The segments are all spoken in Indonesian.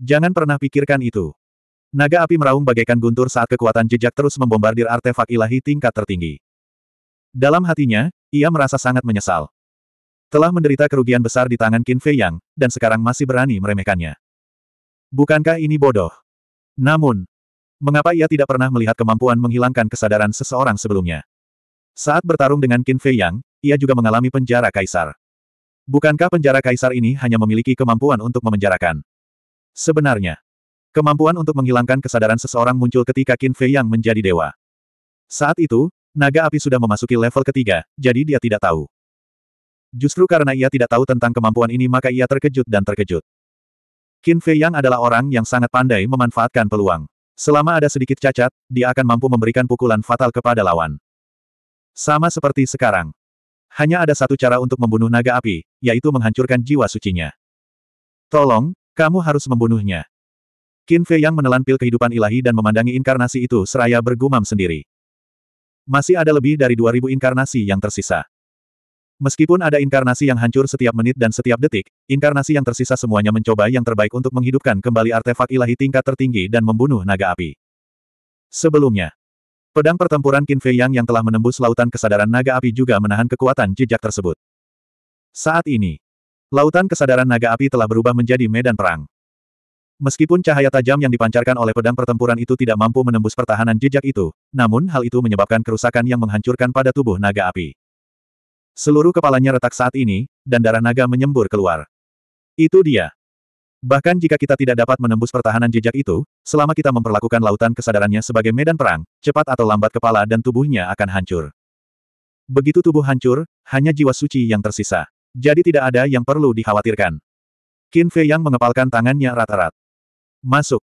Jangan pernah pikirkan itu. Naga api meraung bagaikan guntur saat kekuatan jejak terus membombardir artefak ilahi tingkat tertinggi. Dalam hatinya, ia merasa sangat menyesal. Telah menderita kerugian besar di tangan Qin Fei Yang, dan sekarang masih berani meremehkannya. Bukankah ini bodoh? Namun, mengapa ia tidak pernah melihat kemampuan menghilangkan kesadaran seseorang sebelumnya? Saat bertarung dengan Qin Fei Yang, ia juga mengalami penjara kaisar. Bukankah penjara kaisar ini hanya memiliki kemampuan untuk memenjarakan? Sebenarnya, kemampuan untuk menghilangkan kesadaran seseorang muncul ketika Qin Fei yang menjadi dewa. Saat itu, naga api sudah memasuki level ketiga, jadi dia tidak tahu. Justru karena ia tidak tahu tentang kemampuan ini maka ia terkejut dan terkejut. Qin Fei Yang adalah orang yang sangat pandai memanfaatkan peluang. Selama ada sedikit cacat, dia akan mampu memberikan pukulan fatal kepada lawan. Sama seperti sekarang. Hanya ada satu cara untuk membunuh naga api, yaitu menghancurkan jiwa sucinya. Tolong, kamu harus membunuhnya. Qin Fei yang menelan pil kehidupan ilahi dan memandangi inkarnasi itu seraya bergumam sendiri. Masih ada lebih dari 2000 inkarnasi yang tersisa. Meskipun ada inkarnasi yang hancur setiap menit dan setiap detik, inkarnasi yang tersisa semuanya mencoba yang terbaik untuk menghidupkan kembali artefak ilahi tingkat tertinggi dan membunuh naga api. Sebelumnya, pedang pertempuran Qin Fei Yang yang telah menembus lautan kesadaran naga api juga menahan kekuatan jejak tersebut. Saat ini, Lautan kesadaran naga api telah berubah menjadi medan perang. Meskipun cahaya tajam yang dipancarkan oleh pedang pertempuran itu tidak mampu menembus pertahanan jejak itu, namun hal itu menyebabkan kerusakan yang menghancurkan pada tubuh naga api. Seluruh kepalanya retak saat ini, dan darah naga menyembur keluar. Itu dia. Bahkan jika kita tidak dapat menembus pertahanan jejak itu, selama kita memperlakukan lautan kesadarannya sebagai medan perang, cepat atau lambat kepala dan tubuhnya akan hancur. Begitu tubuh hancur, hanya jiwa suci yang tersisa. Jadi tidak ada yang perlu dikhawatirkan. Qin Fei yang mengepalkan tangannya rata rata Masuk.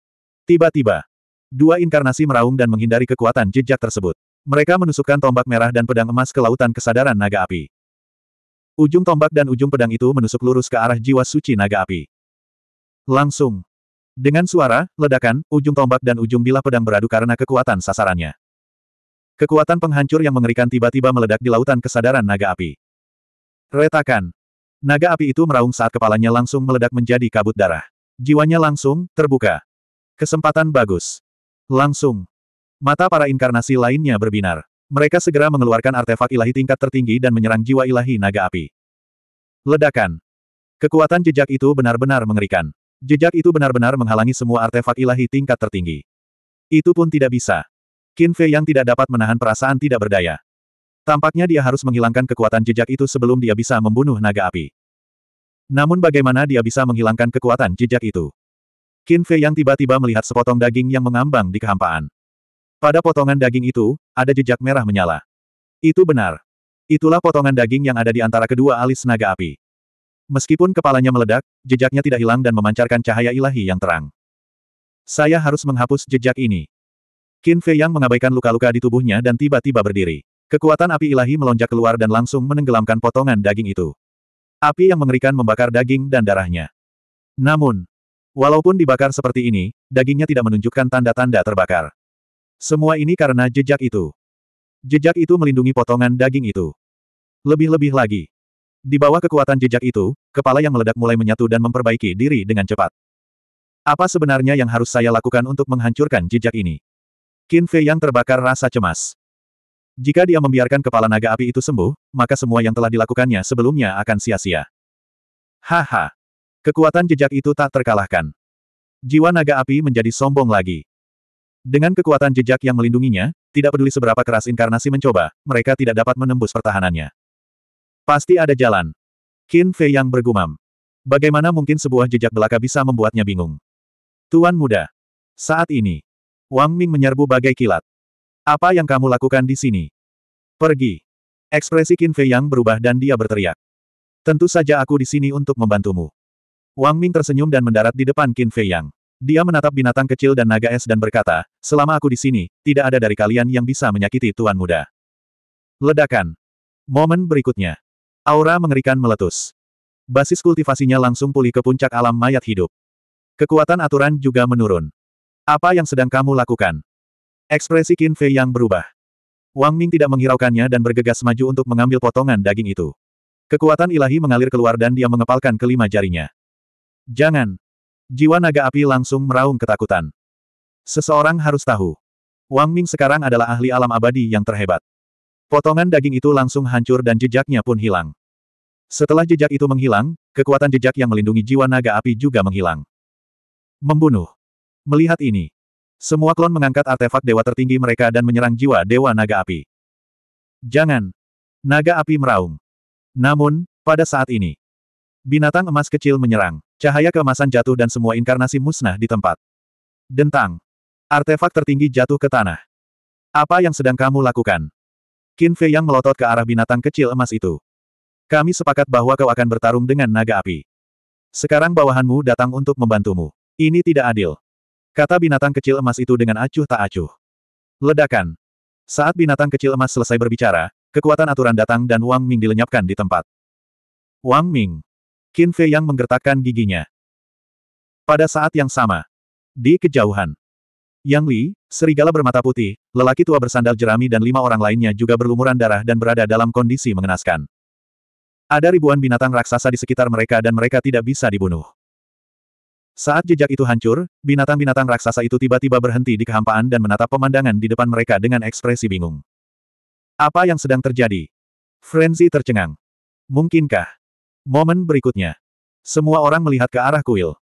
Tiba-tiba. Dua inkarnasi meraung dan menghindari kekuatan jejak tersebut. Mereka menusukkan tombak merah dan pedang emas ke lautan kesadaran naga api. Ujung tombak dan ujung pedang itu menusuk lurus ke arah jiwa suci naga api. Langsung. Dengan suara, ledakan, ujung tombak dan ujung bilah pedang beradu karena kekuatan sasarannya. Kekuatan penghancur yang mengerikan tiba-tiba meledak di lautan kesadaran naga api. Retakan. Naga api itu meraung saat kepalanya langsung meledak menjadi kabut darah. Jiwanya langsung, terbuka. Kesempatan bagus. Langsung. Mata para inkarnasi lainnya berbinar. Mereka segera mengeluarkan artefak ilahi tingkat tertinggi dan menyerang jiwa ilahi naga api. Ledakan. Kekuatan jejak itu benar-benar mengerikan. Jejak itu benar-benar menghalangi semua artefak ilahi tingkat tertinggi. Itu pun tidak bisa. Qin Fei yang tidak dapat menahan perasaan tidak berdaya. Tampaknya dia harus menghilangkan kekuatan jejak itu sebelum dia bisa membunuh naga api. Namun bagaimana dia bisa menghilangkan kekuatan jejak itu? Qin Fei yang tiba-tiba melihat sepotong daging yang mengambang di kehampaan. Pada potongan daging itu, ada jejak merah menyala. Itu benar. Itulah potongan daging yang ada di antara kedua alis naga api. Meskipun kepalanya meledak, jejaknya tidak hilang dan memancarkan cahaya ilahi yang terang. Saya harus menghapus jejak ini. Qin Fei Yang mengabaikan luka-luka di tubuhnya dan tiba-tiba berdiri. Kekuatan api ilahi melonjak keluar dan langsung menenggelamkan potongan daging itu. Api yang mengerikan membakar daging dan darahnya. Namun, walaupun dibakar seperti ini, dagingnya tidak menunjukkan tanda-tanda terbakar. Semua ini karena jejak itu. Jejak itu melindungi potongan daging itu. Lebih-lebih lagi. Di bawah kekuatan jejak itu, kepala yang meledak mulai menyatu dan memperbaiki diri dengan cepat. Apa sebenarnya yang harus saya lakukan untuk menghancurkan jejak ini? Kinfe yang terbakar rasa cemas. Jika dia membiarkan kepala naga api itu sembuh, maka semua yang telah dilakukannya sebelumnya akan sia-sia. Haha. Kekuatan jejak itu tak terkalahkan. Jiwa naga api menjadi sombong lagi. Dengan kekuatan jejak yang melindunginya, tidak peduli seberapa keras inkarnasi mencoba, mereka tidak dapat menembus pertahanannya. Pasti ada jalan. Qin Fei yang bergumam. Bagaimana mungkin sebuah jejak belaka bisa membuatnya bingung? Tuan muda. Saat ini, Wang Ming menyerbu bagai kilat. Apa yang kamu lakukan di sini? Pergi. Ekspresi Qin Fei yang berubah dan dia berteriak. Tentu saja aku di sini untuk membantumu. Wang Ming tersenyum dan mendarat di depan Qin Fei Yang. Dia menatap binatang kecil dan naga es dan berkata, selama aku di sini, tidak ada dari kalian yang bisa menyakiti Tuan Muda. Ledakan. Momen berikutnya. Aura mengerikan meletus. Basis kultivasinya langsung pulih ke puncak alam mayat hidup. Kekuatan aturan juga menurun. Apa yang sedang kamu lakukan? Ekspresi Qin Fei yang berubah. Wang Ming tidak menghiraukannya dan bergegas maju untuk mengambil potongan daging itu. Kekuatan ilahi mengalir keluar dan dia mengepalkan kelima jarinya. Jangan! Jiwa naga api langsung meraung ketakutan. Seseorang harus tahu. Wang Ming sekarang adalah ahli alam abadi yang terhebat. Potongan daging itu langsung hancur dan jejaknya pun hilang. Setelah jejak itu menghilang, kekuatan jejak yang melindungi jiwa naga api juga menghilang. Membunuh. Melihat ini, semua klon mengangkat artefak dewa tertinggi mereka dan menyerang jiwa dewa naga api. Jangan! Naga api meraung. Namun, pada saat ini, binatang emas kecil menyerang. Cahaya keemasan jatuh dan semua inkarnasi musnah di tempat. Dentang. Artefak tertinggi jatuh ke tanah. Apa yang sedang kamu lakukan? Qin Fei yang melotot ke arah binatang kecil emas itu. Kami sepakat bahwa kau akan bertarung dengan naga api. Sekarang bawahanmu datang untuk membantumu. Ini tidak adil. Kata binatang kecil emas itu dengan acuh tak acuh. Ledakan. Saat binatang kecil emas selesai berbicara, kekuatan aturan datang dan Wang Ming dilenyapkan di tempat. Wang Ming. Qin Fei yang menggertakkan giginya. Pada saat yang sama. Di kejauhan. Yang Li, serigala bermata putih, lelaki tua bersandal jerami dan lima orang lainnya juga berlumuran darah dan berada dalam kondisi mengenaskan. Ada ribuan binatang raksasa di sekitar mereka dan mereka tidak bisa dibunuh. Saat jejak itu hancur, binatang-binatang raksasa itu tiba-tiba berhenti di kehampaan dan menatap pemandangan di depan mereka dengan ekspresi bingung. Apa yang sedang terjadi? Frenzy tercengang. Mungkinkah? Momen berikutnya. Semua orang melihat ke arah kuil.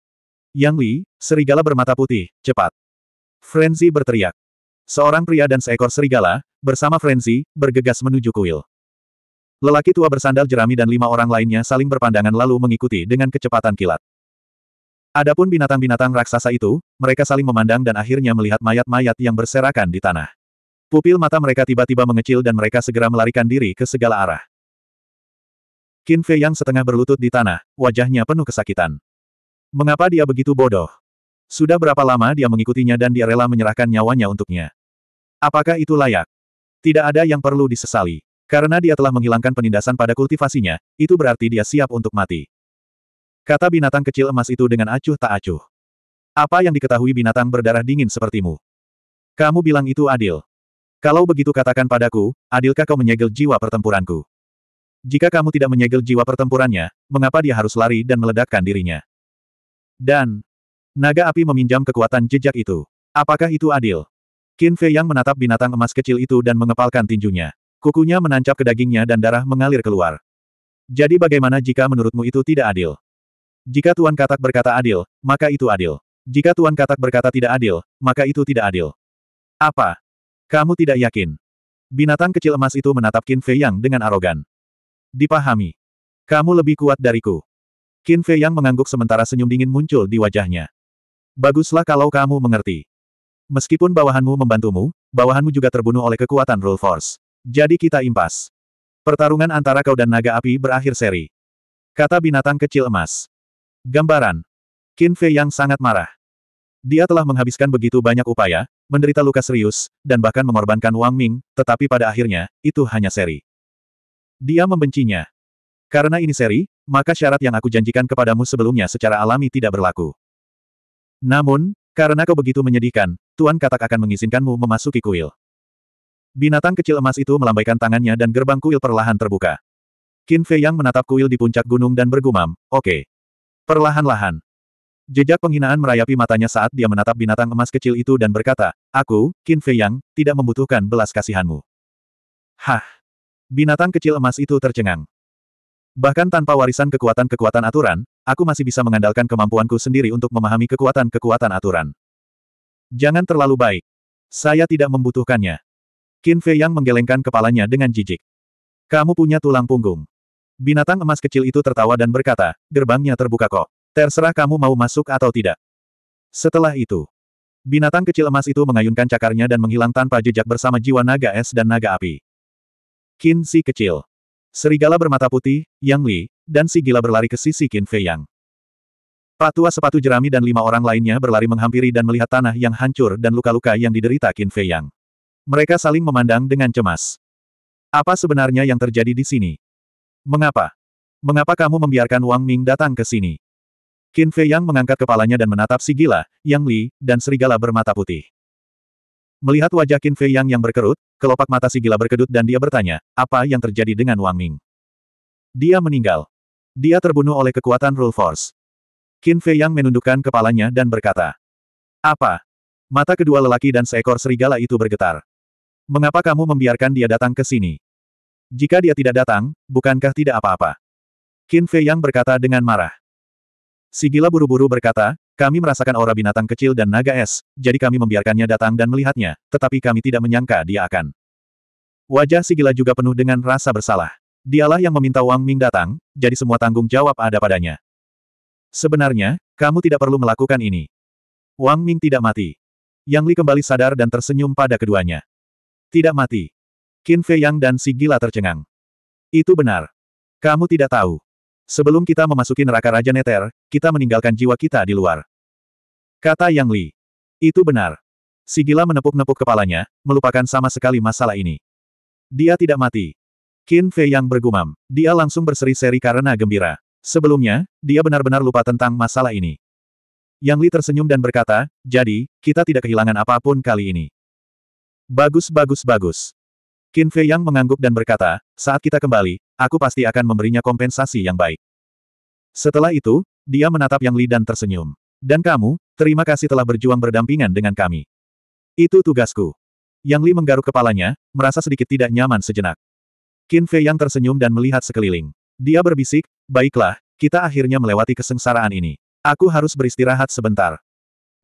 Yang Li, serigala bermata putih, cepat. Frenzy berteriak. Seorang pria dan seekor serigala, bersama Frenzy, bergegas menuju kuil. Lelaki tua bersandal jerami dan lima orang lainnya saling berpandangan lalu mengikuti dengan kecepatan kilat. Adapun binatang-binatang raksasa itu, mereka saling memandang dan akhirnya melihat mayat-mayat yang berserakan di tanah. Pupil mata mereka tiba-tiba mengecil dan mereka segera melarikan diri ke segala arah. Qin Fei yang setengah berlutut di tanah, wajahnya penuh kesakitan. Mengapa dia begitu bodoh? Sudah berapa lama dia mengikutinya dan dia rela menyerahkan nyawanya untuknya? Apakah itu layak? Tidak ada yang perlu disesali. Karena dia telah menghilangkan penindasan pada kultivasinya, itu berarti dia siap untuk mati. Kata binatang kecil emas itu dengan acuh tak acuh. Apa yang diketahui binatang berdarah dingin sepertimu? Kamu bilang itu adil. Kalau begitu katakan padaku, adilkah kau menyegel jiwa pertempuranku? Jika kamu tidak menyegel jiwa pertempurannya, mengapa dia harus lari dan meledakkan dirinya? Dan, naga api meminjam kekuatan jejak itu. Apakah itu adil? Qin Fei yang menatap binatang emas kecil itu dan mengepalkan tinjunya. Kukunya menancap ke dagingnya dan darah mengalir keluar. Jadi bagaimana jika menurutmu itu tidak adil? Jika Tuan Katak berkata adil, maka itu adil. Jika Tuan Katak berkata tidak adil, maka itu tidak adil. Apa? Kamu tidak yakin? Binatang kecil emas itu menatap Qin Fei Yang dengan arogan. Dipahami. Kamu lebih kuat dariku. Qin Fei Yang mengangguk sementara senyum dingin muncul di wajahnya. Baguslah kalau kamu mengerti. Meskipun bawahanmu membantumu, bawahanmu juga terbunuh oleh kekuatan Rule Force. Jadi kita impas. Pertarungan antara kau dan naga api berakhir seri. Kata binatang kecil emas. Gambaran. Qin Fei yang sangat marah. Dia telah menghabiskan begitu banyak upaya, menderita luka serius, dan bahkan mengorbankan Wang Ming, tetapi pada akhirnya, itu hanya seri. Dia membencinya. Karena ini seri, maka syarat yang aku janjikan kepadamu sebelumnya secara alami tidak berlaku. Namun, karena kau begitu menyedihkan, Tuan Katak akan mengizinkanmu memasuki kuil. Binatang kecil emas itu melambaikan tangannya dan gerbang kuil perlahan terbuka. Qin Fei Yang menatap kuil di puncak gunung dan bergumam, oke, okay, Perlahan-lahan. Jejak penghinaan merayapi matanya saat dia menatap binatang emas kecil itu dan berkata, Aku, Qin Fei Yang, tidak membutuhkan belas kasihanmu. Hah! Binatang kecil emas itu tercengang. Bahkan tanpa warisan kekuatan-kekuatan aturan, aku masih bisa mengandalkan kemampuanku sendiri untuk memahami kekuatan-kekuatan aturan. Jangan terlalu baik. Saya tidak membutuhkannya. Qin Fei Yang menggelengkan kepalanya dengan jijik. Kamu punya tulang punggung. Binatang emas kecil itu tertawa dan berkata, gerbangnya terbuka kok. Terserah kamu mau masuk atau tidak. Setelah itu, binatang kecil emas itu mengayunkan cakarnya dan menghilang tanpa jejak bersama jiwa naga es dan naga api. Kin Si kecil. Serigala bermata putih, Yang Li, dan si gila berlari ke sisi Kin Fei Yang. Patua sepatu jerami dan lima orang lainnya berlari menghampiri dan melihat tanah yang hancur dan luka-luka yang diderita Kin Fei Yang. Mereka saling memandang dengan cemas. Apa sebenarnya yang terjadi di sini? Mengapa? Mengapa kamu membiarkan Wang Ming datang ke sini? Qin Fei Yang mengangkat kepalanya dan menatap si gila, Yang Li, dan serigala bermata putih. Melihat wajah Qin Fei Yang yang berkerut, kelopak mata si gila berkedut dan dia bertanya, apa yang terjadi dengan Wang Ming? Dia meninggal. Dia terbunuh oleh kekuatan Rule Force. Qin Fei Yang menundukkan kepalanya dan berkata, Apa? Mata kedua lelaki dan seekor serigala itu bergetar. Mengapa kamu membiarkan dia datang ke sini? Jika dia tidak datang, bukankah tidak apa-apa? Qin Fei Yang berkata dengan marah. Sigila buru-buru berkata, kami merasakan aura binatang kecil dan naga es, jadi kami membiarkannya datang dan melihatnya, tetapi kami tidak menyangka dia akan. Wajah Sigila juga penuh dengan rasa bersalah. Dialah yang meminta Wang Ming datang, jadi semua tanggung jawab ada padanya. Sebenarnya, kamu tidak perlu melakukan ini. Wang Ming tidak mati. Yang Li kembali sadar dan tersenyum pada keduanya. Tidak mati. Qin Fei Yang dan si gila tercengang. Itu benar. Kamu tidak tahu. Sebelum kita memasuki neraka Raja Neter, kita meninggalkan jiwa kita di luar. Kata Yang Li. Itu benar. Si gila menepuk-nepuk kepalanya, melupakan sama sekali masalah ini. Dia tidak mati. Qin Fei Yang bergumam. Dia langsung berseri-seri karena gembira. Sebelumnya, dia benar-benar lupa tentang masalah ini. Yang Li tersenyum dan berkata, jadi, kita tidak kehilangan apapun kali ini. Bagus bagus bagus. Qin Fei Yang mengangguk dan berkata, saat kita kembali, aku pasti akan memberinya kompensasi yang baik. Setelah itu, dia menatap Yang Li dan tersenyum. Dan kamu, terima kasih telah berjuang berdampingan dengan kami. Itu tugasku. Yang Li menggaruk kepalanya, merasa sedikit tidak nyaman sejenak. Qin Fei Yang tersenyum dan melihat sekeliling. Dia berbisik, baiklah, kita akhirnya melewati kesengsaraan ini. Aku harus beristirahat sebentar.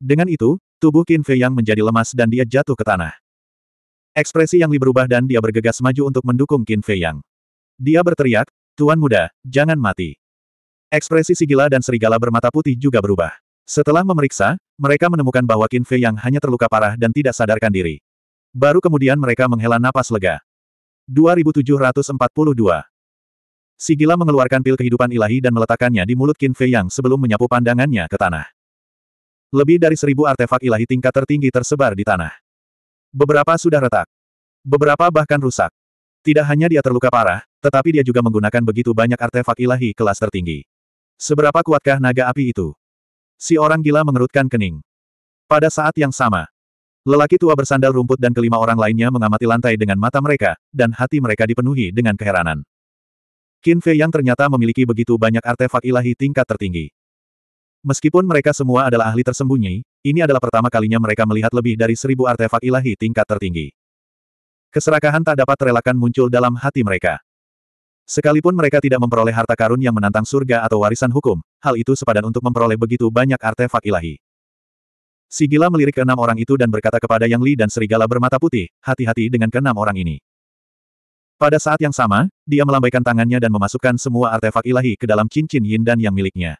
Dengan itu, tubuh Qin Fei Yang menjadi lemas dan dia jatuh ke tanah. Ekspresi yang berubah dan dia bergegas maju untuk mendukung Qin Fei Yang. Dia berteriak, Tuan muda, jangan mati. Ekspresi si gila dan serigala bermata putih juga berubah. Setelah memeriksa, mereka menemukan bahwa Qin Fei Yang hanya terluka parah dan tidak sadarkan diri. Baru kemudian mereka menghela napas lega. 2742 Si gila mengeluarkan pil kehidupan ilahi dan meletakkannya di mulut Qin Fei Yang sebelum menyapu pandangannya ke tanah. Lebih dari seribu artefak ilahi tingkat tertinggi tersebar di tanah. Beberapa sudah retak. Beberapa bahkan rusak. Tidak hanya dia terluka parah, tetapi dia juga menggunakan begitu banyak artefak ilahi kelas tertinggi. Seberapa kuatkah naga api itu? Si orang gila mengerutkan kening. Pada saat yang sama, lelaki tua bersandal rumput dan kelima orang lainnya mengamati lantai dengan mata mereka, dan hati mereka dipenuhi dengan keheranan. Qin Fei yang ternyata memiliki begitu banyak artefak ilahi tingkat tertinggi. Meskipun mereka semua adalah ahli tersembunyi, ini adalah pertama kalinya mereka melihat lebih dari seribu artefak ilahi tingkat tertinggi. Keserakahan tak dapat terelakkan muncul dalam hati mereka. Sekalipun mereka tidak memperoleh harta karun yang menantang surga atau warisan hukum, hal itu sepadan untuk memperoleh begitu banyak artefak ilahi. Sigila melirik keenam orang itu dan berkata kepada Yang Li dan serigala bermata putih, hati-hati dengan keenam orang ini. Pada saat yang sama, dia melambaikan tangannya dan memasukkan semua artefak ilahi ke dalam cincin yin dan yang miliknya.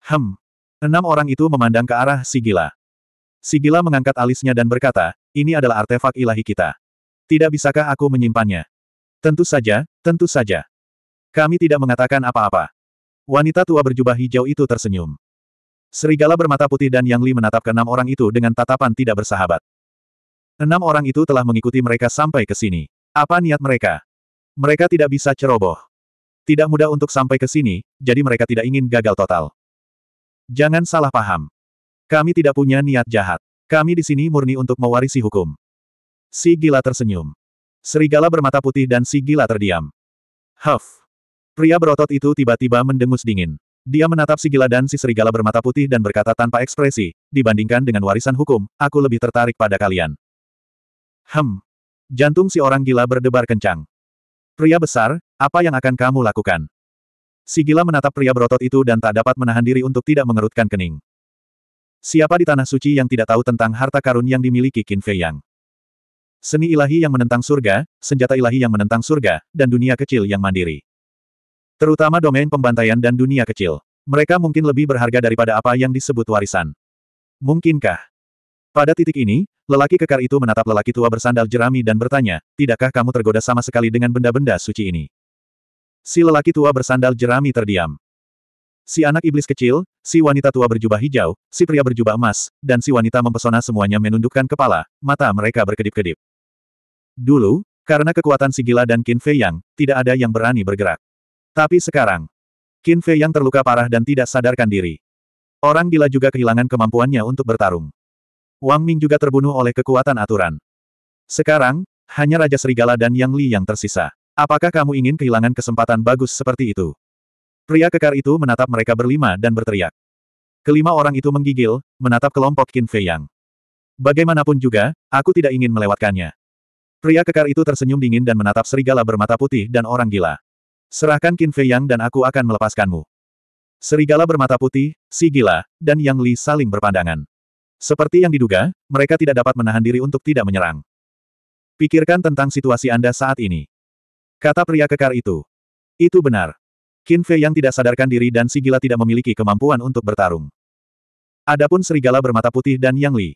Hem. Enam orang itu memandang ke arah Sigila. Sigila mengangkat alisnya dan berkata, ini adalah artefak ilahi kita. Tidak bisakah aku menyimpannya? Tentu saja, tentu saja. Kami tidak mengatakan apa-apa. Wanita tua berjubah hijau itu tersenyum. Serigala bermata putih dan Yang Li menatap ke enam orang itu dengan tatapan tidak bersahabat. Enam orang itu telah mengikuti mereka sampai ke sini. Apa niat mereka? Mereka tidak bisa ceroboh. Tidak mudah untuk sampai ke sini, jadi mereka tidak ingin gagal total. Jangan salah paham. Kami tidak punya niat jahat. Kami di sini murni untuk mewarisi hukum. Si gila tersenyum. Serigala bermata putih dan si gila terdiam. Huff. Pria berotot itu tiba-tiba mendengus dingin. Dia menatap si gila dan si serigala bermata putih dan berkata tanpa ekspresi, dibandingkan dengan warisan hukum, aku lebih tertarik pada kalian. Hem. Jantung si orang gila berdebar kencang. Pria besar, apa yang akan kamu lakukan? Si gila menatap pria berotot itu dan tak dapat menahan diri untuk tidak mengerutkan kening. Siapa di tanah suci yang tidak tahu tentang harta karun yang dimiliki Qin Fei Yang? Seni ilahi yang menentang surga, senjata ilahi yang menentang surga, dan dunia kecil yang mandiri. Terutama domain pembantaian dan dunia kecil. Mereka mungkin lebih berharga daripada apa yang disebut warisan. Mungkinkah? Pada titik ini, lelaki kekar itu menatap lelaki tua bersandal jerami dan bertanya, tidakkah kamu tergoda sama sekali dengan benda-benda suci ini? Si lelaki tua bersandal jerami terdiam. Si anak iblis kecil, si wanita tua berjubah hijau, si pria berjubah emas, dan si wanita mempesona semuanya menundukkan kepala, mata mereka berkedip-kedip. Dulu, karena kekuatan si gila dan Qin Fei Yang, tidak ada yang berani bergerak. Tapi sekarang, Qin Fei Yang terluka parah dan tidak sadarkan diri. Orang gila juga kehilangan kemampuannya untuk bertarung. Wang Ming juga terbunuh oleh kekuatan aturan. Sekarang, hanya Raja Serigala dan Yang Li yang tersisa. Apakah kamu ingin kehilangan kesempatan bagus seperti itu? Pria kekar itu menatap mereka berlima dan berteriak. Kelima orang itu menggigil, menatap kelompok Qin Fei Yang. Bagaimanapun juga, aku tidak ingin melewatkannya. Pria kekar itu tersenyum dingin dan menatap serigala bermata putih dan orang gila. Serahkan Qin Fei Yang dan aku akan melepaskanmu. Serigala bermata putih, si gila, dan Yang Li saling berpandangan. Seperti yang diduga, mereka tidak dapat menahan diri untuk tidak menyerang. Pikirkan tentang situasi Anda saat ini. Kata pria kekar itu. Itu benar. Qin Fei yang tidak sadarkan diri dan si gila tidak memiliki kemampuan untuk bertarung. Adapun serigala bermata putih dan Yang Li.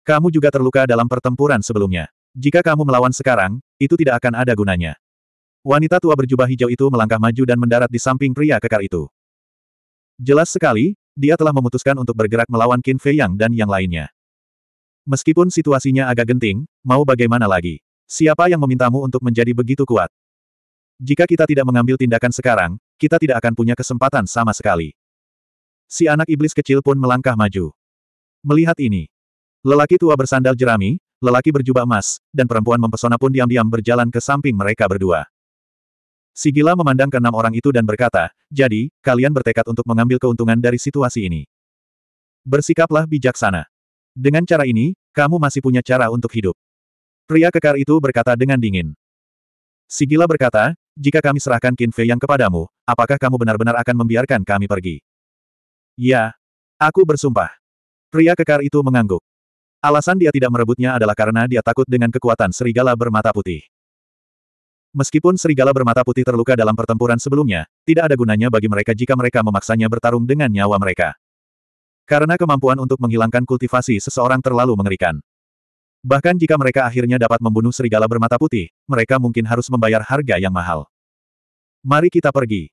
Kamu juga terluka dalam pertempuran sebelumnya. Jika kamu melawan sekarang, itu tidak akan ada gunanya. Wanita tua berjubah hijau itu melangkah maju dan mendarat di samping pria kekar itu. Jelas sekali, dia telah memutuskan untuk bergerak melawan Qin Fei Yang dan yang lainnya. Meskipun situasinya agak genting, mau bagaimana lagi? Siapa yang memintamu untuk menjadi begitu kuat? Jika kita tidak mengambil tindakan sekarang, kita tidak akan punya kesempatan sama sekali. Si anak iblis kecil pun melangkah maju. Melihat ini, lelaki tua bersandal jerami, lelaki berjubah emas, dan perempuan mempesona pun diam-diam berjalan ke samping mereka berdua. Si gila memandang keenam orang itu dan berkata, jadi, kalian bertekad untuk mengambil keuntungan dari situasi ini. Bersikaplah bijaksana. Dengan cara ini, kamu masih punya cara untuk hidup. Pria kekar itu berkata dengan dingin. Sigila berkata, jika kami serahkan Qin Fei yang kepadamu, apakah kamu benar-benar akan membiarkan kami pergi? Ya. Aku bersumpah. Pria kekar itu mengangguk. Alasan dia tidak merebutnya adalah karena dia takut dengan kekuatan serigala bermata putih. Meskipun serigala bermata putih terluka dalam pertempuran sebelumnya, tidak ada gunanya bagi mereka jika mereka memaksanya bertarung dengan nyawa mereka. Karena kemampuan untuk menghilangkan kultivasi seseorang terlalu mengerikan. Bahkan jika mereka akhirnya dapat membunuh serigala bermata putih, mereka mungkin harus membayar harga yang mahal. Mari kita pergi.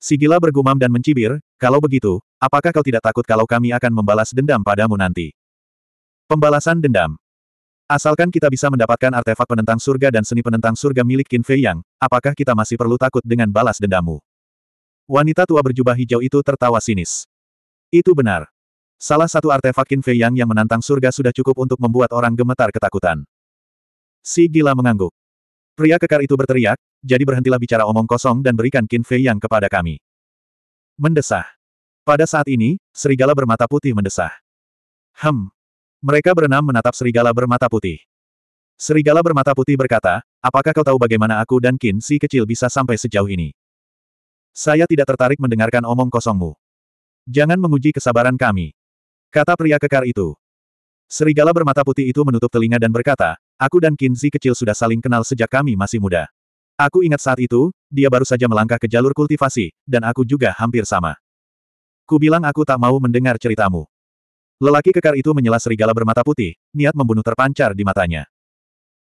Sigila bergumam dan mencibir, kalau begitu, apakah kau tidak takut kalau kami akan membalas dendam padamu nanti? Pembalasan dendam. Asalkan kita bisa mendapatkan artefak penentang surga dan seni penentang surga milik Qin Fei Yang, apakah kita masih perlu takut dengan balas dendammu? Wanita tua berjubah hijau itu tertawa sinis. Itu benar. Salah satu artefak Qin Fei Yang yang menantang surga sudah cukup untuk membuat orang gemetar ketakutan. Si gila mengangguk. Pria kekar itu berteriak, jadi berhentilah bicara omong kosong dan berikan Qin Fei Yang kepada kami. Mendesah. Pada saat ini, serigala bermata putih mendesah. Hem. Mereka berenam menatap serigala bermata putih. Serigala bermata putih berkata, apakah kau tahu bagaimana aku dan Qin si kecil bisa sampai sejauh ini? Saya tidak tertarik mendengarkan omong kosongmu. Jangan menguji kesabaran kami. Kata pria kekar itu. Serigala bermata putih itu menutup telinga dan berkata, aku dan Kinzi kecil sudah saling kenal sejak kami masih muda. Aku ingat saat itu, dia baru saja melangkah ke jalur kultivasi, dan aku juga hampir sama. Ku bilang aku tak mau mendengar ceritamu. Lelaki kekar itu menyela serigala bermata putih, niat membunuh terpancar di matanya.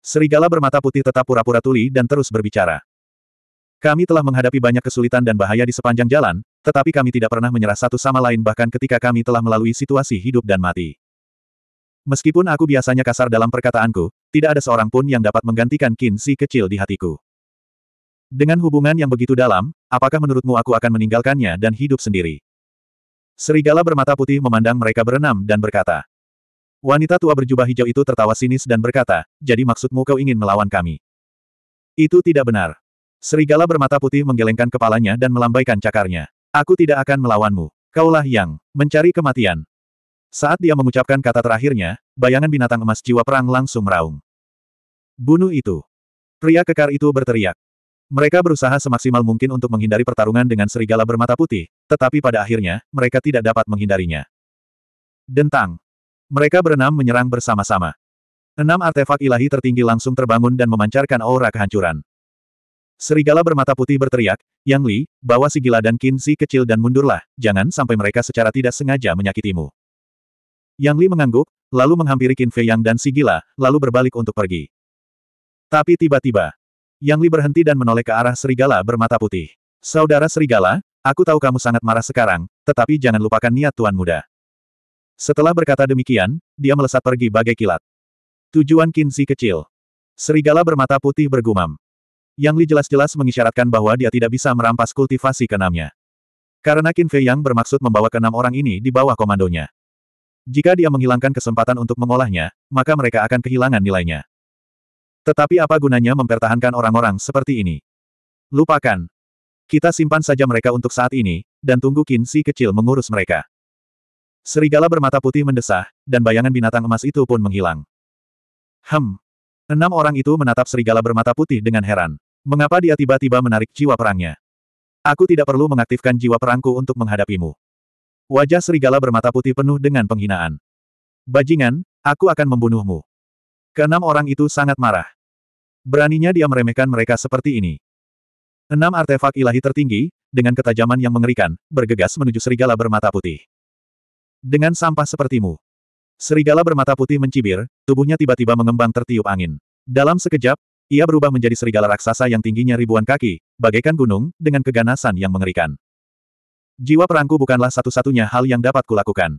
Serigala bermata putih tetap pura-pura tuli dan terus berbicara. Kami telah menghadapi banyak kesulitan dan bahaya di sepanjang jalan, tetapi kami tidak pernah menyerah satu sama lain bahkan ketika kami telah melalui situasi hidup dan mati. Meskipun aku biasanya kasar dalam perkataanku, tidak ada seorang pun yang dapat menggantikan Qin Si kecil di hatiku. Dengan hubungan yang begitu dalam, apakah menurutmu aku akan meninggalkannya dan hidup sendiri? Serigala bermata putih memandang mereka berenam dan berkata. Wanita tua berjubah hijau itu tertawa sinis dan berkata, jadi maksudmu kau ingin melawan kami? Itu tidak benar. Serigala bermata putih menggelengkan kepalanya dan melambaikan cakarnya. Aku tidak akan melawanmu. Kaulah yang mencari kematian. Saat dia mengucapkan kata terakhirnya, bayangan binatang emas jiwa perang langsung meraung. Bunuh itu. Pria kekar itu berteriak. Mereka berusaha semaksimal mungkin untuk menghindari pertarungan dengan serigala bermata putih, tetapi pada akhirnya, mereka tidak dapat menghindarinya. Dentang. Mereka berenam menyerang bersama-sama. Enam artefak ilahi tertinggi langsung terbangun dan memancarkan aura kehancuran. Serigala bermata putih berteriak, Yang Li, bawa si gila dan Qin Si kecil dan mundurlah, jangan sampai mereka secara tidak sengaja menyakitimu. Yang Li mengangguk, lalu menghampiri Qin Fei Yang dan si gila, lalu berbalik untuk pergi. Tapi tiba-tiba, Yang Li berhenti dan menoleh ke arah serigala bermata putih. Saudara serigala, aku tahu kamu sangat marah sekarang, tetapi jangan lupakan niat tuan muda. Setelah berkata demikian, dia melesat pergi bagai kilat. Tujuan Kinsi kecil. Serigala bermata putih bergumam. Yang Li jelas-jelas mengisyaratkan bahwa dia tidak bisa merampas kultivasi keenamnya. Karena Qin Fei Yang bermaksud membawa keenam orang ini di bawah komandonya. Jika dia menghilangkan kesempatan untuk mengolahnya, maka mereka akan kehilangan nilainya. Tetapi apa gunanya mempertahankan orang-orang seperti ini? Lupakan. Kita simpan saja mereka untuk saat ini, dan tunggu Qin Si kecil mengurus mereka. Serigala bermata putih mendesah, dan bayangan binatang emas itu pun menghilang. Hem, Enam orang itu menatap serigala bermata putih dengan heran. Mengapa dia tiba-tiba menarik jiwa perangnya? Aku tidak perlu mengaktifkan jiwa perangku untuk menghadapimu. Wajah serigala bermata putih penuh dengan penghinaan. Bajingan, aku akan membunuhmu. Keenam orang itu sangat marah. Beraninya dia meremehkan mereka seperti ini. Enam artefak ilahi tertinggi, dengan ketajaman yang mengerikan, bergegas menuju serigala bermata putih. Dengan sampah sepertimu. Serigala bermata putih mencibir, tubuhnya tiba-tiba mengembang tertiup angin. Dalam sekejap, ia berubah menjadi serigala raksasa yang tingginya ribuan kaki, bagaikan gunung, dengan keganasan yang mengerikan. Jiwa perangku bukanlah satu-satunya hal yang dapat kulakukan.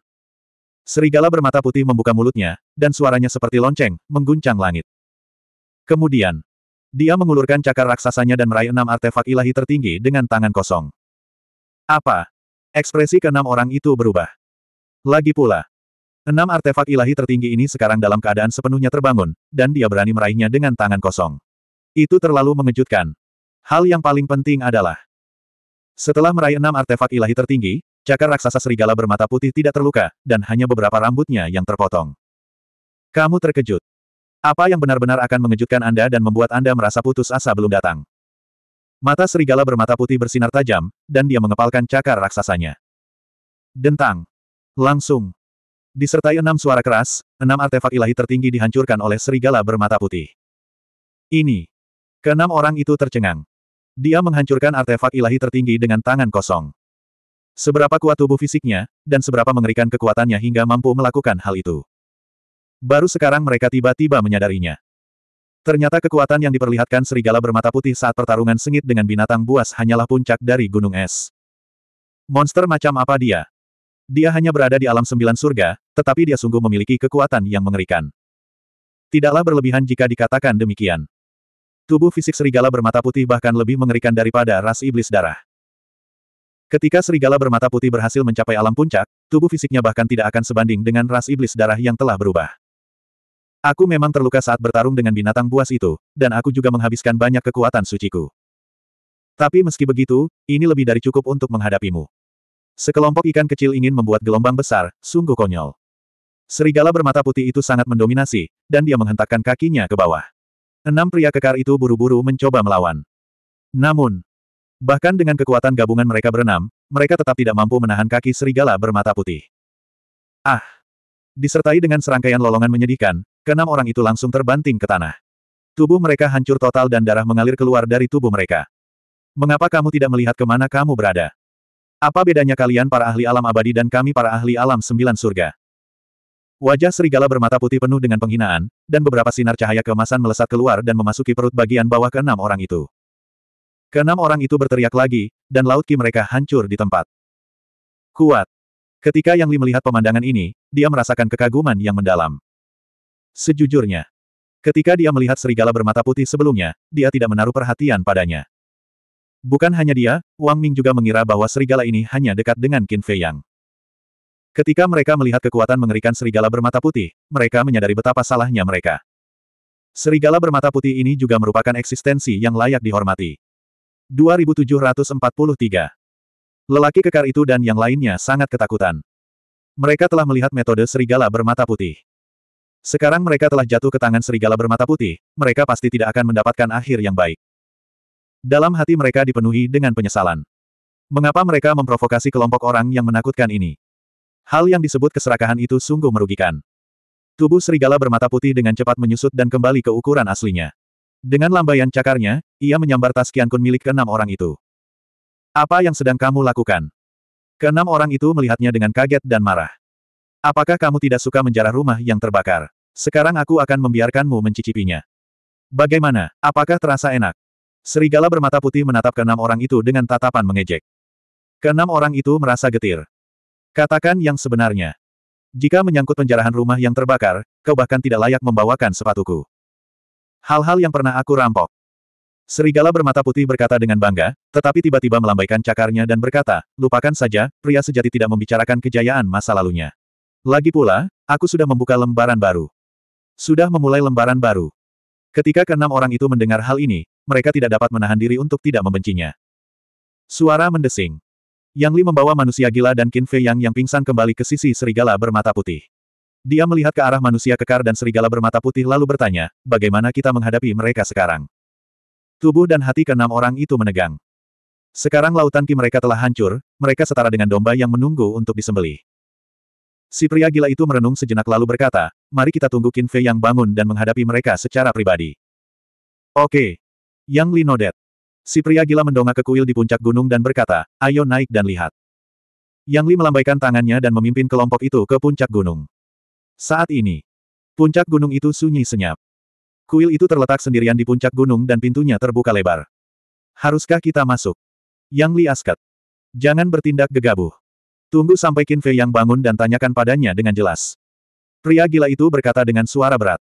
Serigala bermata putih membuka mulutnya, dan suaranya seperti lonceng, mengguncang langit. Kemudian, dia mengulurkan cakar raksasanya dan meraih enam artefak ilahi tertinggi dengan tangan kosong. Apa? Ekspresi keenam orang itu berubah. Lagi pula, Enam artefak ilahi tertinggi ini sekarang dalam keadaan sepenuhnya terbangun, dan dia berani meraihnya dengan tangan kosong. Itu terlalu mengejutkan. Hal yang paling penting adalah, setelah meraih enam artefak ilahi tertinggi, cakar raksasa serigala bermata putih tidak terluka, dan hanya beberapa rambutnya yang terpotong. Kamu terkejut. Apa yang benar-benar akan mengejutkan Anda dan membuat Anda merasa putus asa belum datang? Mata serigala bermata putih bersinar tajam, dan dia mengepalkan cakar raksasanya. Dentang. Langsung. Disertai enam suara keras, enam artefak ilahi tertinggi dihancurkan oleh serigala bermata putih. Ini. Keenam orang itu tercengang. Dia menghancurkan artefak ilahi tertinggi dengan tangan kosong. Seberapa kuat tubuh fisiknya, dan seberapa mengerikan kekuatannya hingga mampu melakukan hal itu. Baru sekarang mereka tiba-tiba menyadarinya. Ternyata kekuatan yang diperlihatkan serigala bermata putih saat pertarungan sengit dengan binatang buas hanyalah puncak dari gunung es. Monster macam apa dia? Dia hanya berada di alam sembilan surga, tetapi dia sungguh memiliki kekuatan yang mengerikan. Tidaklah berlebihan jika dikatakan demikian. Tubuh fisik serigala bermata putih bahkan lebih mengerikan daripada ras iblis darah. Ketika serigala bermata putih berhasil mencapai alam puncak, tubuh fisiknya bahkan tidak akan sebanding dengan ras iblis darah yang telah berubah. Aku memang terluka saat bertarung dengan binatang buas itu, dan aku juga menghabiskan banyak kekuatan suciku. Tapi meski begitu, ini lebih dari cukup untuk menghadapimu. Sekelompok ikan kecil ingin membuat gelombang besar, sungguh konyol. Serigala bermata putih itu sangat mendominasi, dan dia menghentakkan kakinya ke bawah. Enam pria kekar itu buru-buru mencoba melawan. Namun, bahkan dengan kekuatan gabungan mereka berenam, mereka tetap tidak mampu menahan kaki serigala bermata putih. Ah! Disertai dengan serangkaian lolongan menyedihkan, keenam orang itu langsung terbanting ke tanah. Tubuh mereka hancur total dan darah mengalir keluar dari tubuh mereka. Mengapa kamu tidak melihat kemana kamu berada? Apa bedanya kalian para ahli alam abadi dan kami para ahli alam sembilan surga? Wajah serigala bermata putih penuh dengan penghinaan, dan beberapa sinar cahaya kemasan melesat keluar dan memasuki perut bagian bawah keenam orang itu. Keenam orang itu berteriak lagi, dan laut ki mereka hancur di tempat. Kuat. Ketika Yang Li melihat pemandangan ini, dia merasakan kekaguman yang mendalam. Sejujurnya, ketika dia melihat serigala bermata putih sebelumnya, dia tidak menaruh perhatian padanya. Bukan hanya dia, Wang Ming juga mengira bahwa serigala ini hanya dekat dengan Qin Fei Yang. Ketika mereka melihat kekuatan mengerikan serigala bermata putih, mereka menyadari betapa salahnya mereka. Serigala bermata putih ini juga merupakan eksistensi yang layak dihormati. 2743 Lelaki kekar itu dan yang lainnya sangat ketakutan. Mereka telah melihat metode serigala bermata putih. Sekarang mereka telah jatuh ke tangan serigala bermata putih, mereka pasti tidak akan mendapatkan akhir yang baik. Dalam hati mereka dipenuhi dengan penyesalan. Mengapa mereka memprovokasi kelompok orang yang menakutkan ini? Hal yang disebut keserakahan itu sungguh merugikan. Tubuh serigala bermata putih dengan cepat menyusut dan kembali ke ukuran aslinya. Dengan lambaian cakarnya, ia menyambar tas kian Kun milik keenam orang itu. Apa yang sedang kamu lakukan? Keenam orang itu melihatnya dengan kaget dan marah. Apakah kamu tidak suka menjarah rumah yang terbakar? Sekarang aku akan membiarkanmu mencicipinya. Bagaimana, apakah terasa enak? Serigala bermata putih menatap keenam orang itu dengan tatapan mengejek. Keenam orang itu merasa getir. Katakan yang sebenarnya. Jika menyangkut penjarahan rumah yang terbakar, kau bahkan tidak layak membawakan sepatuku. Hal-hal yang pernah aku rampok. Serigala bermata putih berkata dengan bangga, tetapi tiba-tiba melambaikan cakarnya dan berkata, lupakan saja, pria sejati tidak membicarakan kejayaan masa lalunya. Lagi pula, aku sudah membuka lembaran baru. Sudah memulai lembaran baru. Ketika keenam orang itu mendengar hal ini, mereka tidak dapat menahan diri untuk tidak membencinya. Suara mendesing. Yang Li membawa manusia gila dan Qin Fei Yang yang pingsan kembali ke sisi serigala bermata putih. Dia melihat ke arah manusia kekar dan serigala bermata putih lalu bertanya, bagaimana kita menghadapi mereka sekarang? Tubuh dan hati keenam orang itu menegang. Sekarang lautan ki mereka telah hancur, mereka setara dengan domba yang menunggu untuk disembelih. Si pria gila itu merenung sejenak lalu berkata, mari kita tunggu Qin Fei yang bangun dan menghadapi mereka secara pribadi. Oke. Yang Li nodet. Si pria gila mendongak ke kuil di puncak gunung dan berkata, ayo naik dan lihat. Yang Li melambaikan tangannya dan memimpin kelompok itu ke puncak gunung. Saat ini, puncak gunung itu sunyi senyap. Kuil itu terletak sendirian di puncak gunung dan pintunya terbuka lebar. Haruskah kita masuk? Yang Li asket. Jangan bertindak gegabah. Tunggu sampai Qin Fei yang bangun dan tanyakan padanya dengan jelas. Pria gila itu berkata dengan suara berat.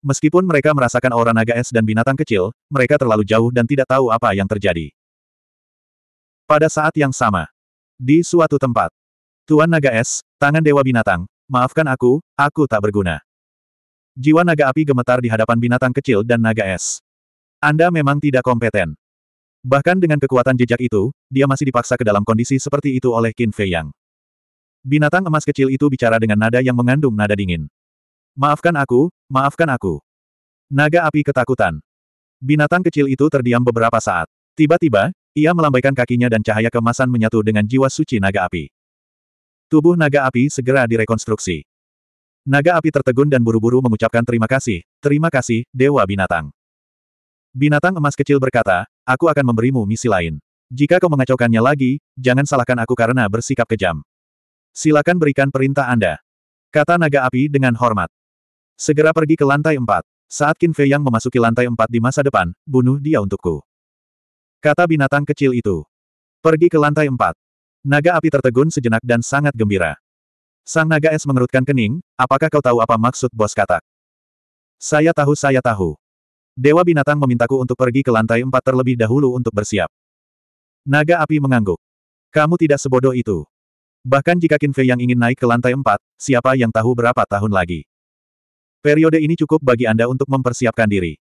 Meskipun mereka merasakan aura naga es dan binatang kecil, mereka terlalu jauh dan tidak tahu apa yang terjadi. Pada saat yang sama, di suatu tempat, Tuan Naga Es, tangan Dewa Binatang, maafkan aku, aku tak berguna. Jiwa naga api gemetar di hadapan binatang kecil dan naga es. Anda memang tidak kompeten. Bahkan dengan kekuatan jejak itu, dia masih dipaksa ke dalam kondisi seperti itu oleh Qin Fei Yang. Binatang emas kecil itu bicara dengan nada yang mengandung nada dingin. Maafkan aku, maafkan aku. Naga api ketakutan. Binatang kecil itu terdiam beberapa saat. Tiba-tiba, ia melambaikan kakinya dan cahaya kemasan menyatu dengan jiwa suci naga api. Tubuh naga api segera direkonstruksi. Naga api tertegun dan buru-buru mengucapkan terima kasih, terima kasih, Dewa Binatang. Binatang emas kecil berkata, aku akan memberimu misi lain. Jika kau mengacaukannya lagi, jangan salahkan aku karena bersikap kejam. Silakan berikan perintah Anda. Kata naga api dengan hormat. Segera pergi ke lantai empat. Saat Qin Fei yang memasuki lantai empat di masa depan, bunuh dia untukku. Kata binatang kecil itu. Pergi ke lantai empat. Naga api tertegun sejenak dan sangat gembira. Sang naga es mengerutkan kening, apakah kau tahu apa maksud bos katak? Saya tahu saya tahu. Dewa binatang memintaku untuk pergi ke lantai empat terlebih dahulu untuk bersiap. Naga api mengangguk. Kamu tidak sebodoh itu. Bahkan jika Kinfe yang ingin naik ke lantai empat, siapa yang tahu berapa tahun lagi. Periode ini cukup bagi Anda untuk mempersiapkan diri.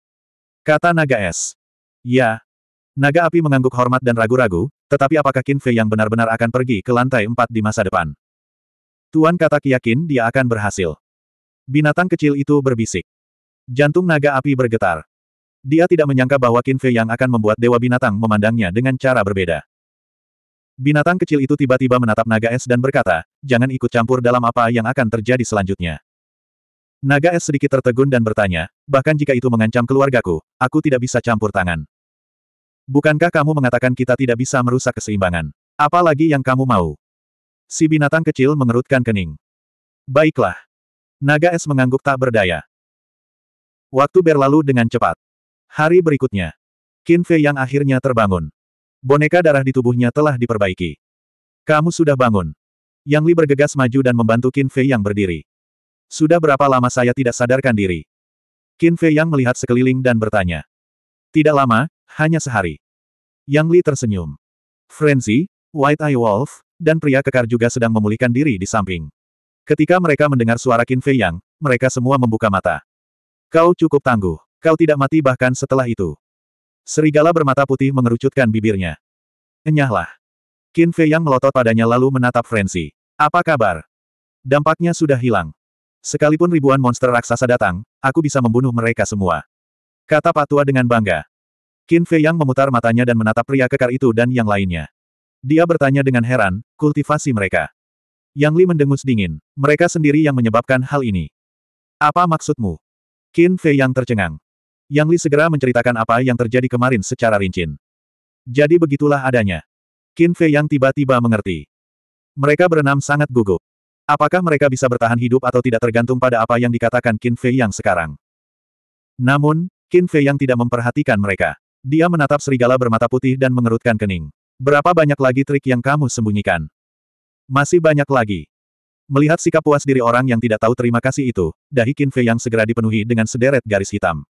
Kata naga es. Ya. Naga api mengangguk hormat dan ragu-ragu, tetapi apakah Kinfe yang benar-benar akan pergi ke lantai empat di masa depan? Tuan kata yakin dia akan berhasil. Binatang kecil itu berbisik. Jantung naga api bergetar. Dia tidak menyangka bahwa Qin Fei yang akan membuat Dewa Binatang memandangnya dengan cara berbeda. Binatang kecil itu tiba-tiba menatap naga es dan berkata, jangan ikut campur dalam apa yang akan terjadi selanjutnya. Naga es sedikit tertegun dan bertanya, bahkan jika itu mengancam keluargaku, aku tidak bisa campur tangan. Bukankah kamu mengatakan kita tidak bisa merusak keseimbangan? Apalagi yang kamu mau? Si binatang kecil mengerutkan kening. Baiklah. Naga es mengangguk tak berdaya. Waktu berlalu dengan cepat. Hari berikutnya. Qin Fei yang akhirnya terbangun. Boneka darah di tubuhnya telah diperbaiki. Kamu sudah bangun. Yang Li bergegas maju dan membantu Qin Fei yang berdiri. Sudah berapa lama saya tidak sadarkan diri? Qin Fei yang melihat sekeliling dan bertanya. Tidak lama, hanya sehari. Yang Li tersenyum. Frenzy, White Eye Wolf, dan pria kekar juga sedang memulihkan diri di samping. Ketika mereka mendengar suara Qin Fei Yang, mereka semua membuka mata. Kau cukup tangguh. Kau tidak mati bahkan setelah itu. Serigala bermata putih mengerucutkan bibirnya. Enyahlah. Qin Fei yang melotot padanya lalu menatap Frenzy. Apa kabar? Dampaknya sudah hilang. Sekalipun ribuan monster raksasa datang, aku bisa membunuh mereka semua. Kata Patua dengan bangga. Qin Fei yang memutar matanya dan menatap pria kekar itu dan yang lainnya. Dia bertanya dengan heran, kultivasi mereka. Yang Li mendengus dingin. Mereka sendiri yang menyebabkan hal ini. Apa maksudmu? Qin Fei yang tercengang. Yang Li segera menceritakan apa yang terjadi kemarin secara rinci. Jadi begitulah adanya. Qin Fei yang tiba-tiba mengerti. Mereka berenam sangat gugup. Apakah mereka bisa bertahan hidup atau tidak tergantung pada apa yang dikatakan Qin Fei yang sekarang. Namun, Qin Fei yang tidak memperhatikan mereka. Dia menatap serigala bermata putih dan mengerutkan kening. Berapa banyak lagi trik yang kamu sembunyikan? Masih banyak lagi. Melihat sikap puas diri orang yang tidak tahu terima kasih itu, dahi Qin Fei yang segera dipenuhi dengan sederet garis hitam.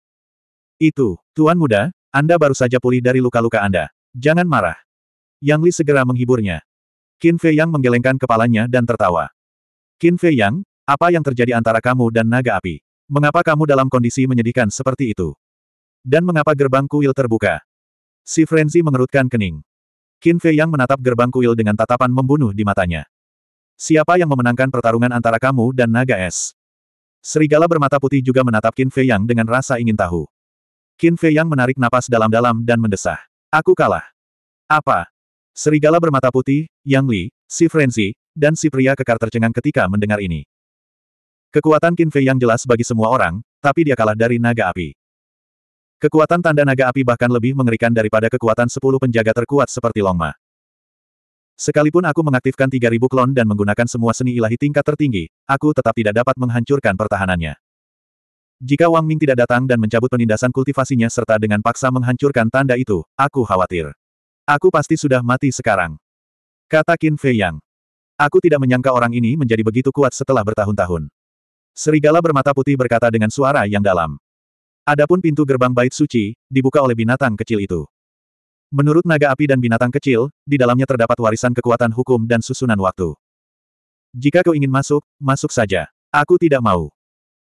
Itu, Tuan Muda, Anda baru saja pulih dari luka-luka Anda. Jangan marah. Yang Li segera menghiburnya. Qin Fei Yang menggelengkan kepalanya dan tertawa. Qin Fei Yang, apa yang terjadi antara kamu dan naga api? Mengapa kamu dalam kondisi menyedihkan seperti itu? Dan mengapa gerbang kuil terbuka? Si Frenzy mengerutkan kening. Qin Fei Yang menatap gerbang kuil dengan tatapan membunuh di matanya. Siapa yang memenangkan pertarungan antara kamu dan naga es? Serigala bermata putih juga menatap Qin Fei Yang dengan rasa ingin tahu. Qin Fei Yang menarik napas dalam-dalam dan mendesah. Aku kalah. Apa? Serigala bermata putih, Yang Li, si Frenzy, dan si pria kekar tercengang ketika mendengar ini. Kekuatan Qin Fei Yang jelas bagi semua orang, tapi dia kalah dari naga api. Kekuatan tanda naga api bahkan lebih mengerikan daripada kekuatan sepuluh penjaga terkuat seperti Long Ma. Sekalipun aku mengaktifkan 3000 klon dan menggunakan semua seni ilahi tingkat tertinggi, aku tetap tidak dapat menghancurkan pertahanannya. Jika Wang Ming tidak datang dan mencabut penindasan kultivasinya serta dengan paksa menghancurkan tanda itu, aku khawatir. Aku pasti sudah mati sekarang. Kata Qin Fei Yang. Aku tidak menyangka orang ini menjadi begitu kuat setelah bertahun-tahun. Serigala bermata putih berkata dengan suara yang dalam. Adapun pintu gerbang bait suci, dibuka oleh binatang kecil itu. Menurut naga api dan binatang kecil, di dalamnya terdapat warisan kekuatan hukum dan susunan waktu. Jika kau ingin masuk, masuk saja. Aku tidak mau.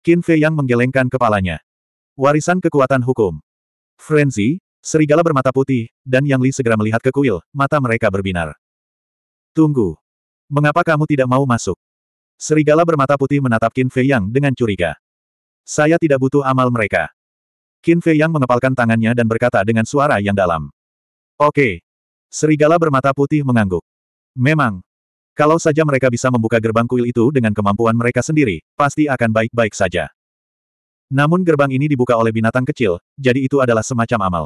Qin Fei yang menggelengkan kepalanya. Warisan kekuatan hukum. Frenzy, serigala bermata putih, dan Yang Li segera melihat ke kuil, mata mereka berbinar. Tunggu. Mengapa kamu tidak mau masuk? Serigala bermata putih menatap Qin Fei Yang dengan curiga. Saya tidak butuh amal mereka. Qin Fei Yang mengepalkan tangannya dan berkata dengan suara yang dalam. Oke. Serigala bermata putih mengangguk. Memang, kalau saja mereka bisa membuka gerbang kuil itu dengan kemampuan mereka sendiri, pasti akan baik-baik saja. Namun gerbang ini dibuka oleh binatang kecil, jadi itu adalah semacam amal.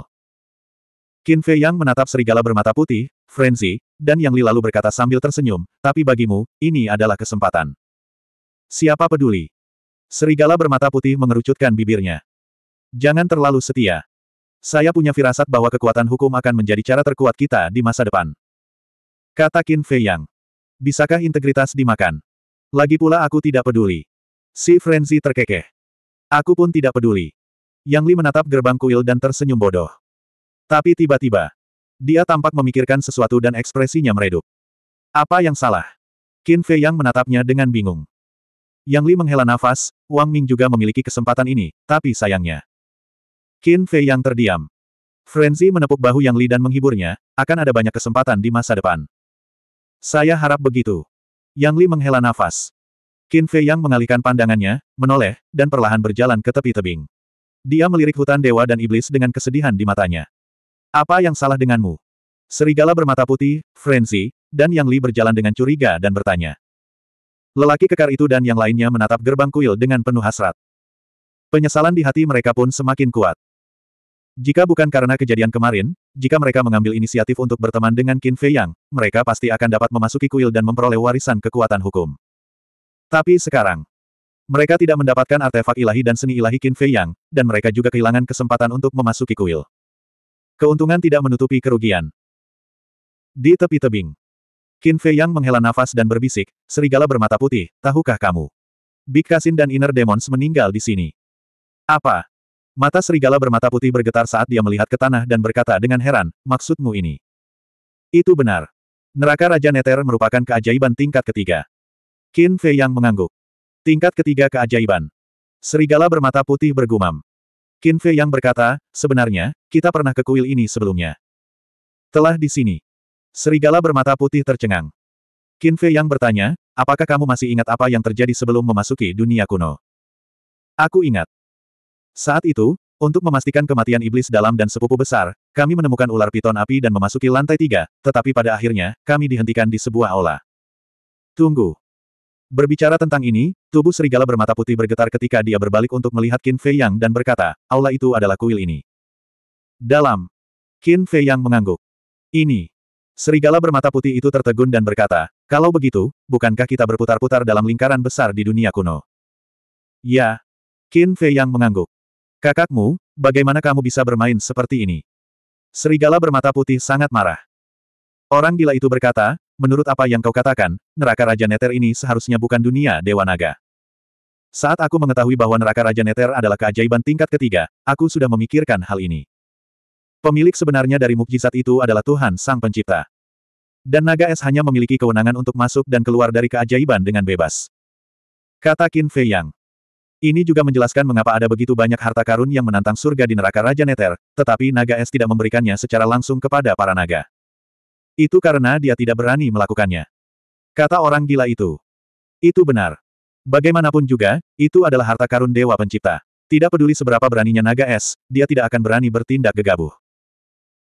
Qin Fei Yang menatap serigala bermata putih, frenzy, dan Yang Li lalu berkata sambil tersenyum, tapi bagimu, ini adalah kesempatan. Siapa peduli? Serigala bermata putih mengerucutkan bibirnya. Jangan terlalu setia. Saya punya firasat bahwa kekuatan hukum akan menjadi cara terkuat kita di masa depan. Kata Qin Fei Yang. Bisakah integritas dimakan? Lagi pula aku tidak peduli. Si Frenzy terkekeh. Aku pun tidak peduli. Yang Li menatap gerbang kuil dan tersenyum bodoh. Tapi tiba-tiba, dia tampak memikirkan sesuatu dan ekspresinya meredup. Apa yang salah? Qin Fei Yang menatapnya dengan bingung. Yang Li menghela nafas, Wang Ming juga memiliki kesempatan ini, tapi sayangnya. Qin Fei Yang terdiam. Frenzy menepuk bahu Yang Li dan menghiburnya, akan ada banyak kesempatan di masa depan. Saya harap begitu. Yang Li menghela nafas. Qin Fei Yang mengalihkan pandangannya, menoleh, dan perlahan berjalan ke tepi tebing. Dia melirik hutan dewa dan iblis dengan kesedihan di matanya. Apa yang salah denganmu? Serigala bermata putih, frenzy, dan Yang Li berjalan dengan curiga dan bertanya. Lelaki kekar itu dan yang lainnya menatap gerbang kuil dengan penuh hasrat. Penyesalan di hati mereka pun semakin kuat. Jika bukan karena kejadian kemarin, jika mereka mengambil inisiatif untuk berteman dengan Qin Fei Yang, mereka pasti akan dapat memasuki kuil dan memperoleh warisan kekuatan hukum. Tapi sekarang, mereka tidak mendapatkan artefak ilahi dan seni ilahi Qin Fei Yang, dan mereka juga kehilangan kesempatan untuk memasuki kuil. Keuntungan tidak menutupi kerugian. Di tepi tebing, Qin Fei Yang menghela nafas dan berbisik, serigala bermata putih, tahukah kamu? Bikasin dan Inner Demons meninggal di sini. Apa? Mata serigala bermata putih bergetar saat dia melihat ke tanah dan berkata dengan heran, maksudmu ini? Itu benar. Neraka Raja Neter merupakan keajaiban tingkat ketiga. Qin Fei yang mengangguk. Tingkat ketiga keajaiban. Serigala bermata putih bergumam. Qin Fei yang berkata, sebenarnya, kita pernah ke kuil ini sebelumnya. Telah di sini. Serigala bermata putih tercengang. Qin Fei yang bertanya, apakah kamu masih ingat apa yang terjadi sebelum memasuki dunia kuno? Aku ingat. Saat itu, untuk memastikan kematian iblis dalam dan sepupu besar, kami menemukan ular piton api dan memasuki lantai tiga, tetapi pada akhirnya, kami dihentikan di sebuah aula. Tunggu. Berbicara tentang ini, tubuh serigala bermata putih bergetar ketika dia berbalik untuk melihat Qin Fei Yang dan berkata, aula itu adalah kuil ini. Dalam. Qin Fei Yang mengangguk. Ini. Serigala bermata putih itu tertegun dan berkata, kalau begitu, bukankah kita berputar-putar dalam lingkaran besar di dunia kuno? Ya. Qin Fei Yang mengangguk. Kakakmu, bagaimana kamu bisa bermain seperti ini? Serigala bermata putih sangat marah. Orang gila itu berkata, menurut apa yang kau katakan, neraka Raja Neter ini seharusnya bukan dunia Dewa Naga. Saat aku mengetahui bahwa neraka Raja Neter adalah keajaiban tingkat ketiga, aku sudah memikirkan hal ini. Pemilik sebenarnya dari mukjizat itu adalah Tuhan Sang Pencipta. Dan naga es hanya memiliki kewenangan untuk masuk dan keluar dari keajaiban dengan bebas. Kata Qin Fei Yang. Ini juga menjelaskan mengapa ada begitu banyak harta karun yang menantang surga di neraka Raja Neter, tetapi naga es tidak memberikannya secara langsung kepada para naga. Itu karena dia tidak berani melakukannya. Kata orang gila itu. Itu benar. Bagaimanapun juga, itu adalah harta karun Dewa Pencipta. Tidak peduli seberapa beraninya naga es, dia tidak akan berani bertindak gegabah.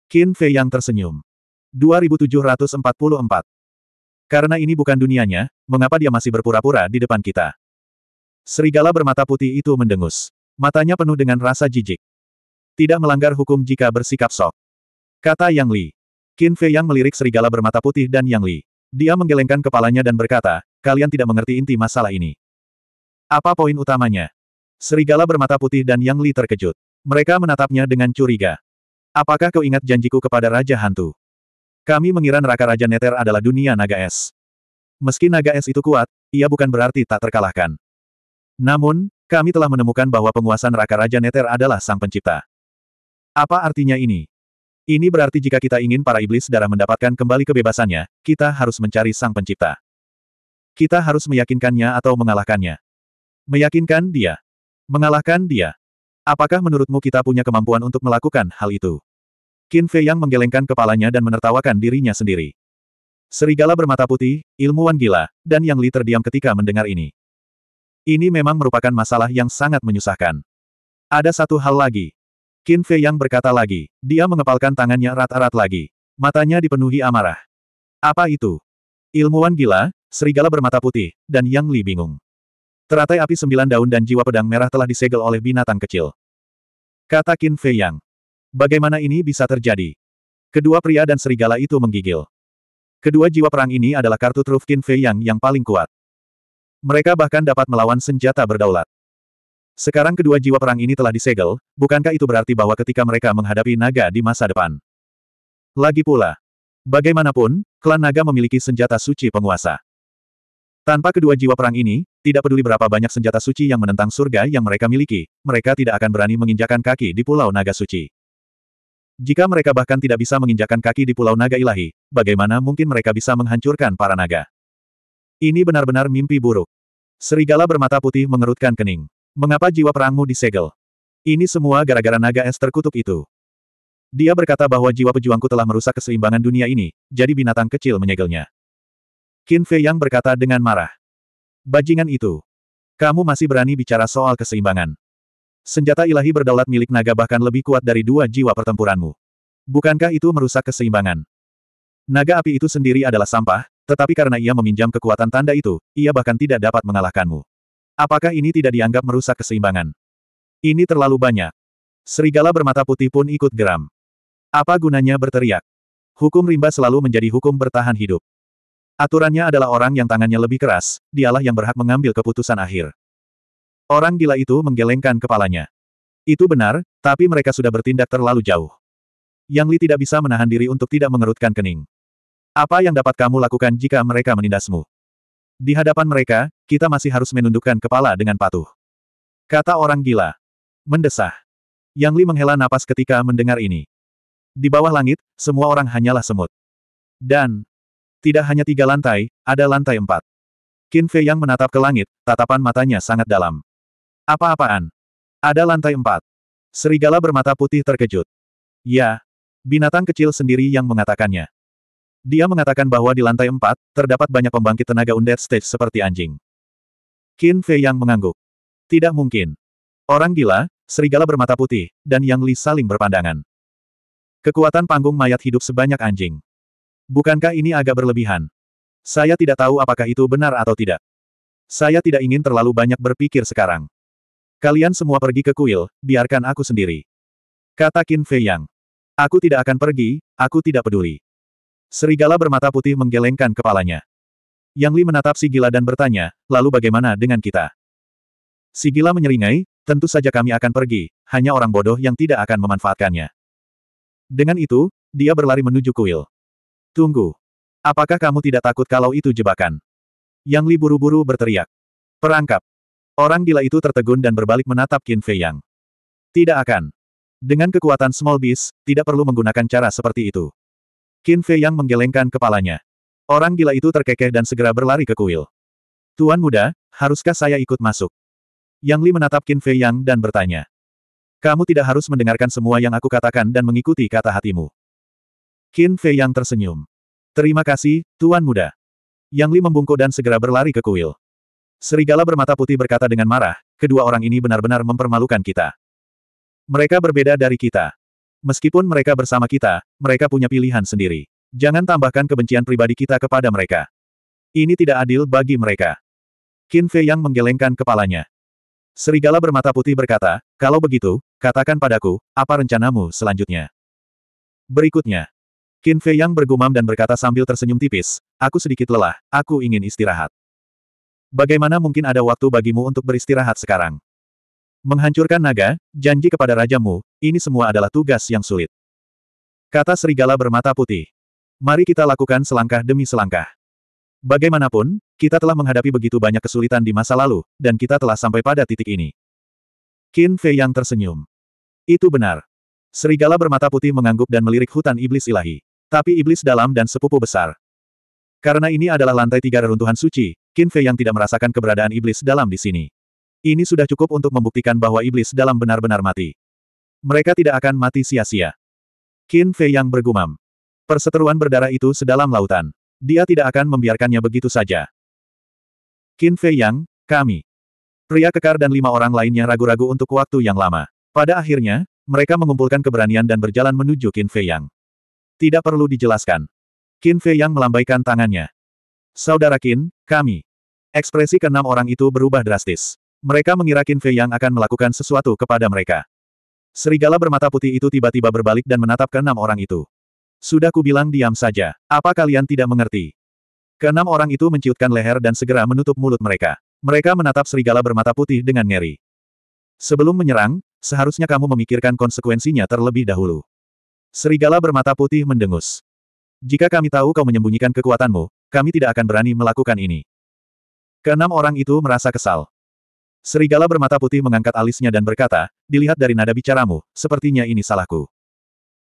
Qin Fei yang tersenyum. 2744 Karena ini bukan dunianya, mengapa dia masih berpura-pura di depan kita? Serigala bermata putih itu mendengus. Matanya penuh dengan rasa jijik. Tidak melanggar hukum jika bersikap sok. Kata Yang Li. Qin Fei Yang melirik serigala bermata putih dan Yang Li. Dia menggelengkan kepalanya dan berkata, kalian tidak mengerti inti masalah ini. Apa poin utamanya? Serigala bermata putih dan Yang Li terkejut. Mereka menatapnya dengan curiga. Apakah kau ingat janjiku kepada Raja Hantu? Kami mengira neraka Raja Neter adalah dunia naga es. Meski naga es itu kuat, ia bukan berarti tak terkalahkan. Namun, kami telah menemukan bahwa penguasa neraka Raja Neter adalah sang pencipta. Apa artinya ini? Ini berarti jika kita ingin para iblis darah mendapatkan kembali kebebasannya, kita harus mencari sang pencipta. Kita harus meyakinkannya atau mengalahkannya. Meyakinkan dia. Mengalahkan dia. Apakah menurutmu kita punya kemampuan untuk melakukan hal itu? Qin Fei Yang menggelengkan kepalanya dan menertawakan dirinya sendiri. Serigala bermata putih, ilmuwan gila, dan Yang Li terdiam ketika mendengar ini. Ini memang merupakan masalah yang sangat menyusahkan. Ada satu hal lagi. Qin Fei yang berkata lagi. Dia mengepalkan tangannya erat-erat lagi. Matanya dipenuhi amarah. Apa itu? Ilmuwan gila, serigala bermata putih, dan Yang Li bingung. Teratai api sembilan daun dan jiwa pedang merah telah disegel oleh binatang kecil. Kata Qin Fei Yang. Bagaimana ini bisa terjadi? Kedua pria dan serigala itu menggigil. Kedua jiwa perang ini adalah kartu truf Qin Fei Yang yang paling kuat. Mereka bahkan dapat melawan senjata berdaulat. Sekarang kedua jiwa perang ini telah disegel, bukankah itu berarti bahwa ketika mereka menghadapi naga di masa depan? Lagi pula, bagaimanapun, klan naga memiliki senjata suci penguasa. Tanpa kedua jiwa perang ini, tidak peduli berapa banyak senjata suci yang menentang surga yang mereka miliki, mereka tidak akan berani menginjakan kaki di Pulau Naga Suci. Jika mereka bahkan tidak bisa menginjakan kaki di Pulau Naga Ilahi, bagaimana mungkin mereka bisa menghancurkan para naga? Ini benar-benar mimpi buruk. Serigala bermata putih mengerutkan kening. Mengapa jiwa perangmu disegel? Ini semua gara-gara naga es terkutuk itu. Dia berkata bahwa jiwa pejuangku telah merusak keseimbangan dunia ini, jadi binatang kecil menyegelnya. Qin Fei Yang berkata dengan marah. Bajingan itu. Kamu masih berani bicara soal keseimbangan. Senjata ilahi berdaulat milik naga bahkan lebih kuat dari dua jiwa pertempuranmu. Bukankah itu merusak keseimbangan? Naga api itu sendiri adalah sampah, tetapi karena ia meminjam kekuatan tanda itu, ia bahkan tidak dapat mengalahkanmu. Apakah ini tidak dianggap merusak keseimbangan? Ini terlalu banyak. Serigala bermata putih pun ikut geram. Apa gunanya berteriak? Hukum rimba selalu menjadi hukum bertahan hidup. Aturannya adalah orang yang tangannya lebih keras, dialah yang berhak mengambil keputusan akhir. Orang gila itu menggelengkan kepalanya. Itu benar, tapi mereka sudah bertindak terlalu jauh. Yang Li tidak bisa menahan diri untuk tidak mengerutkan kening. Apa yang dapat kamu lakukan jika mereka menindasmu? Di hadapan mereka, kita masih harus menundukkan kepala dengan patuh. Kata orang gila. Mendesah. Yang Li menghela napas ketika mendengar ini. Di bawah langit, semua orang hanyalah semut. Dan, tidak hanya tiga lantai, ada lantai empat. Qin Fei yang menatap ke langit, tatapan matanya sangat dalam. Apa-apaan? Ada lantai empat. Serigala bermata putih terkejut. Ya, binatang kecil sendiri yang mengatakannya. Dia mengatakan bahwa di lantai empat, terdapat banyak pembangkit tenaga undead stage seperti anjing. Qin Fei yang mengangguk. Tidak mungkin. Orang gila, serigala bermata putih, dan Yang Li saling berpandangan. Kekuatan panggung mayat hidup sebanyak anjing. Bukankah ini agak berlebihan? Saya tidak tahu apakah itu benar atau tidak. Saya tidak ingin terlalu banyak berpikir sekarang. Kalian semua pergi ke kuil, biarkan aku sendiri. Kata Qin Fei Yang. Aku tidak akan pergi, aku tidak peduli. Serigala bermata putih menggelengkan kepalanya. Yang Li menatap si gila dan bertanya, lalu bagaimana dengan kita? Si gila menyeringai, tentu saja kami akan pergi, hanya orang bodoh yang tidak akan memanfaatkannya. Dengan itu, dia berlari menuju kuil. Tunggu. Apakah kamu tidak takut kalau itu jebakan? Yang Li buru-buru berteriak. Perangkap. Orang gila itu tertegun dan berbalik menatap Qin Fei Yang. Tidak akan. Dengan kekuatan Small Beast, tidak perlu menggunakan cara seperti itu. Qin Fei yang menggelengkan kepalanya. Orang gila itu terkekeh dan segera berlari ke kuil. Tuan muda, haruskah saya ikut masuk? Yang Li menatap Qin Fei Yang dan bertanya. Kamu tidak harus mendengarkan semua yang aku katakan dan mengikuti kata hatimu. Qin Fei Yang tersenyum. Terima kasih, Tuan muda. Yang Li membungkuk dan segera berlari ke kuil. Serigala bermata putih berkata dengan marah, kedua orang ini benar-benar mempermalukan kita. Mereka berbeda dari kita. Meskipun mereka bersama kita, mereka punya pilihan sendiri. Jangan tambahkan kebencian pribadi kita kepada mereka. Ini tidak adil bagi mereka. Qin Fei yang menggelengkan kepalanya. Serigala bermata putih berkata, kalau begitu, katakan padaku, apa rencanamu selanjutnya? Berikutnya. Qin Fei yang bergumam dan berkata sambil tersenyum tipis, aku sedikit lelah, aku ingin istirahat. Bagaimana mungkin ada waktu bagimu untuk beristirahat sekarang? Menghancurkan naga, janji kepada rajamu, ini semua adalah tugas yang sulit. Kata serigala bermata putih. Mari kita lakukan selangkah demi selangkah. Bagaimanapun, kita telah menghadapi begitu banyak kesulitan di masa lalu, dan kita telah sampai pada titik ini. Qin Fei yang tersenyum. Itu benar. Serigala bermata putih mengangguk dan melirik hutan iblis ilahi. Tapi iblis dalam dan sepupu besar. Karena ini adalah lantai tiga reruntuhan suci, Qin Fei yang tidak merasakan keberadaan iblis dalam di sini. Ini sudah cukup untuk membuktikan bahwa iblis dalam benar-benar mati. Mereka tidak akan mati sia-sia. Qin Fei yang bergumam. Perseteruan berdarah itu sedalam lautan. Dia tidak akan membiarkannya begitu saja. Qin Fei Yang, kami. Pria kekar dan lima orang lainnya ragu-ragu untuk waktu yang lama. Pada akhirnya, mereka mengumpulkan keberanian dan berjalan menuju Qin Fei Yang. Tidak perlu dijelaskan. Qin Fei Yang melambaikan tangannya. Saudara Qin, kami. Ekspresi keenam orang itu berubah drastis. Mereka mengira Qin Fei yang akan melakukan sesuatu kepada mereka. Serigala bermata putih itu tiba-tiba berbalik dan menatap keenam orang itu. Sudah kubilang diam saja. Apa kalian tidak mengerti? Keenam orang itu menciutkan leher dan segera menutup mulut mereka. Mereka menatap serigala bermata putih dengan ngeri. Sebelum menyerang, seharusnya kamu memikirkan konsekuensinya terlebih dahulu. Serigala bermata putih mendengus. Jika kami tahu kau menyembunyikan kekuatanmu, kami tidak akan berani melakukan ini. Keenam orang itu merasa kesal. Serigala bermata putih mengangkat alisnya dan berkata, dilihat dari nada bicaramu, sepertinya ini salahku.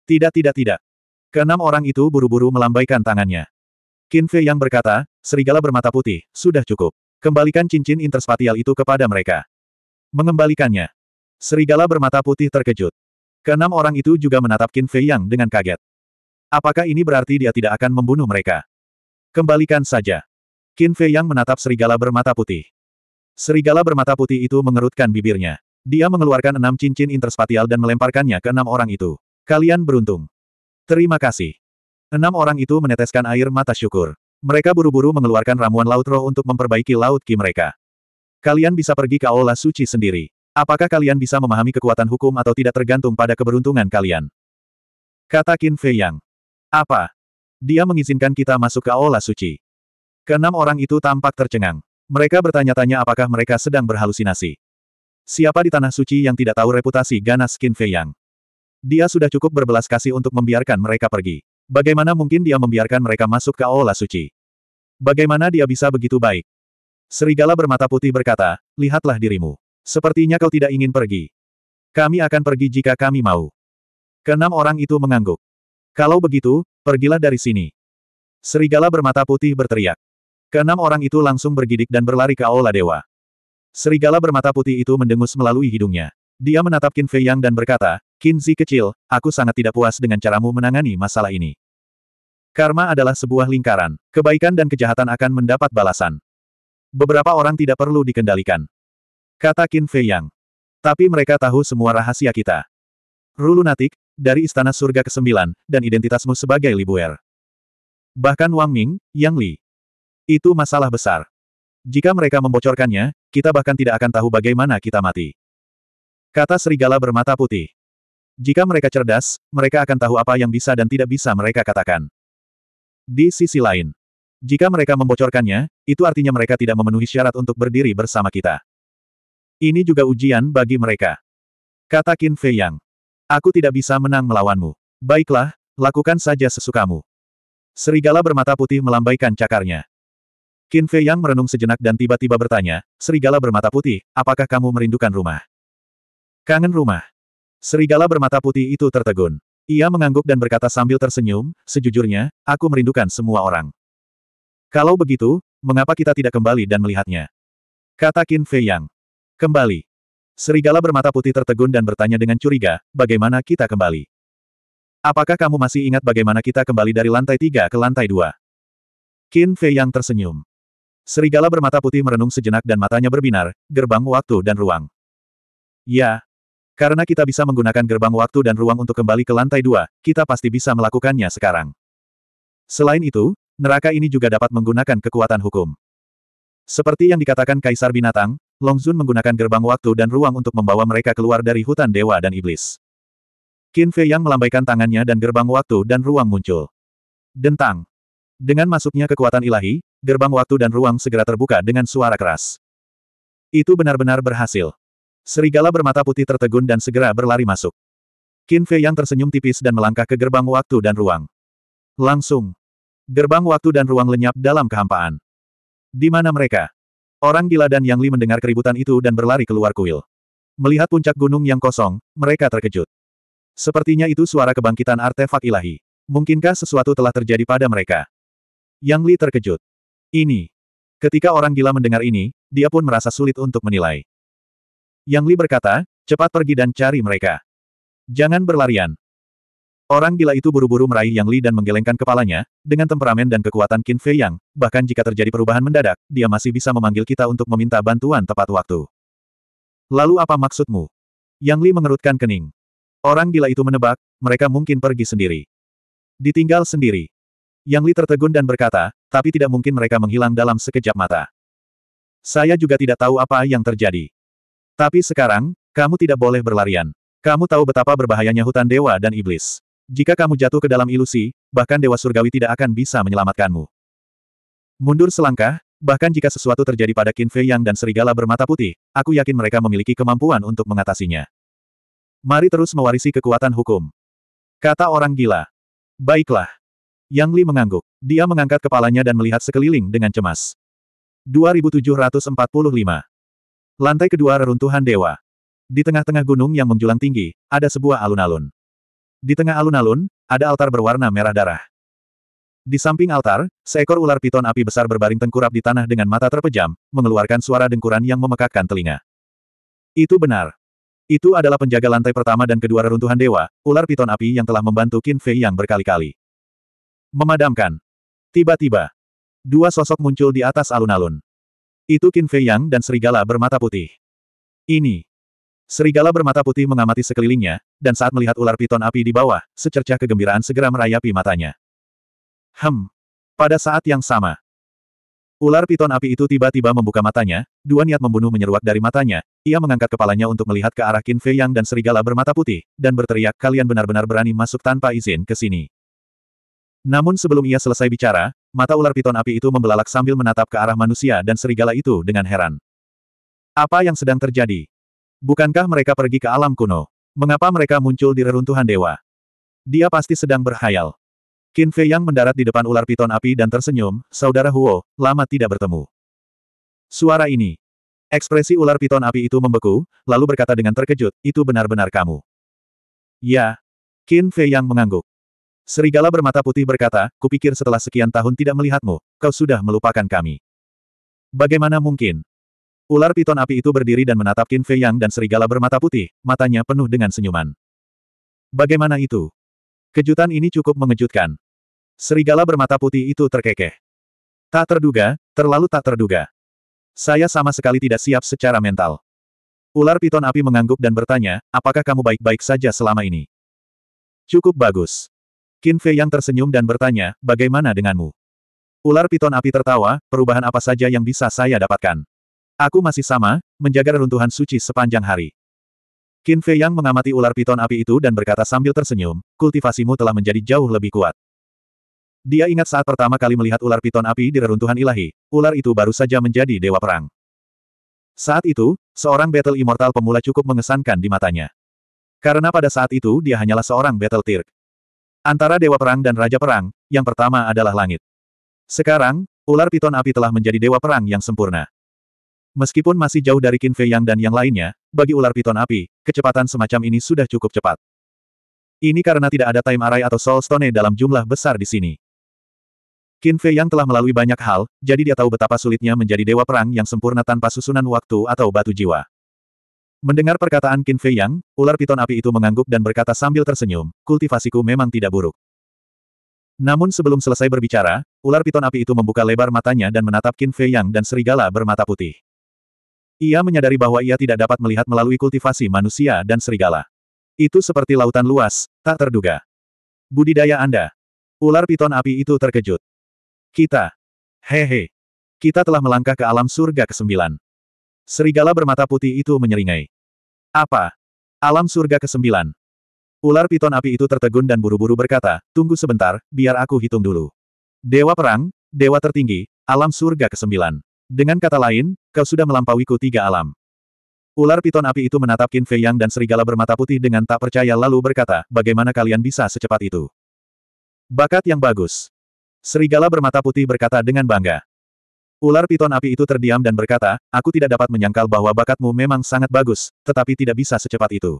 Tidak tidak tidak. Keenam orang itu buru-buru melambaikan tangannya. Qin Fei yang berkata, serigala bermata putih, sudah cukup. Kembalikan cincin interspatial itu kepada mereka. Mengembalikannya. Serigala bermata putih terkejut. Keenam orang itu juga menatap Qin Fei yang dengan kaget. Apakah ini berarti dia tidak akan membunuh mereka? Kembalikan saja. Qin Fei yang menatap serigala bermata putih. Serigala bermata putih itu mengerutkan bibirnya. Dia mengeluarkan enam cincin interspatial dan melemparkannya ke enam orang itu. Kalian beruntung. Terima kasih. Enam orang itu meneteskan air mata syukur. Mereka buru-buru mengeluarkan ramuan laut roh untuk memperbaiki laut ki mereka. Kalian bisa pergi ke Aula Suci sendiri. Apakah kalian bisa memahami kekuatan hukum atau tidak tergantung pada keberuntungan kalian? Kata Qin Fei Yang. Apa? Dia mengizinkan kita masuk ke Aula Suci. Keenam orang itu tampak tercengang. Mereka bertanya-tanya apakah mereka sedang berhalusinasi. Siapa di Tanah Suci yang tidak tahu reputasi ganas Qin Fei Yang? Dia sudah cukup berbelas kasih untuk membiarkan mereka pergi. Bagaimana mungkin dia membiarkan mereka masuk ke Aula Suci? Bagaimana dia bisa begitu baik? Serigala bermata putih berkata, lihatlah dirimu. Sepertinya kau tidak ingin pergi. Kami akan pergi jika kami mau. Kenam orang itu mengangguk. Kalau begitu, pergilah dari sini. Serigala bermata putih berteriak. Keenam orang itu langsung bergidik dan berlari ke Aula Dewa. Serigala bermata putih itu mendengus melalui hidungnya. Dia menatap Qin Fei Yang dan berkata, Kinzi kecil, aku sangat tidak puas dengan caramu menangani masalah ini. Karma adalah sebuah lingkaran. Kebaikan dan kejahatan akan mendapat balasan. Beberapa orang tidak perlu dikendalikan. Kata Qin Fei Yang. Tapi mereka tahu semua rahasia kita. Rulunatik, dari Istana Surga ke-9, dan identitasmu sebagai Libuer. Bahkan Wang Ming, Yang Li, itu masalah besar. Jika mereka membocorkannya, kita bahkan tidak akan tahu bagaimana kita mati. Kata serigala bermata putih. Jika mereka cerdas, mereka akan tahu apa yang bisa dan tidak bisa mereka katakan. Di sisi lain, jika mereka membocorkannya, itu artinya mereka tidak memenuhi syarat untuk berdiri bersama kita. Ini juga ujian bagi mereka. Kata Qin Fei Yang. Aku tidak bisa menang melawanmu. Baiklah, lakukan saja sesukamu. Serigala bermata putih melambaikan cakarnya. Qin Fei Yang merenung sejenak dan tiba-tiba bertanya, Serigala bermata putih, apakah kamu merindukan rumah? Kangen rumah. Serigala bermata putih itu tertegun. Ia mengangguk dan berkata sambil tersenyum, sejujurnya, aku merindukan semua orang. Kalau begitu, mengapa kita tidak kembali dan melihatnya? Kata Qin Fei Yang. Kembali. Serigala bermata putih tertegun dan bertanya dengan curiga, bagaimana kita kembali? Apakah kamu masih ingat bagaimana kita kembali dari lantai tiga ke lantai dua? Qin Fei Yang tersenyum. Serigala bermata putih merenung sejenak dan matanya berbinar, gerbang waktu dan ruang. Ya. Karena kita bisa menggunakan gerbang waktu dan ruang untuk kembali ke lantai dua, kita pasti bisa melakukannya sekarang. Selain itu, neraka ini juga dapat menggunakan kekuatan hukum. Seperti yang dikatakan Kaisar Binatang, Longzun menggunakan gerbang waktu dan ruang untuk membawa mereka keluar dari hutan dewa dan iblis. Qin Fei Yang melambaikan tangannya dan gerbang waktu dan ruang muncul. Dentang. Dengan masuknya kekuatan ilahi, Gerbang waktu dan ruang segera terbuka dengan suara keras. Itu benar-benar berhasil. Serigala bermata putih tertegun dan segera berlari masuk. Qin Fei yang tersenyum tipis dan melangkah ke gerbang waktu dan ruang. Langsung. Gerbang waktu dan ruang lenyap dalam kehampaan. Di mana mereka? Orang gila dan Yang Li mendengar keributan itu dan berlari keluar kuil. Melihat puncak gunung yang kosong, mereka terkejut. Sepertinya itu suara kebangkitan artefak ilahi. Mungkinkah sesuatu telah terjadi pada mereka? Yang Li terkejut. Ini. Ketika orang gila mendengar ini, dia pun merasa sulit untuk menilai. Yang Li berkata, cepat pergi dan cari mereka. Jangan berlarian. Orang gila itu buru-buru meraih Yang Li dan menggelengkan kepalanya, dengan temperamen dan kekuatan Qin Fei Yang, bahkan jika terjadi perubahan mendadak, dia masih bisa memanggil kita untuk meminta bantuan tepat waktu. Lalu apa maksudmu? Yang Li mengerutkan kening. Orang gila itu menebak, mereka mungkin pergi sendiri. Ditinggal sendiri. Yang Li tertegun dan berkata, tapi tidak mungkin mereka menghilang dalam sekejap mata. Saya juga tidak tahu apa yang terjadi. Tapi sekarang, kamu tidak boleh berlarian. Kamu tahu betapa berbahayanya hutan dewa dan iblis. Jika kamu jatuh ke dalam ilusi, bahkan dewa surgawi tidak akan bisa menyelamatkanmu. Mundur selangkah, bahkan jika sesuatu terjadi pada Qin Fei Yang dan serigala bermata putih, aku yakin mereka memiliki kemampuan untuk mengatasinya. Mari terus mewarisi kekuatan hukum. Kata orang gila. Baiklah. Yang Li mengangguk. Dia mengangkat kepalanya dan melihat sekeliling dengan cemas. 2745. Lantai kedua reruntuhan dewa. Di tengah-tengah gunung yang menjulang tinggi, ada sebuah alun-alun. Di tengah alun-alun, ada altar berwarna merah darah. Di samping altar, seekor ular piton api besar berbaring tengkurap di tanah dengan mata terpejam, mengeluarkan suara dengkuran yang memekakkan telinga. Itu benar. Itu adalah penjaga lantai pertama dan kedua reruntuhan dewa, ular piton api yang telah membantu Qin Fei yang berkali-kali. Memadamkan. Tiba-tiba, dua sosok muncul di atas alun-alun. Itu Qin Fei Yang dan serigala bermata putih. Ini. Serigala bermata putih mengamati sekelilingnya, dan saat melihat ular piton api di bawah, secercah kegembiraan segera merayapi matanya. Hem. Pada saat yang sama. Ular piton api itu tiba-tiba membuka matanya, dua niat membunuh menyeruak dari matanya, ia mengangkat kepalanya untuk melihat ke arah Qin Fei Yang dan serigala bermata putih, dan berteriak kalian benar-benar berani masuk tanpa izin ke sini. Namun sebelum ia selesai bicara, mata ular piton api itu membelalak sambil menatap ke arah manusia dan serigala itu dengan heran. Apa yang sedang terjadi? Bukankah mereka pergi ke alam kuno? Mengapa mereka muncul di reruntuhan dewa? Dia pasti sedang berhayal. Qin Fei Yang mendarat di depan ular piton api dan tersenyum, saudara Huo, lama tidak bertemu. Suara ini. Ekspresi ular piton api itu membeku, lalu berkata dengan terkejut, itu benar-benar kamu. Ya. Qin Fei Yang mengangguk. Serigala bermata putih berkata, kupikir setelah sekian tahun tidak melihatmu, kau sudah melupakan kami. Bagaimana mungkin? Ular piton api itu berdiri dan menatap Qin Fei Yang dan serigala bermata putih, matanya penuh dengan senyuman. Bagaimana itu? Kejutan ini cukup mengejutkan. Serigala bermata putih itu terkekeh. Tak terduga, terlalu tak terduga. Saya sama sekali tidak siap secara mental. Ular piton api mengangguk dan bertanya, apakah kamu baik-baik saja selama ini? Cukup bagus. Qin Fei yang tersenyum dan bertanya, bagaimana denganmu? Ular piton api tertawa, perubahan apa saja yang bisa saya dapatkan? Aku masih sama, menjaga reruntuhan suci sepanjang hari. Qin Fei yang mengamati ular piton api itu dan berkata sambil tersenyum, kultivasimu telah menjadi jauh lebih kuat. Dia ingat saat pertama kali melihat ular piton api di reruntuhan ilahi, ular itu baru saja menjadi dewa perang. Saat itu, seorang Battle Immortal pemula cukup mengesankan di matanya. Karena pada saat itu dia hanyalah seorang Battle Tirk. Antara Dewa Perang dan Raja Perang, yang pertama adalah langit. Sekarang, ular piton api telah menjadi Dewa Perang yang sempurna. Meskipun masih jauh dari Qin Fei Yang dan yang lainnya, bagi ular piton api, kecepatan semacam ini sudah cukup cepat. Ini karena tidak ada time array atau soul stone dalam jumlah besar di sini. Qin Fei Yang telah melalui banyak hal, jadi dia tahu betapa sulitnya menjadi dewa perang yang sempurna tanpa susunan waktu atau batu jiwa. Mendengar perkataan Qin Fei Yang, ular piton api itu mengangguk dan berkata sambil tersenyum, kultivasiku memang tidak buruk. Namun sebelum selesai berbicara, ular piton api itu membuka lebar matanya dan menatap Qin Fei Yang dan serigala bermata putih. Ia menyadari bahwa ia tidak dapat melihat melalui kultivasi manusia dan serigala. Itu seperti lautan luas, tak terduga. Budidaya Anda. Ular piton api itu terkejut. Kita. Hehe. Kita telah melangkah ke alam surga ke-9. Serigala bermata putih itu menyeringai. Apa? Alam surga ke-9. Ular piton api itu tertegun dan buru-buru berkata, tunggu sebentar, biar aku hitung dulu. Dewa perang, dewa tertinggi, alam surga ke-9. Dengan kata lain, kau sudah melampaui ku tiga alam. Ular piton api itu menatap Qin Fei Yang dan serigala bermata putih dengan tak percaya lalu berkata, bagaimana kalian bisa secepat itu? Bakat yang bagus. Serigala bermata putih berkata dengan bangga. Ular piton api itu terdiam dan berkata, aku tidak dapat menyangkal bahwa bakatmu memang sangat bagus, tetapi tidak bisa secepat itu.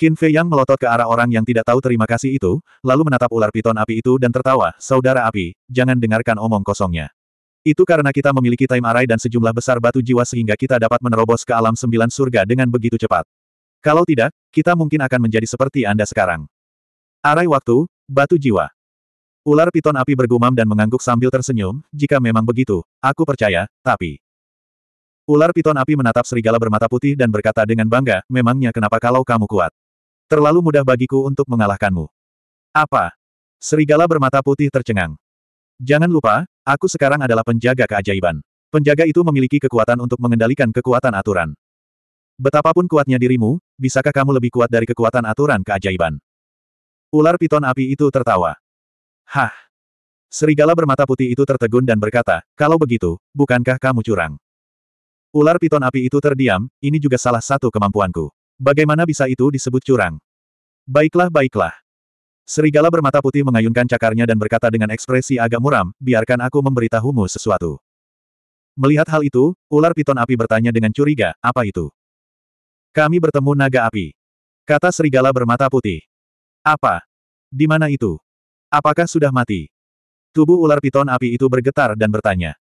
Qin Fei Yang melotot ke arah orang yang tidak tahu terima kasih itu, lalu menatap ular piton api itu dan tertawa, saudara api, jangan dengarkan omong kosongnya. Itu karena kita memiliki time array dan sejumlah besar batu jiwa sehingga kita dapat menerobos ke alam sembilan surga dengan begitu cepat. Kalau tidak, kita mungkin akan menjadi seperti Anda sekarang. Array waktu, batu jiwa. Ular piton api bergumam dan mengangguk sambil tersenyum, jika memang begitu, aku percaya, tapi... Ular piton api menatap serigala bermata putih dan berkata dengan bangga, memangnya kenapa kalau kamu kuat? Terlalu mudah bagiku untuk mengalahkanmu. Apa? Serigala bermata putih tercengang. Jangan lupa, aku sekarang adalah penjaga keajaiban. Penjaga itu memiliki kekuatan untuk mengendalikan kekuatan aturan. Betapapun kuatnya dirimu, bisakah kamu lebih kuat dari kekuatan aturan keajaiban? Ular piton api itu tertawa. Hah! Serigala bermata putih itu tertegun dan berkata, kalau begitu, bukankah kamu curang? Ular piton api itu terdiam, ini juga salah satu kemampuanku. Bagaimana bisa itu disebut curang? Baiklah, baiklah. Serigala bermata putih mengayunkan cakarnya dan berkata dengan ekspresi agak muram, biarkan aku memberitahumu sesuatu. Melihat hal itu, ular piton api bertanya dengan curiga, apa itu? Kami bertemu naga api. Kata serigala bermata putih. Apa? Di mana itu? Apakah sudah mati? Tubuh ular piton api itu bergetar dan bertanya.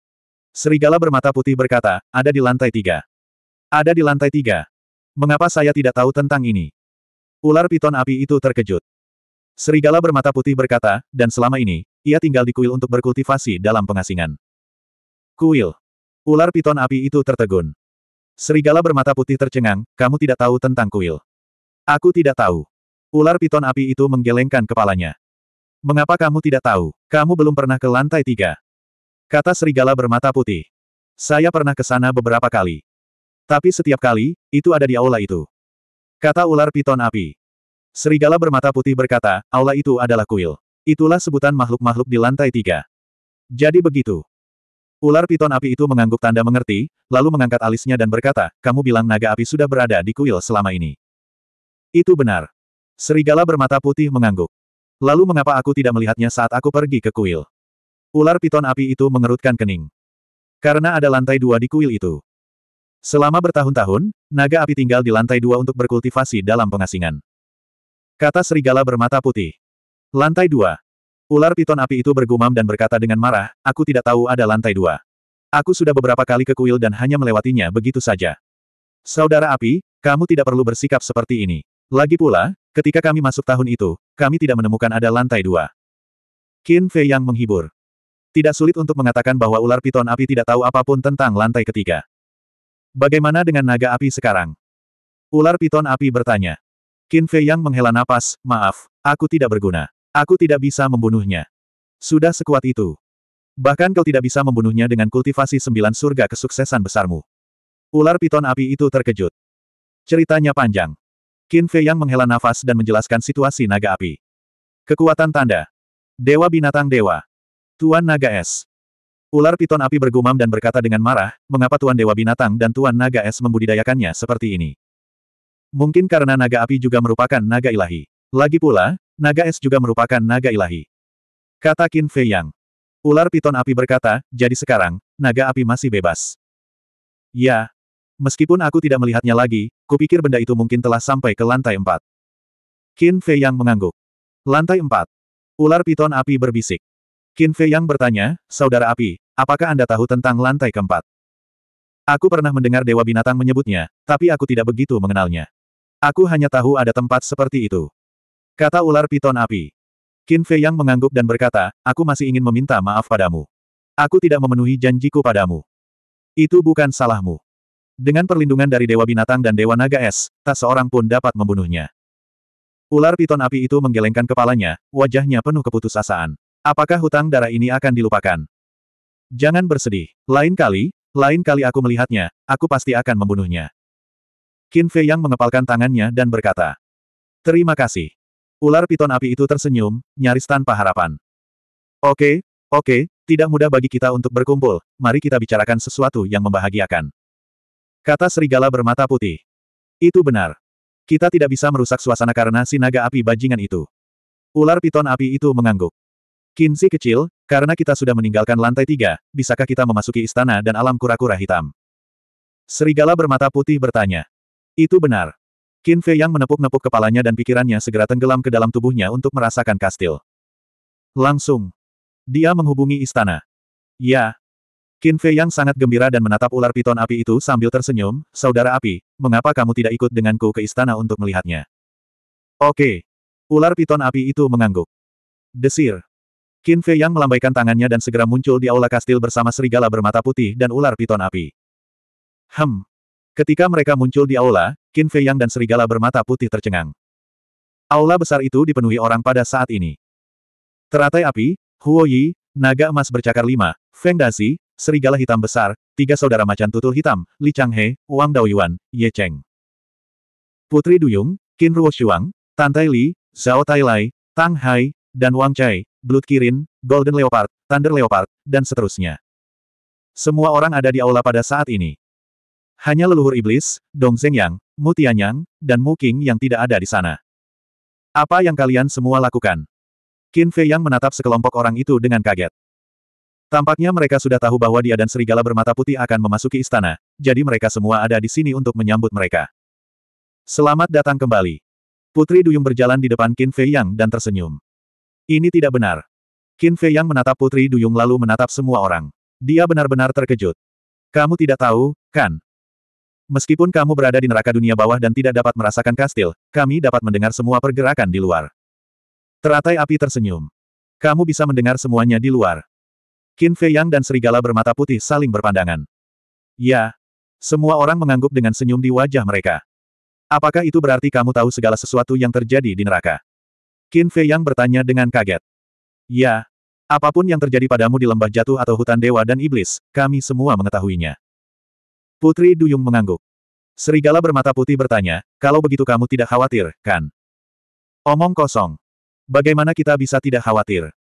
Serigala bermata putih berkata, ada di lantai tiga. Ada di lantai tiga. Mengapa saya tidak tahu tentang ini? Ular piton api itu terkejut. Serigala bermata putih berkata, dan selama ini, ia tinggal di kuil untuk berkultivasi dalam pengasingan. Kuil. Ular piton api itu tertegun. Serigala bermata putih tercengang, kamu tidak tahu tentang kuil. Aku tidak tahu. Ular piton api itu menggelengkan kepalanya. Mengapa kamu tidak tahu? Kamu belum pernah ke lantai tiga. Kata serigala bermata putih. Saya pernah ke sana beberapa kali. Tapi setiap kali, itu ada di aula itu. Kata ular piton api. Serigala bermata putih berkata, aula itu adalah kuil. Itulah sebutan makhluk-makhluk di lantai tiga. Jadi begitu. Ular piton api itu mengangguk tanda mengerti, lalu mengangkat alisnya dan berkata, kamu bilang naga api sudah berada di kuil selama ini. Itu benar. Serigala bermata putih mengangguk. Lalu mengapa aku tidak melihatnya saat aku pergi ke kuil? Ular piton api itu mengerutkan kening. Karena ada lantai dua di kuil itu. Selama bertahun-tahun, naga api tinggal di lantai dua untuk berkultivasi dalam pengasingan. Kata serigala bermata putih. Lantai dua. Ular piton api itu bergumam dan berkata dengan marah, aku tidak tahu ada lantai dua. Aku sudah beberapa kali ke kuil dan hanya melewatinya begitu saja. Saudara api, kamu tidak perlu bersikap seperti ini. Lagi pula, Ketika kami masuk tahun itu, kami tidak menemukan ada lantai dua. Qin Fei yang menghibur. Tidak sulit untuk mengatakan bahwa ular piton api tidak tahu apapun tentang lantai ketiga. Bagaimana dengan naga api sekarang? Ular piton api bertanya. Qin Fei yang menghela napas, maaf, aku tidak berguna. Aku tidak bisa membunuhnya. Sudah sekuat itu. Bahkan kau tidak bisa membunuhnya dengan kultivasi sembilan surga kesuksesan besarmu. Ular piton api itu terkejut. Ceritanya panjang. Qin Fei yang menghela nafas dan menjelaskan situasi naga api. Kekuatan tanda. Dewa binatang dewa. Tuan naga es. Ular piton api bergumam dan berkata dengan marah, mengapa Tuan Dewa Binatang dan Tuan Naga Es membudidayakannya seperti ini? Mungkin karena naga api juga merupakan naga ilahi. Lagi pula, naga es juga merupakan naga ilahi. Kata Qin Fei Yang. Ular piton api berkata, jadi sekarang, naga api masih bebas. Ya, Meskipun aku tidak melihatnya lagi, kupikir benda itu mungkin telah sampai ke lantai empat. Qin Fei Yang mengangguk. Lantai empat. Ular piton api berbisik. Qin Fei Yang bertanya, Saudara api, apakah Anda tahu tentang lantai keempat? Aku pernah mendengar Dewa Binatang menyebutnya, tapi aku tidak begitu mengenalnya. Aku hanya tahu ada tempat seperti itu. Kata ular piton api. Qin Fei Yang mengangguk dan berkata, aku masih ingin meminta maaf padamu. Aku tidak memenuhi janjiku padamu. Itu bukan salahmu. Dengan perlindungan dari Dewa Binatang dan Dewa Naga Es, tak seorang pun dapat membunuhnya. Ular piton api itu menggelengkan kepalanya, wajahnya penuh keputusasaan. Apakah hutang darah ini akan dilupakan? Jangan bersedih. Lain kali, lain kali aku melihatnya, aku pasti akan membunuhnya. Qin Fei yang mengepalkan tangannya dan berkata, Terima kasih. Ular piton api itu tersenyum, nyaris tanpa harapan. Oke, oke, tidak mudah bagi kita untuk berkumpul, mari kita bicarakan sesuatu yang membahagiakan. Kata serigala bermata putih. Itu benar. Kita tidak bisa merusak suasana karena si naga api bajingan itu. Ular piton api itu mengangguk. Kinsi kecil, karena kita sudah meninggalkan lantai tiga, bisakah kita memasuki istana dan alam kura-kura hitam? Serigala bermata putih bertanya. Itu benar. Qin Fei yang menepuk-nepuk kepalanya dan pikirannya segera tenggelam ke dalam tubuhnya untuk merasakan kastil. Langsung. Dia menghubungi istana. Ya, Qin Fei yang sangat gembira dan menatap ular piton api itu sambil tersenyum, Saudara api, mengapa kamu tidak ikut denganku ke istana untuk melihatnya? Oke. Ular piton api itu mengangguk. Desir. Qin Fei yang melambaikan tangannya dan segera muncul di aula kastil bersama serigala bermata putih dan ular piton api. Hem. Ketika mereka muncul di aula, Qin Fei yang dan serigala bermata putih tercengang. Aula besar itu dipenuhi orang pada saat ini. Teratai api, Huo Yi, naga emas bercakar lima, Feng Dazi, serigala hitam besar, tiga saudara macan tutul hitam, Li Changhe, Wang Daoyuan, Ye Cheng. Putri Duyung, Qin Ruoshuang, Tai Li, Zhao Tai Lai, Tang Hai, dan Wang Chai, Blood Kirin, Golden Leopard, Thunder Leopard, dan seterusnya. Semua orang ada di aula pada saat ini. Hanya leluhur iblis, Dong Yang, Mu Tianyang, dan Mu King yang tidak ada di sana. Apa yang kalian semua lakukan? Qin Fei Yang menatap sekelompok orang itu dengan kaget. Tampaknya mereka sudah tahu bahwa dia dan serigala bermata putih akan memasuki istana, jadi mereka semua ada di sini untuk menyambut mereka. Selamat datang kembali. Putri Duyung berjalan di depan Qin Fei Yang dan tersenyum. Ini tidak benar. Qin Fei Yang menatap Putri Duyung lalu menatap semua orang. Dia benar-benar terkejut. Kamu tidak tahu, kan? Meskipun kamu berada di neraka dunia bawah dan tidak dapat merasakan kastil, kami dapat mendengar semua pergerakan di luar. Teratai api tersenyum. Kamu bisa mendengar semuanya di luar. Qin Fei Yang dan serigala bermata putih saling berpandangan. Ya. Semua orang mengangguk dengan senyum di wajah mereka. Apakah itu berarti kamu tahu segala sesuatu yang terjadi di neraka? Qin Fei Yang bertanya dengan kaget. Ya. Apapun yang terjadi padamu di lembah jatuh atau hutan dewa dan iblis, kami semua mengetahuinya. Putri Duyung mengangguk. Serigala bermata putih bertanya, kalau begitu kamu tidak khawatir, kan? Omong kosong. Bagaimana kita bisa tidak khawatir?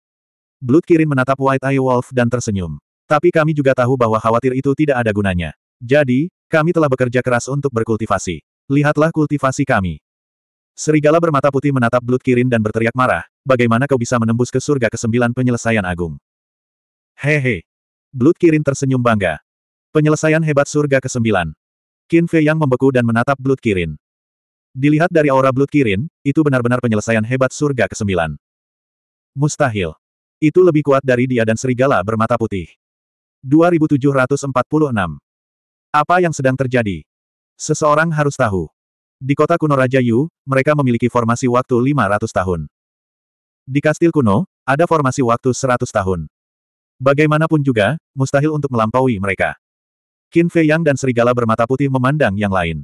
Blood Kirin menatap White Eye Wolf dan tersenyum. Tapi kami juga tahu bahwa khawatir itu tidak ada gunanya. Jadi, kami telah bekerja keras untuk berkultivasi. Lihatlah kultivasi kami. Serigala bermata putih menatap Blood Kirin dan berteriak marah, bagaimana kau bisa menembus ke surga ke sembilan penyelesaian agung? Hehe. Blood Kirin tersenyum bangga. Penyelesaian hebat surga kesembilan. Qin Fei yang membeku dan menatap Blood Kirin. Dilihat dari aura Blood Kirin, itu benar-benar penyelesaian hebat surga ke sembilan. Mustahil. Itu lebih kuat dari dia dan serigala bermata putih. 2746. Apa yang sedang terjadi? Seseorang harus tahu. Di kota kuno Raja Yu, mereka memiliki formasi waktu 500 tahun. Di kastil kuno, ada formasi waktu 100 tahun. Bagaimanapun juga, mustahil untuk melampaui mereka. Qin Fei Yang dan serigala bermata putih memandang yang lain.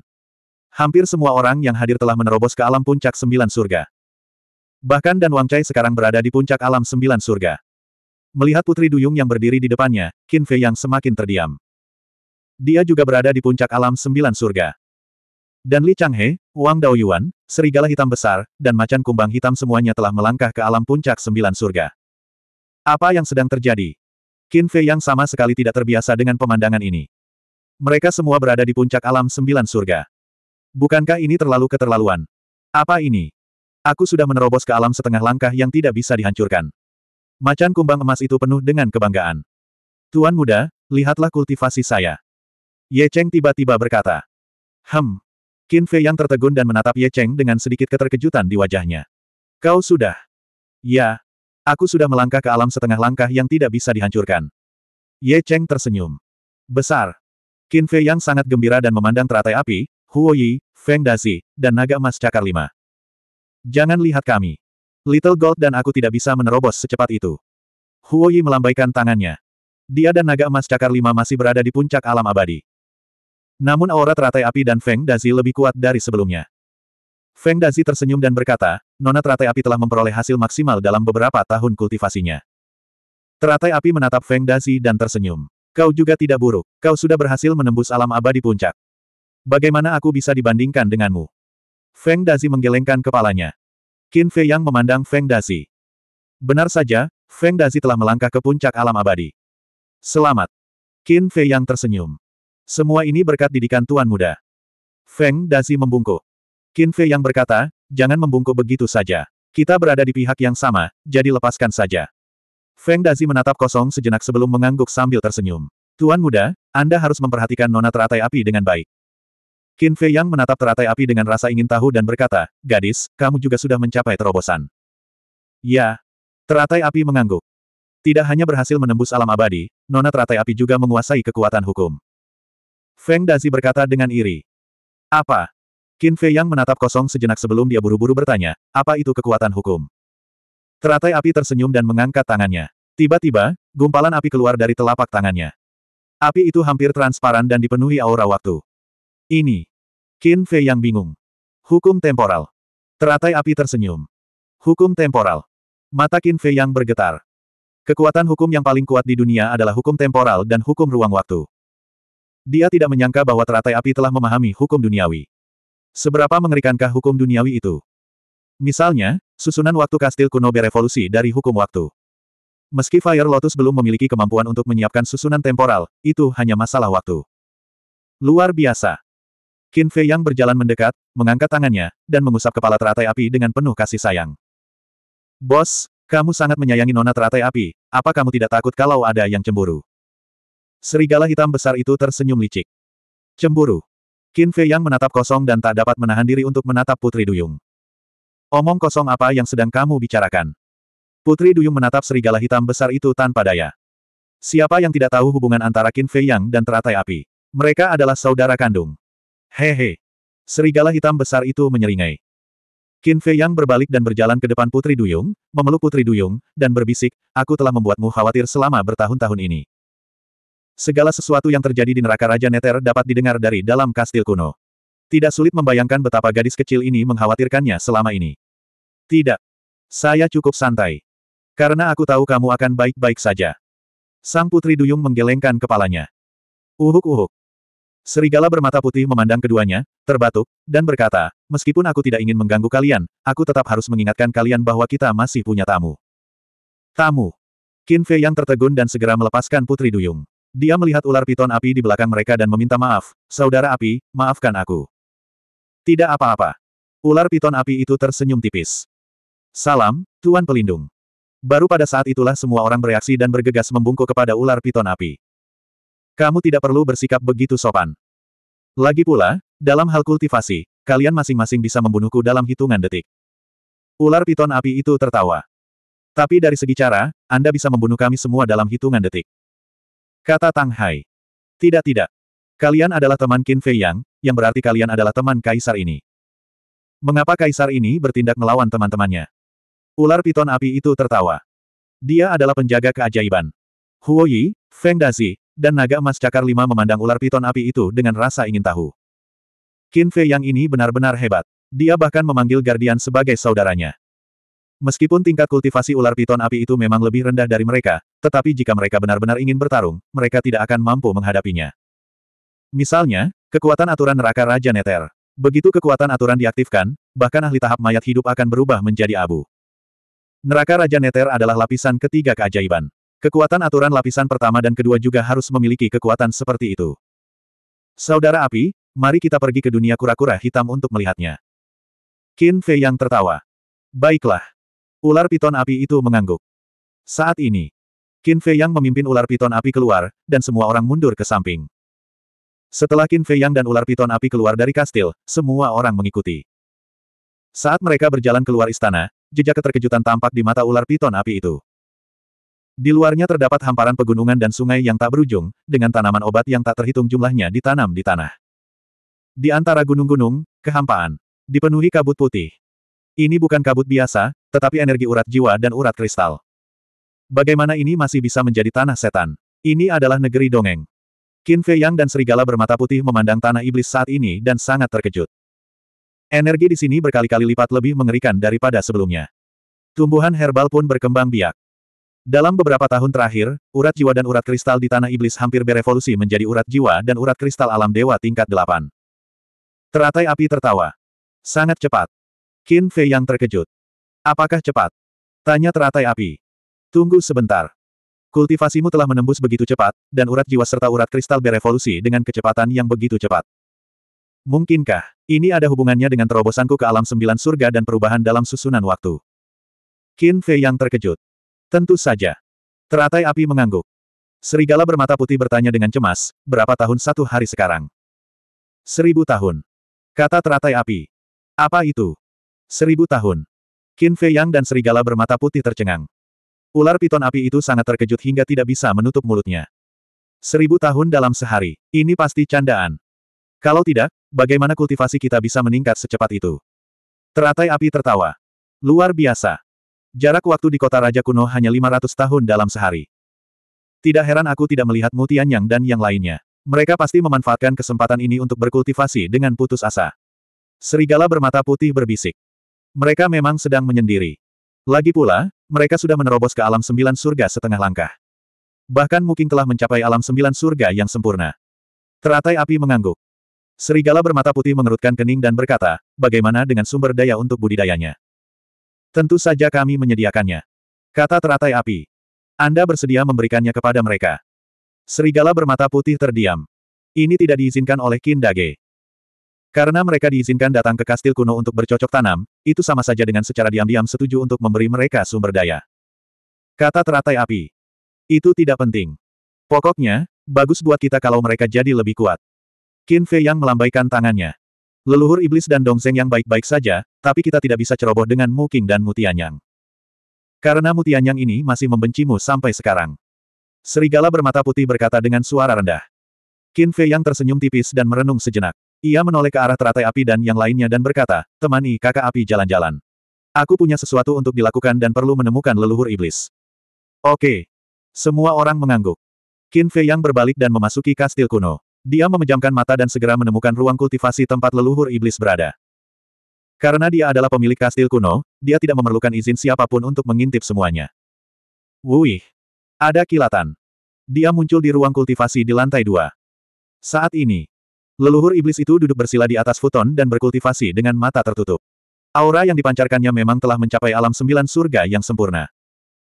Hampir semua orang yang hadir telah menerobos ke alam puncak sembilan surga. Bahkan Dan Wang Chai sekarang berada di puncak alam sembilan surga. Melihat Putri Duyung yang berdiri di depannya, Qin Fei yang semakin terdiam. Dia juga berada di puncak alam sembilan surga. Dan Li Changhe, Wang Daoyuan, serigala hitam besar, dan macan kumbang hitam semuanya telah melangkah ke alam puncak sembilan surga. Apa yang sedang terjadi? Qin Fei yang sama sekali tidak terbiasa dengan pemandangan ini. Mereka semua berada di puncak alam sembilan surga. Bukankah ini terlalu keterlaluan? Apa ini? Aku sudah menerobos ke alam setengah langkah yang tidak bisa dihancurkan. Macan kumbang emas itu penuh dengan kebanggaan. Tuan muda, lihatlah kultivasi saya. Ye Cheng tiba-tiba berkata. Hem. Qin Fei yang tertegun dan menatap Ye Cheng dengan sedikit keterkejutan di wajahnya. Kau sudah. Ya. Aku sudah melangkah ke alam setengah langkah yang tidak bisa dihancurkan. Ye Cheng tersenyum. Besar. Qin Fei yang sangat gembira dan memandang teratai api, Huo Yi, Feng Dazi, dan naga emas cakar lima. Jangan lihat kami. Little Gold dan aku tidak bisa menerobos secepat itu. Huoyi melambaikan tangannya. Dia dan naga emas cakar lima masih berada di puncak alam abadi. Namun aura teratai api dan Feng Dazi lebih kuat dari sebelumnya. Feng Dazi tersenyum dan berkata, Nona teratai api telah memperoleh hasil maksimal dalam beberapa tahun kultivasinya. Teratai api menatap Feng Dazi dan tersenyum. Kau juga tidak buruk, kau sudah berhasil menembus alam abadi puncak. Bagaimana aku bisa dibandingkan denganmu? Feng Dazi menggelengkan kepalanya. Qin Fei Yang memandang Feng Dazi. Benar saja, Feng Dazi telah melangkah ke puncak alam abadi. Selamat. Qin Fei Yang tersenyum. Semua ini berkat didikan Tuan Muda. Feng Dazi membungkuk. Qin Fei Yang berkata, jangan membungkuk begitu saja. Kita berada di pihak yang sama, jadi lepaskan saja. Feng Dazi menatap kosong sejenak sebelum mengangguk sambil tersenyum. Tuan Muda, Anda harus memperhatikan nona teratai api dengan baik. Qin Fei Yang menatap teratai api dengan rasa ingin tahu dan berkata, Gadis, kamu juga sudah mencapai terobosan. Ya. Teratai api mengangguk. Tidak hanya berhasil menembus alam abadi, nona teratai api juga menguasai kekuatan hukum. Feng Dazi berkata dengan iri. Apa? Qin Fei Yang menatap kosong sejenak sebelum dia buru-buru bertanya, apa itu kekuatan hukum? Teratai api tersenyum dan mengangkat tangannya. Tiba-tiba, gumpalan api keluar dari telapak tangannya. Api itu hampir transparan dan dipenuhi aura waktu. Ini. Qin Fei yang bingung. Hukum temporal. Teratai api tersenyum. Hukum temporal. Mata Qin Fei yang bergetar. Kekuatan hukum yang paling kuat di dunia adalah hukum temporal dan hukum ruang waktu. Dia tidak menyangka bahwa teratai api telah memahami hukum duniawi. Seberapa mengerikankah hukum duniawi itu? Misalnya, susunan waktu kastil kuno berevolusi dari hukum waktu. Meski Fire Lotus belum memiliki kemampuan untuk menyiapkan susunan temporal, itu hanya masalah waktu. Luar biasa. Qin Fei yang berjalan mendekat, mengangkat tangannya, dan mengusap kepala teratai api dengan penuh kasih sayang. Bos, kamu sangat menyayangi nona teratai api, apa kamu tidak takut kalau ada yang cemburu? Serigala hitam besar itu tersenyum licik. Cemburu. Qin Fei yang menatap kosong dan tak dapat menahan diri untuk menatap Putri Duyung. Omong kosong apa yang sedang kamu bicarakan? Putri Duyung menatap serigala hitam besar itu tanpa daya. Siapa yang tidak tahu hubungan antara Qin Fei Yang dan teratai api? Mereka adalah saudara kandung. Hehe. Serigala hitam besar itu menyeringai. Qin Fei Yang berbalik dan berjalan ke depan Putri Duyung, memeluk Putri Duyung, dan berbisik, aku telah membuatmu khawatir selama bertahun-tahun ini. Segala sesuatu yang terjadi di neraka Raja Neter dapat didengar dari dalam kastil kuno. Tidak sulit membayangkan betapa gadis kecil ini mengkhawatirkannya selama ini. Tidak. Saya cukup santai. Karena aku tahu kamu akan baik-baik saja. Sang Putri Duyung menggelengkan kepalanya. Uhuk-uhuk. Serigala bermata putih memandang keduanya, terbatuk, dan berkata, meskipun aku tidak ingin mengganggu kalian, aku tetap harus mengingatkan kalian bahwa kita masih punya tamu. Tamu. Qin Fei yang tertegun dan segera melepaskan Putri Duyung. Dia melihat ular piton api di belakang mereka dan meminta maaf, Saudara api, maafkan aku. Tidak apa-apa. Ular piton api itu tersenyum tipis. Salam, Tuan Pelindung. Baru pada saat itulah semua orang bereaksi dan bergegas membungkuk kepada ular piton api. Kamu tidak perlu bersikap begitu sopan. Lagi pula, dalam hal kultivasi, kalian masing-masing bisa membunuhku dalam hitungan detik. Ular piton api itu tertawa. Tapi dari segi cara, Anda bisa membunuh kami semua dalam hitungan detik. Kata Tang Hai. Tidak tidak. Kalian adalah teman Qin Fei Yang, yang berarti kalian adalah teman kaisar ini. Mengapa kaisar ini bertindak melawan teman-temannya? Ular piton api itu tertawa. Dia adalah penjaga keajaiban. Huoyi, Feng Dazi, dan naga emas cakar lima memandang ular piton api itu dengan rasa ingin tahu. Qin Fei yang ini benar-benar hebat. Dia bahkan memanggil Guardian sebagai saudaranya. Meskipun tingkat kultivasi ular piton api itu memang lebih rendah dari mereka, tetapi jika mereka benar-benar ingin bertarung, mereka tidak akan mampu menghadapinya. Misalnya, kekuatan aturan neraka Raja Neter. Begitu kekuatan aturan diaktifkan, bahkan ahli tahap mayat hidup akan berubah menjadi abu. Neraka Raja Neter adalah lapisan ketiga keajaiban. Kekuatan aturan lapisan pertama dan kedua juga harus memiliki kekuatan seperti itu. Saudara api, mari kita pergi ke dunia kura-kura hitam untuk melihatnya. Qin Fei yang tertawa. Baiklah. Ular piton api itu mengangguk. Saat ini, Qin Fei yang memimpin ular piton api keluar, dan semua orang mundur ke samping. Setelah Qin Fei yang dan ular piton api keluar dari kastil, semua orang mengikuti. Saat mereka berjalan keluar istana, jejak keterkejutan tampak di mata ular piton api itu. Di luarnya terdapat hamparan pegunungan dan sungai yang tak berujung, dengan tanaman obat yang tak terhitung jumlahnya ditanam di tanah. Di antara gunung-gunung, kehampaan. Dipenuhi kabut putih. Ini bukan kabut biasa, tetapi energi urat jiwa dan urat kristal. Bagaimana ini masih bisa menjadi tanah setan? Ini adalah negeri dongeng. Qin Fei Yang dan serigala bermata putih memandang tanah iblis saat ini dan sangat terkejut. Energi di sini berkali-kali lipat lebih mengerikan daripada sebelumnya. Tumbuhan herbal pun berkembang biak. Dalam beberapa tahun terakhir, urat jiwa dan urat kristal di Tanah Iblis hampir berevolusi menjadi urat jiwa dan urat kristal alam dewa tingkat delapan. Teratai api tertawa. Sangat cepat. Qin Fei yang terkejut. Apakah cepat? Tanya teratai api. Tunggu sebentar. Kultivasimu telah menembus begitu cepat, dan urat jiwa serta urat kristal berevolusi dengan kecepatan yang begitu cepat. Mungkinkah, ini ada hubungannya dengan terobosanku ke alam sembilan surga dan perubahan dalam susunan waktu? Qin Fei yang terkejut. Tentu saja. Teratai api mengangguk. Serigala bermata putih bertanya dengan cemas, berapa tahun satu hari sekarang? Seribu tahun. Kata teratai api. Apa itu? Seribu tahun. Qin Fei Yang dan serigala bermata putih tercengang. Ular piton api itu sangat terkejut hingga tidak bisa menutup mulutnya. Seribu tahun dalam sehari, ini pasti candaan. Kalau tidak, bagaimana kultivasi kita bisa meningkat secepat itu? Teratai api tertawa. Luar biasa. Jarak waktu di kota Raja Kuno hanya 500 tahun dalam sehari. Tidak heran aku tidak melihat Mutian yang dan yang lainnya. Mereka pasti memanfaatkan kesempatan ini untuk berkultivasi dengan putus asa. Serigala bermata putih berbisik. Mereka memang sedang menyendiri. Lagi pula, mereka sudah menerobos ke alam sembilan surga setengah langkah. Bahkan mungkin telah mencapai alam sembilan surga yang sempurna. Teratai api mengangguk. Serigala bermata putih mengerutkan kening dan berkata, bagaimana dengan sumber daya untuk budidayanya? Tentu saja kami menyediakannya. Kata teratai api. Anda bersedia memberikannya kepada mereka. Serigala bermata putih terdiam. Ini tidak diizinkan oleh Kindage. Karena mereka diizinkan datang ke kastil kuno untuk bercocok tanam, itu sama saja dengan secara diam-diam setuju untuk memberi mereka sumber daya. Kata teratai api. Itu tidak penting. Pokoknya, bagus buat kita kalau mereka jadi lebih kuat. Qin Fei yang melambaikan tangannya. Leluhur iblis dan dongseng yang baik-baik saja, tapi kita tidak bisa ceroboh dengan Mu King dan Mutianyang. Karena Mutianyang ini masih membencimu sampai sekarang. Serigala bermata putih berkata dengan suara rendah. Qin Fei yang tersenyum tipis dan merenung sejenak. Ia menoleh ke arah teratai api dan yang lainnya dan berkata, temani kakak api jalan-jalan. Aku punya sesuatu untuk dilakukan dan perlu menemukan leluhur iblis. Oke. Semua orang mengangguk. Qin Fei yang berbalik dan memasuki kastil kuno. Dia memejamkan mata dan segera menemukan ruang kultivasi tempat leluhur iblis berada. Karena dia adalah pemilik kastil kuno, dia tidak memerlukan izin siapapun untuk mengintip semuanya. Wuih! Ada kilatan. Dia muncul di ruang kultivasi di lantai dua. Saat ini, leluhur iblis itu duduk bersila di atas futon dan berkultivasi dengan mata tertutup. Aura yang dipancarkannya memang telah mencapai alam sembilan surga yang sempurna.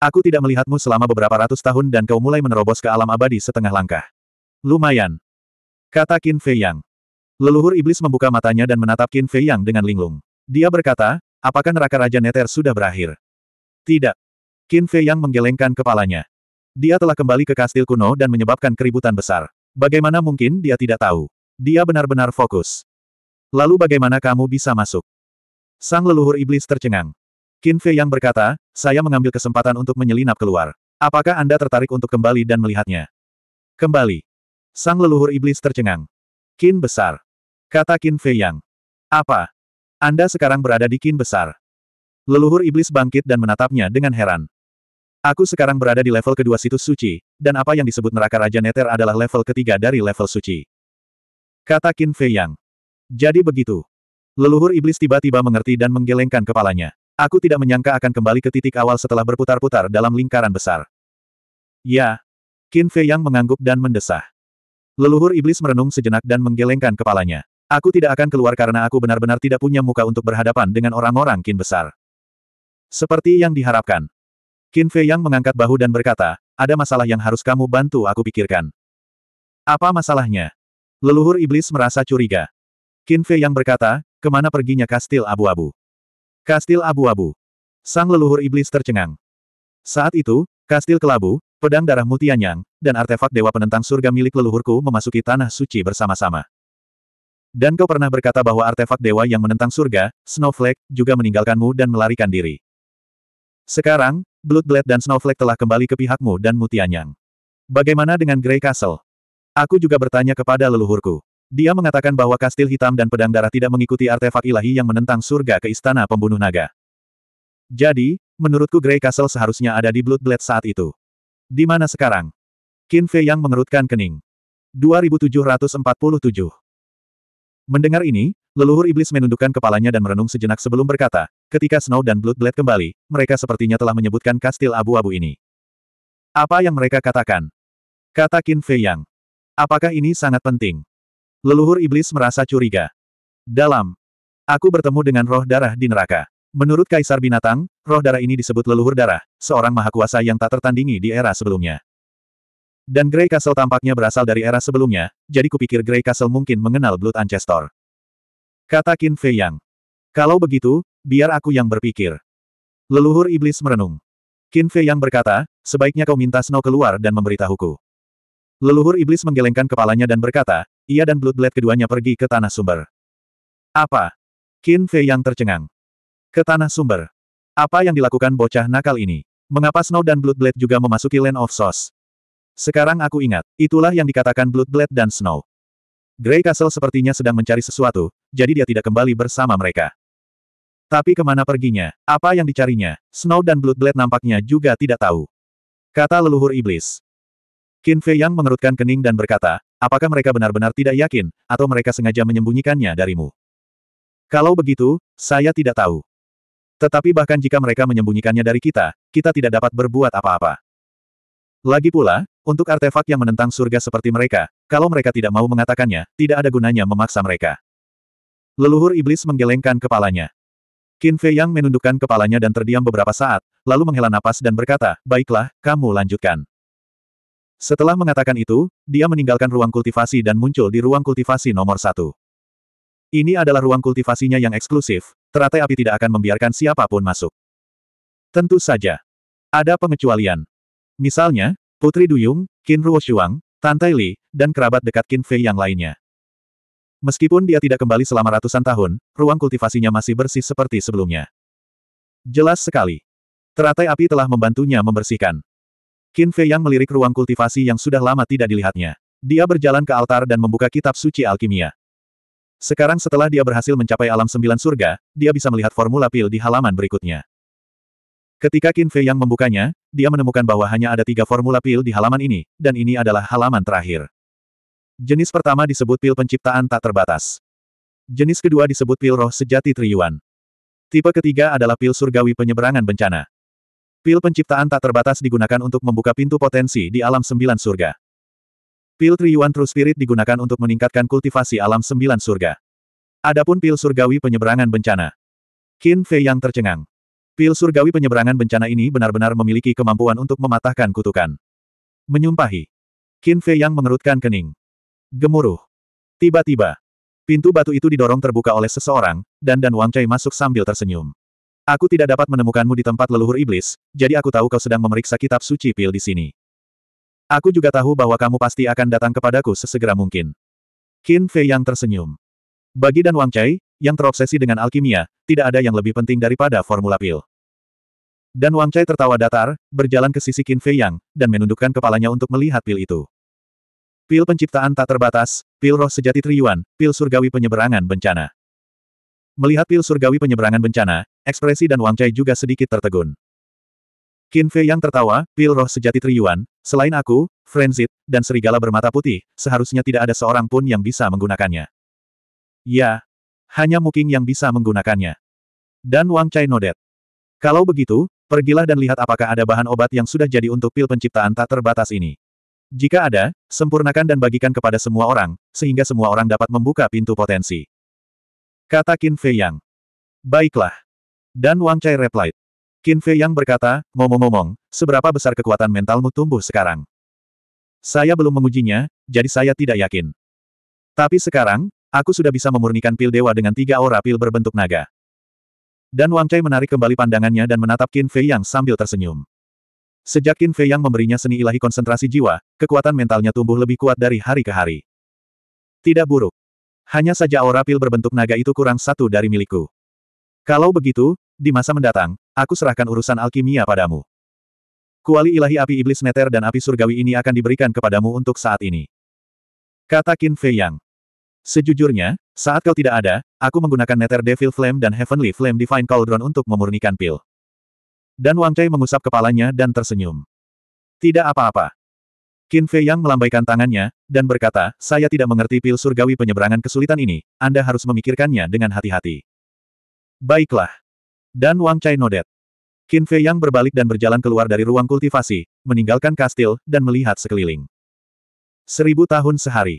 Aku tidak melihatmu selama beberapa ratus tahun dan kau mulai menerobos ke alam abadi setengah langkah. Lumayan, Kata Qin Fei Yang. Leluhur iblis membuka matanya dan menatap Qin Fei Yang dengan linglung. Dia berkata, apakah neraka Raja Neter sudah berakhir? Tidak. Qin Fei Yang menggelengkan kepalanya. Dia telah kembali ke kastil kuno dan menyebabkan keributan besar. Bagaimana mungkin dia tidak tahu? Dia benar-benar fokus. Lalu bagaimana kamu bisa masuk? Sang leluhur iblis tercengang. Qin Fei Yang berkata, saya mengambil kesempatan untuk menyelinap keluar. Apakah Anda tertarik untuk kembali dan melihatnya? Kembali. Sang leluhur iblis tercengang. Kin besar. Kata Kin Fei Yang. Apa? Anda sekarang berada di Kin besar. Leluhur iblis bangkit dan menatapnya dengan heran. Aku sekarang berada di level kedua situs suci, dan apa yang disebut neraka Raja Neter adalah level ketiga dari level suci. Kata Kin Fei Yang. Jadi begitu. Leluhur iblis tiba-tiba mengerti dan menggelengkan kepalanya. Aku tidak menyangka akan kembali ke titik awal setelah berputar-putar dalam lingkaran besar. Ya. Kin Fei Yang mengangguk dan mendesah. Leluhur iblis merenung sejenak dan menggelengkan kepalanya. Aku tidak akan keluar karena aku benar-benar tidak punya muka untuk berhadapan dengan orang-orang kin besar. Seperti yang diharapkan. Qin Fei Yang mengangkat bahu dan berkata, ada masalah yang harus kamu bantu aku pikirkan. Apa masalahnya? Leluhur iblis merasa curiga. Qin Fei Yang berkata, kemana perginya kastil abu-abu? Kastil abu-abu. Sang leluhur iblis tercengang. Saat itu, kastil kelabu, Pedang darah mutianyang, dan artefak dewa penentang surga milik leluhurku memasuki tanah suci bersama-sama. Dan kau pernah berkata bahwa artefak dewa yang menentang surga, Snowflake, juga meninggalkanmu dan melarikan diri. Sekarang, Bloodblade dan Snowflake telah kembali ke pihakmu dan mutianyang. Bagaimana dengan Grey Castle? Aku juga bertanya kepada leluhurku. Dia mengatakan bahwa kastil hitam dan pedang darah tidak mengikuti artefak ilahi yang menentang surga ke istana pembunuh naga. Jadi, menurutku Grey Castle seharusnya ada di Bloodblade saat itu. Di mana sekarang? Qin Fei yang mengerutkan kening. 2747. Mendengar ini, leluhur iblis menundukkan kepalanya dan merenung sejenak sebelum berkata, ketika Snow dan Bloodblade kembali, mereka sepertinya telah menyebutkan kastil abu-abu ini. Apa yang mereka katakan? Kata Qin Fei Yang. Apakah ini sangat penting? Leluhur iblis merasa curiga. Dalam. Aku bertemu dengan roh darah di neraka. Menurut Kaisar Binatang, roh darah ini disebut leluhur darah, seorang mahakuasa yang tak tertandingi di era sebelumnya. Dan Grey Castle tampaknya berasal dari era sebelumnya, jadi kupikir Grey Castle mungkin mengenal Blood Ancestor. Kata Qin Fei Yang. Kalau begitu, biar aku yang berpikir. Leluhur iblis merenung. Qin Fei Yang berkata, sebaiknya kau minta Snow keluar dan memberitahuku. Leluhur iblis menggelengkan kepalanya dan berkata, ia dan Blood Blade keduanya pergi ke tanah sumber. Apa? Qin Fei Yang tercengang. Ke tanah sumber. Apa yang dilakukan bocah nakal ini? Mengapa Snow dan Bloodblade juga memasuki Land of Source? Sekarang aku ingat, itulah yang dikatakan Bloodblade dan Snow. Grey Castle sepertinya sedang mencari sesuatu, jadi dia tidak kembali bersama mereka. Tapi kemana perginya? Apa yang dicarinya? Snow dan Bloodblade nampaknya juga tidak tahu. Kata leluhur iblis. Qin Fei Yang mengerutkan kening dan berkata, apakah mereka benar-benar tidak yakin, atau mereka sengaja menyembunyikannya darimu? Kalau begitu, saya tidak tahu. Tetapi bahkan jika mereka menyembunyikannya dari kita, kita tidak dapat berbuat apa-apa. Lagi pula, untuk artefak yang menentang surga seperti mereka, kalau mereka tidak mau mengatakannya, tidak ada gunanya memaksa mereka. Leluhur iblis menggelengkan kepalanya. Qin Fei Yang menundukkan kepalanya dan terdiam beberapa saat, lalu menghela napas dan berkata, Baiklah, kamu lanjutkan. Setelah mengatakan itu, dia meninggalkan ruang kultivasi dan muncul di ruang kultivasi nomor satu. Ini adalah ruang kultivasinya yang eksklusif, teratai api tidak akan membiarkan siapapun masuk. Tentu saja. Ada pengecualian. Misalnya, Putri Duyung, Qin Ruoshuang, Tai Li, dan kerabat dekat Qin Fei yang lainnya. Meskipun dia tidak kembali selama ratusan tahun, ruang kultivasinya masih bersih seperti sebelumnya. Jelas sekali. Teratai api telah membantunya membersihkan. Qin Fei yang melirik ruang kultivasi yang sudah lama tidak dilihatnya. Dia berjalan ke altar dan membuka kitab suci alkimia. Sekarang setelah dia berhasil mencapai alam sembilan surga, dia bisa melihat formula pil di halaman berikutnya. Ketika Qin Fei yang membukanya, dia menemukan bahwa hanya ada tiga formula pil di halaman ini, dan ini adalah halaman terakhir. Jenis pertama disebut pil penciptaan tak terbatas. Jenis kedua disebut pil roh sejati triyuan. Tipe ketiga adalah pil surgawi penyeberangan bencana. Pil penciptaan tak terbatas digunakan untuk membuka pintu potensi di alam sembilan surga. Pil Triyuan True Spirit digunakan untuk meningkatkan kultivasi alam sembilan surga. Adapun pil surgawi penyeberangan bencana. Qin Fei yang tercengang. Pil surgawi penyeberangan bencana ini benar-benar memiliki kemampuan untuk mematahkan kutukan. Menyumpahi. Qin Fei yang mengerutkan kening. Gemuruh. Tiba-tiba. Pintu batu itu didorong terbuka oleh seseorang, dan Dan Wang Chai masuk sambil tersenyum. Aku tidak dapat menemukanmu di tempat leluhur iblis, jadi aku tahu kau sedang memeriksa kitab suci pil di sini. Aku juga tahu bahwa kamu pasti akan datang kepadaku sesegera mungkin. Qin Fei yang tersenyum. Bagi Dan Wang Chai, yang terobsesi dengan alkimia, tidak ada yang lebih penting daripada formula pil. Dan Wang Chai tertawa datar, berjalan ke sisi Qin Fei Yang, dan menundukkan kepalanya untuk melihat pil itu. Pil penciptaan tak terbatas, pil roh sejati triyuan, pil surgawi penyeberangan bencana. Melihat pil surgawi penyeberangan bencana, ekspresi dan Wang Chai juga sedikit tertegun. Qin Fei yang tertawa, pil roh sejati Triyuan, selain aku, Frenzit, dan serigala bermata putih, seharusnya tidak ada seorang pun yang bisa menggunakannya. Ya, hanya Muking yang bisa menggunakannya. Dan Wang Chai nodet. Kalau begitu, pergilah dan lihat apakah ada bahan obat yang sudah jadi untuk pil penciptaan tak terbatas ini. Jika ada, sempurnakan dan bagikan kepada semua orang, sehingga semua orang dapat membuka pintu potensi. Kata Qin Fei Yang. Baiklah. Dan Wang Chai replied. Qin Fei yang berkata, ngomong-ngomong, seberapa besar kekuatan mentalmu tumbuh sekarang? Saya belum mengujinya, jadi saya tidak yakin. Tapi sekarang, aku sudah bisa memurnikan pil dewa dengan tiga aura pil berbentuk naga. Dan Wang Chai menarik kembali pandangannya dan menatap Qin Fei yang sambil tersenyum. Sejak Qin Fei yang memberinya seni ilahi konsentrasi jiwa, kekuatan mentalnya tumbuh lebih kuat dari hari ke hari. Tidak buruk. Hanya saja aura pil berbentuk naga itu kurang satu dari milikku. Kalau begitu, di masa mendatang, aku serahkan urusan alkimia padamu. Kuali ilahi api iblis neter dan api surgawi ini akan diberikan kepadamu untuk saat ini. Kata Qin Fei Yang. Sejujurnya, saat kau tidak ada, aku menggunakan Neter Devil Flame dan Heavenly Flame Divine Cauldron untuk memurnikan pil. Dan Wang Chai mengusap kepalanya dan tersenyum. Tidak apa-apa. Qin Fei Yang melambaikan tangannya, dan berkata, saya tidak mengerti pil surgawi penyeberangan kesulitan ini, Anda harus memikirkannya dengan hati-hati. Baiklah. Dan Wang Chai nodet. Qin Fei Yang berbalik dan berjalan keluar dari ruang kultivasi, meninggalkan kastil, dan melihat sekeliling. Seribu tahun sehari.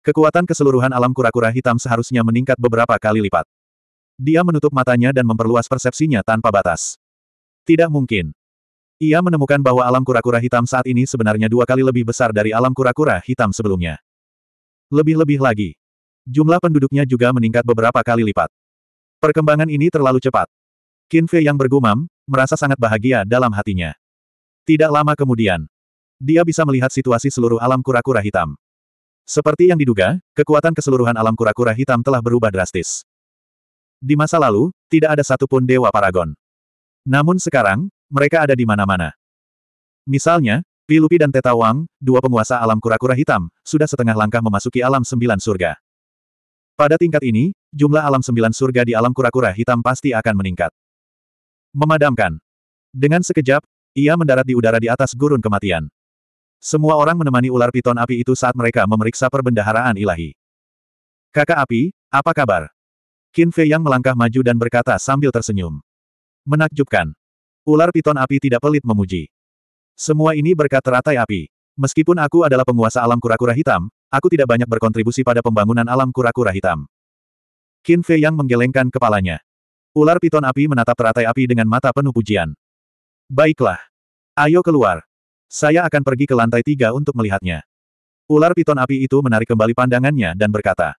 Kekuatan keseluruhan alam kura-kura hitam seharusnya meningkat beberapa kali lipat. Dia menutup matanya dan memperluas persepsinya tanpa batas. Tidak mungkin. Ia menemukan bahwa alam kura-kura hitam saat ini sebenarnya dua kali lebih besar dari alam kura-kura hitam sebelumnya. Lebih-lebih lagi. Jumlah penduduknya juga meningkat beberapa kali lipat. Perkembangan ini terlalu cepat. Qin Fei yang bergumam, merasa sangat bahagia dalam hatinya. Tidak lama kemudian, dia bisa melihat situasi seluruh alam kura-kura hitam. Seperti yang diduga, kekuatan keseluruhan alam kura-kura hitam telah berubah drastis. Di masa lalu, tidak ada satupun dewa paragon. Namun sekarang, mereka ada di mana-mana. Misalnya, Pilupi dan Teta Wang, dua penguasa alam kura-kura hitam, sudah setengah langkah memasuki alam sembilan surga. Pada tingkat ini, jumlah alam sembilan surga di alam kura-kura hitam pasti akan meningkat. Memadamkan. Dengan sekejap, ia mendarat di udara di atas gurun kematian. Semua orang menemani ular piton api itu saat mereka memeriksa perbendaharaan ilahi. Kakak api, apa kabar? Qin Fei yang melangkah maju dan berkata sambil tersenyum. Menakjubkan. Ular piton api tidak pelit memuji. Semua ini berkat teratai api. Meskipun aku adalah penguasa alam kura-kura hitam, aku tidak banyak berkontribusi pada pembangunan alam kura-kura hitam. Qin Fei yang menggelengkan kepalanya. Ular piton api menatap teratai api dengan mata penuh pujian. Baiklah. Ayo keluar. Saya akan pergi ke lantai tiga untuk melihatnya. Ular piton api itu menarik kembali pandangannya dan berkata.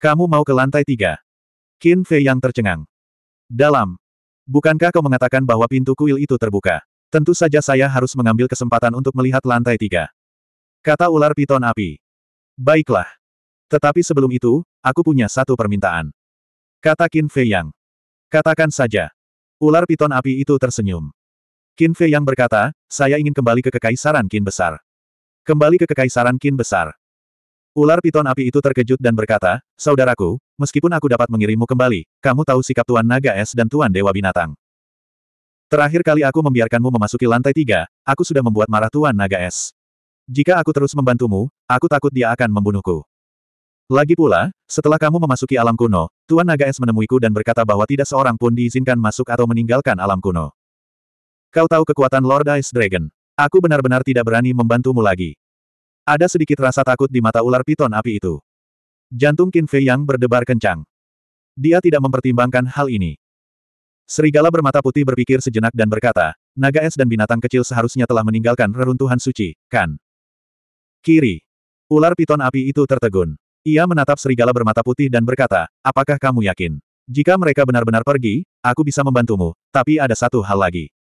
Kamu mau ke lantai tiga? Qin Fei yang tercengang. Dalam. Bukankah kau mengatakan bahwa pintu kuil itu terbuka? Tentu saja saya harus mengambil kesempatan untuk melihat lantai tiga. Kata ular piton api. Baiklah. Tetapi sebelum itu, aku punya satu permintaan. Kata Qin Fei Yang. Katakan saja. Ular piton api itu tersenyum. Qin Fei yang berkata, saya ingin kembali ke kekaisaran Qin Besar. Kembali ke kekaisaran Qin Besar. Ular piton api itu terkejut dan berkata, Saudaraku, meskipun aku dapat mengirimmu kembali, kamu tahu sikap Tuan Naga Es dan Tuan Dewa Binatang. Terakhir kali aku membiarkanmu memasuki lantai tiga, aku sudah membuat marah Tuan Naga Es. Jika aku terus membantumu, aku takut dia akan membunuhku. Lagi pula, setelah kamu memasuki alam kuno, Tuan Naga Es menemuiku dan berkata bahwa tidak seorang pun diizinkan masuk atau meninggalkan alam kuno. Kau tahu kekuatan Lord Ice Dragon. Aku benar-benar tidak berani membantumu lagi. Ada sedikit rasa takut di mata ular piton api itu. Jantung Qin Fei yang berdebar kencang. Dia tidak mempertimbangkan hal ini. Serigala bermata putih berpikir sejenak dan berkata, naga es dan binatang kecil seharusnya telah meninggalkan reruntuhan suci, kan? Kiri. Ular piton api itu tertegun. Ia menatap serigala bermata putih dan berkata, apakah kamu yakin? Jika mereka benar-benar pergi, aku bisa membantumu, tapi ada satu hal lagi.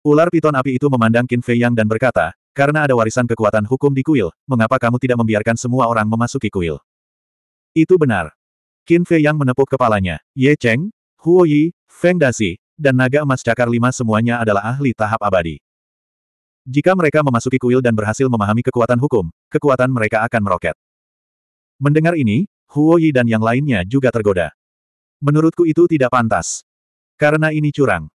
Ular piton api itu memandang Qin Fei Yang dan berkata, karena ada warisan kekuatan hukum di kuil, mengapa kamu tidak membiarkan semua orang memasuki kuil? Itu benar. Qin Fei Yang menepuk kepalanya, Ye Cheng, Huo Yi, Feng Dasi, dan naga emas cakar lima semuanya adalah ahli tahap abadi. Jika mereka memasuki kuil dan berhasil memahami kekuatan hukum, kekuatan mereka akan meroket. Mendengar ini, Huo Yi dan yang lainnya juga tergoda. Menurutku itu tidak pantas. Karena ini curang.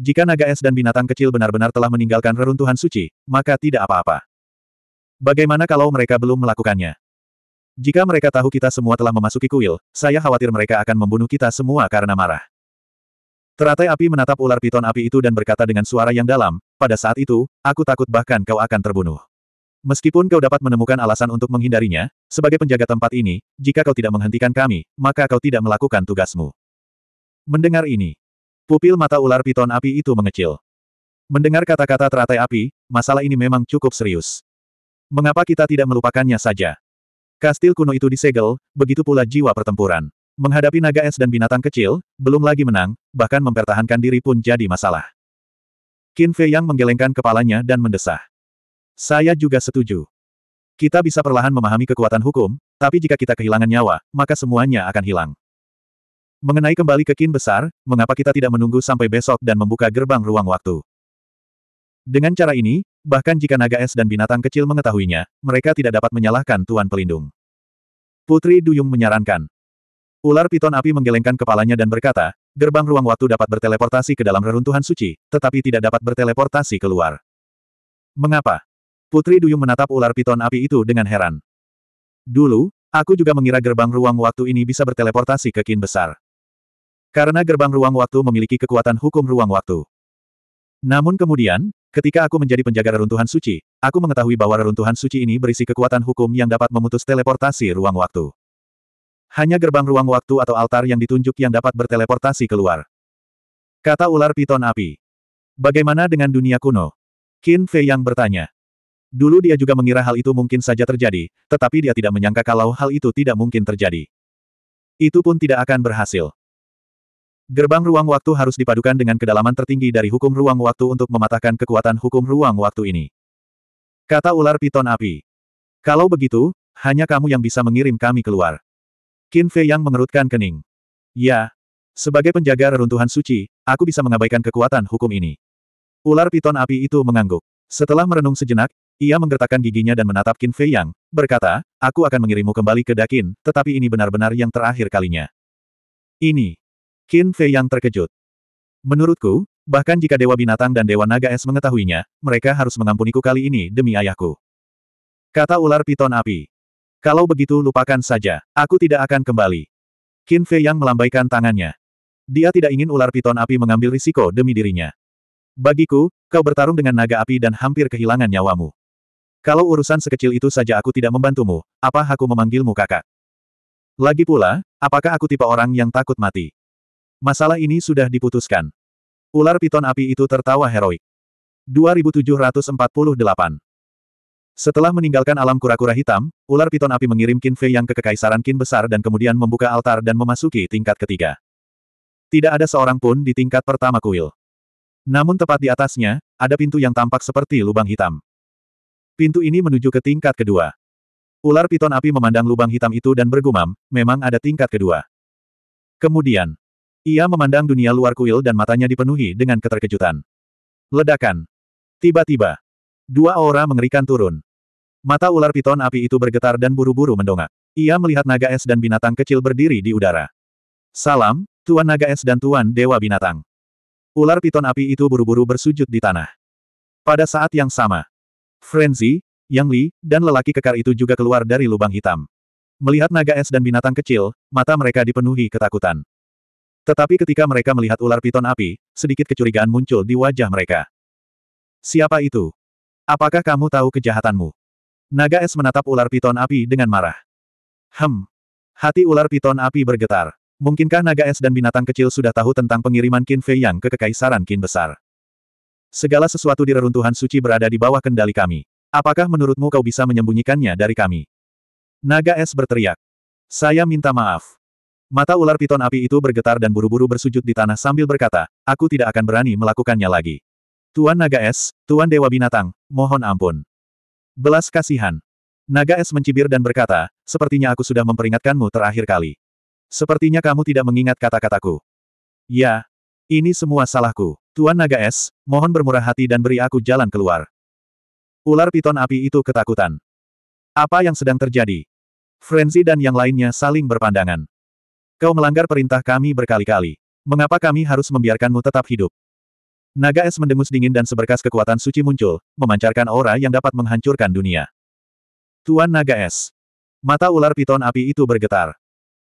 Jika naga es dan binatang kecil benar-benar telah meninggalkan reruntuhan suci, maka tidak apa-apa. Bagaimana kalau mereka belum melakukannya? Jika mereka tahu kita semua telah memasuki kuil, saya khawatir mereka akan membunuh kita semua karena marah. Teratai api menatap ular piton api itu dan berkata dengan suara yang dalam, pada saat itu, aku takut bahkan kau akan terbunuh. Meskipun kau dapat menemukan alasan untuk menghindarinya, sebagai penjaga tempat ini, jika kau tidak menghentikan kami, maka kau tidak melakukan tugasmu. Mendengar ini, pupil mata ular piton api itu mengecil. Mendengar kata-kata teratai api, masalah ini memang cukup serius. Mengapa kita tidak melupakannya saja? Kastil kuno itu disegel, begitu pula jiwa pertempuran. Menghadapi naga es dan binatang kecil, belum lagi menang, bahkan mempertahankan diri pun jadi masalah. Qin Fei Yang menggelengkan kepalanya dan mendesah. Saya juga setuju. Kita bisa perlahan memahami kekuatan hukum, tapi jika kita kehilangan nyawa, maka semuanya akan hilang. Mengenai kembali ke kin besar, mengapa kita tidak menunggu sampai besok dan membuka gerbang ruang waktu? Dengan cara ini, bahkan jika naga es dan binatang kecil mengetahuinya, mereka tidak dapat menyalahkan Tuan Pelindung. Putri Duyung menyarankan. Ular piton api menggelengkan kepalanya dan berkata, gerbang ruang waktu dapat berteleportasi ke dalam reruntuhan suci, tetapi tidak dapat berteleportasi keluar. Mengapa? Putri Duyung menatap ular piton api itu dengan heran. Dulu, aku juga mengira gerbang ruang waktu ini bisa berteleportasi ke kin besar. Karena gerbang ruang waktu memiliki kekuatan hukum ruang waktu. Namun kemudian, ketika aku menjadi penjaga reruntuhan suci, aku mengetahui bahwa reruntuhan suci ini berisi kekuatan hukum yang dapat memutus teleportasi ruang waktu. Hanya gerbang ruang waktu atau altar yang ditunjuk yang dapat berteleportasi keluar. Kata ular piton api. Bagaimana dengan dunia kuno? Qin Fei yang bertanya. Dulu dia juga mengira hal itu mungkin saja terjadi, tetapi dia tidak menyangka kalau hal itu tidak mungkin terjadi. Itu pun tidak akan berhasil. Gerbang ruang waktu harus dipadukan dengan kedalaman tertinggi dari hukum ruang waktu untuk mematahkan kekuatan hukum ruang waktu ini. Kata ular piton api. Kalau begitu, hanya kamu yang bisa mengirim kami keluar. Qin Fei yang mengerutkan kening. Ya. Sebagai penjaga reruntuhan suci, aku bisa mengabaikan kekuatan hukum ini. Ular piton api itu mengangguk. Setelah merenung sejenak, ia menggertakkan giginya dan menatap Qin Fei Yang, berkata, aku akan mengirimmu kembali ke Dakin, tetapi ini benar-benar yang terakhir kalinya. Ini. Qin Fei Yang terkejut. Menurutku, bahkan jika Dewa Binatang dan Dewa Naga Es mengetahuinya, mereka harus mengampuniku kali ini demi ayahku. Kata ular piton api. Kalau begitu lupakan saja, aku tidak akan kembali. Qin Fei Yang melambaikan tangannya. Dia tidak ingin ular piton api mengambil risiko demi dirinya. Bagiku, kau bertarung dengan naga api dan hampir kehilangan nyawamu. Kalau urusan sekecil itu saja aku tidak membantumu, apa aku memanggilmu kakak? Lagi pula, apakah aku tipe orang yang takut mati? Masalah ini sudah diputuskan. Ular piton api itu tertawa heroik. 2748 Setelah meninggalkan alam kura-kura hitam, ular piton api mengirim Qin Fei yang ke Kekaisaran Qin Besar dan kemudian membuka altar dan memasuki tingkat ketiga. Tidak ada seorang pun di tingkat pertama kuil. Namun tepat di atasnya, ada pintu yang tampak seperti lubang hitam. Pintu ini menuju ke tingkat kedua. Ular piton api memandang lubang hitam itu dan bergumam, memang ada tingkat kedua. Kemudian, ia memandang dunia luar kuil dan matanya dipenuhi dengan keterkejutan. Ledakan. Tiba-tiba, dua aura mengerikan turun. Mata ular piton api itu bergetar dan buru-buru mendongak. Ia melihat naga es dan binatang kecil berdiri di udara. Salam, Tuan Naga Es dan Tuan Dewa Binatang. Ular piton api itu buru-buru bersujud di tanah. Pada saat yang sama, Frenzy, Yang Li, dan lelaki kekar itu juga keluar dari lubang hitam. Melihat naga es dan binatang kecil, mata mereka dipenuhi ketakutan. Tetapi ketika mereka melihat ular piton api, sedikit kecurigaan muncul di wajah mereka. Siapa itu? Apakah kamu tahu kejahatanmu? Naga es menatap ular piton api dengan marah. Hem. Hati ular piton api bergetar. Mungkinkah naga es dan binatang kecil sudah tahu tentang pengiriman Qin Fei Yang ke Kekaisaran Qin Besar? Segala sesuatu di reruntuhan suci berada di bawah kendali kami. Apakah menurutmu kau bisa menyembunyikannya dari kami? Naga es berteriak. Saya minta maaf. Mata ular piton api itu bergetar dan buru-buru bersujud di tanah sambil berkata, aku tidak akan berani melakukannya lagi. Tuan Naga Es, Tuan Dewa Binatang, mohon ampun. Belas kasihan. Naga Es mencibir dan berkata, sepertinya aku sudah memperingatkanmu terakhir kali. Sepertinya kamu tidak mengingat kata-kataku. Ya, ini semua salahku. Tuan Naga Es, mohon bermurah hati dan beri aku jalan keluar. Ular piton api itu ketakutan. Apa yang sedang terjadi? Frenzy dan yang lainnya saling berpandangan. Kau melanggar perintah kami berkali-kali. Mengapa kami harus membiarkanmu tetap hidup? Naga es mendengus dingin dan seberkas kekuatan suci muncul, memancarkan aura yang dapat menghancurkan dunia. Tuan Naga es. Mata ular piton api itu bergetar.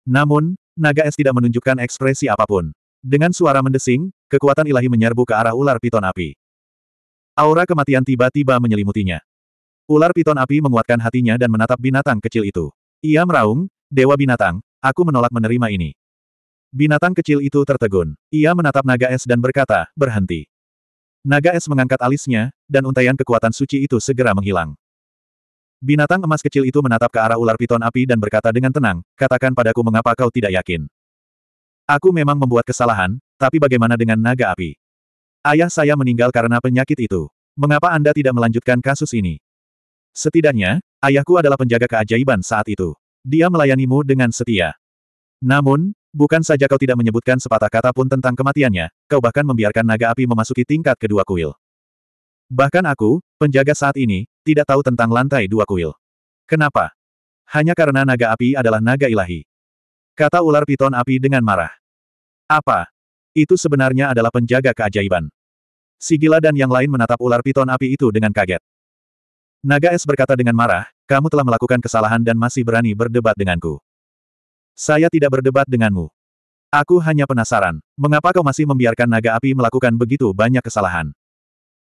Namun, Naga es tidak menunjukkan ekspresi apapun. Dengan suara mendesing, kekuatan ilahi menyerbu ke arah ular piton api. Aura kematian tiba-tiba menyelimutinya. Ular piton api menguatkan hatinya dan menatap binatang kecil itu. Ia meraung, Dewa Binatang, aku menolak menerima ini. Binatang kecil itu tertegun. Ia menatap naga es dan berkata, berhenti. Naga es mengangkat alisnya, dan untaian kekuatan suci itu segera menghilang. Binatang emas kecil itu menatap ke arah ular piton api dan berkata dengan tenang, katakan padaku mengapa kau tidak yakin. Aku memang membuat kesalahan, tapi bagaimana dengan naga api? Ayah saya meninggal karena penyakit itu. Mengapa Anda tidak melanjutkan kasus ini? Setidaknya, ayahku adalah penjaga keajaiban saat itu. Dia melayanimu dengan setia. Namun, bukan saja kau tidak menyebutkan sepatah kata pun tentang kematiannya, kau bahkan membiarkan naga api memasuki tingkat kedua kuil. Bahkan aku, penjaga saat ini, tidak tahu tentang lantai dua kuil. Kenapa? Hanya karena naga api adalah naga ilahi. Kata ular piton api dengan marah. Apa? Itu sebenarnya adalah penjaga keajaiban. Sigila dan yang lain menatap ular piton api itu dengan kaget. Naga es berkata dengan marah, kamu telah melakukan kesalahan dan masih berani berdebat denganku. Saya tidak berdebat denganmu. Aku hanya penasaran, mengapa kau masih membiarkan naga api melakukan begitu banyak kesalahan.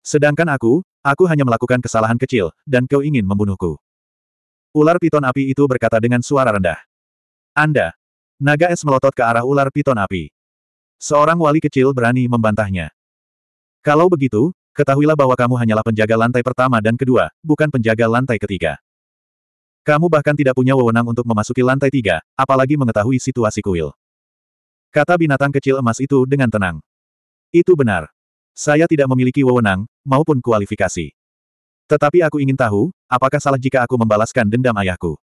Sedangkan aku, aku hanya melakukan kesalahan kecil, dan kau ingin membunuhku. Ular piton api itu berkata dengan suara rendah. Anda. Naga es melotot ke arah ular piton api. Seorang wali kecil berani membantahnya. Kalau begitu, ketahuilah bahwa kamu hanyalah penjaga lantai pertama dan kedua, bukan penjaga lantai ketiga. Kamu bahkan tidak punya wewenang untuk memasuki lantai tiga, apalagi mengetahui situasi kuil. Kata binatang kecil emas itu dengan tenang. Itu benar. Saya tidak memiliki wewenang, maupun kualifikasi. Tetapi aku ingin tahu, apakah salah jika aku membalaskan dendam ayahku?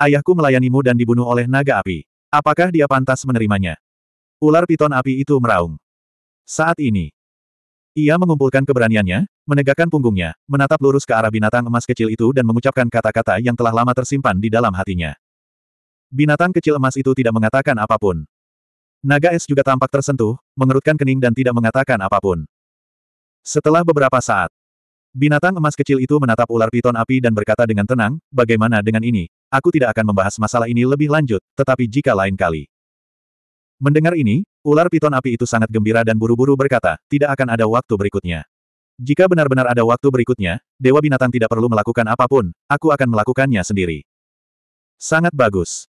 Ayahku melayanimu dan dibunuh oleh naga api. Apakah dia pantas menerimanya? Ular piton api itu meraung. Saat ini, ia mengumpulkan keberaniannya, menegakkan punggungnya, menatap lurus ke arah binatang emas kecil itu dan mengucapkan kata-kata yang telah lama tersimpan di dalam hatinya. Binatang kecil emas itu tidak mengatakan apapun. Naga es juga tampak tersentuh, mengerutkan kening dan tidak mengatakan apapun. Setelah beberapa saat, binatang emas kecil itu menatap ular piton api dan berkata dengan tenang, bagaimana dengan ini, aku tidak akan membahas masalah ini lebih lanjut, tetapi jika lain kali. Mendengar ini, ular piton api itu sangat gembira dan buru-buru berkata, tidak akan ada waktu berikutnya. Jika benar-benar ada waktu berikutnya, Dewa Binatang tidak perlu melakukan apapun, aku akan melakukannya sendiri. Sangat bagus.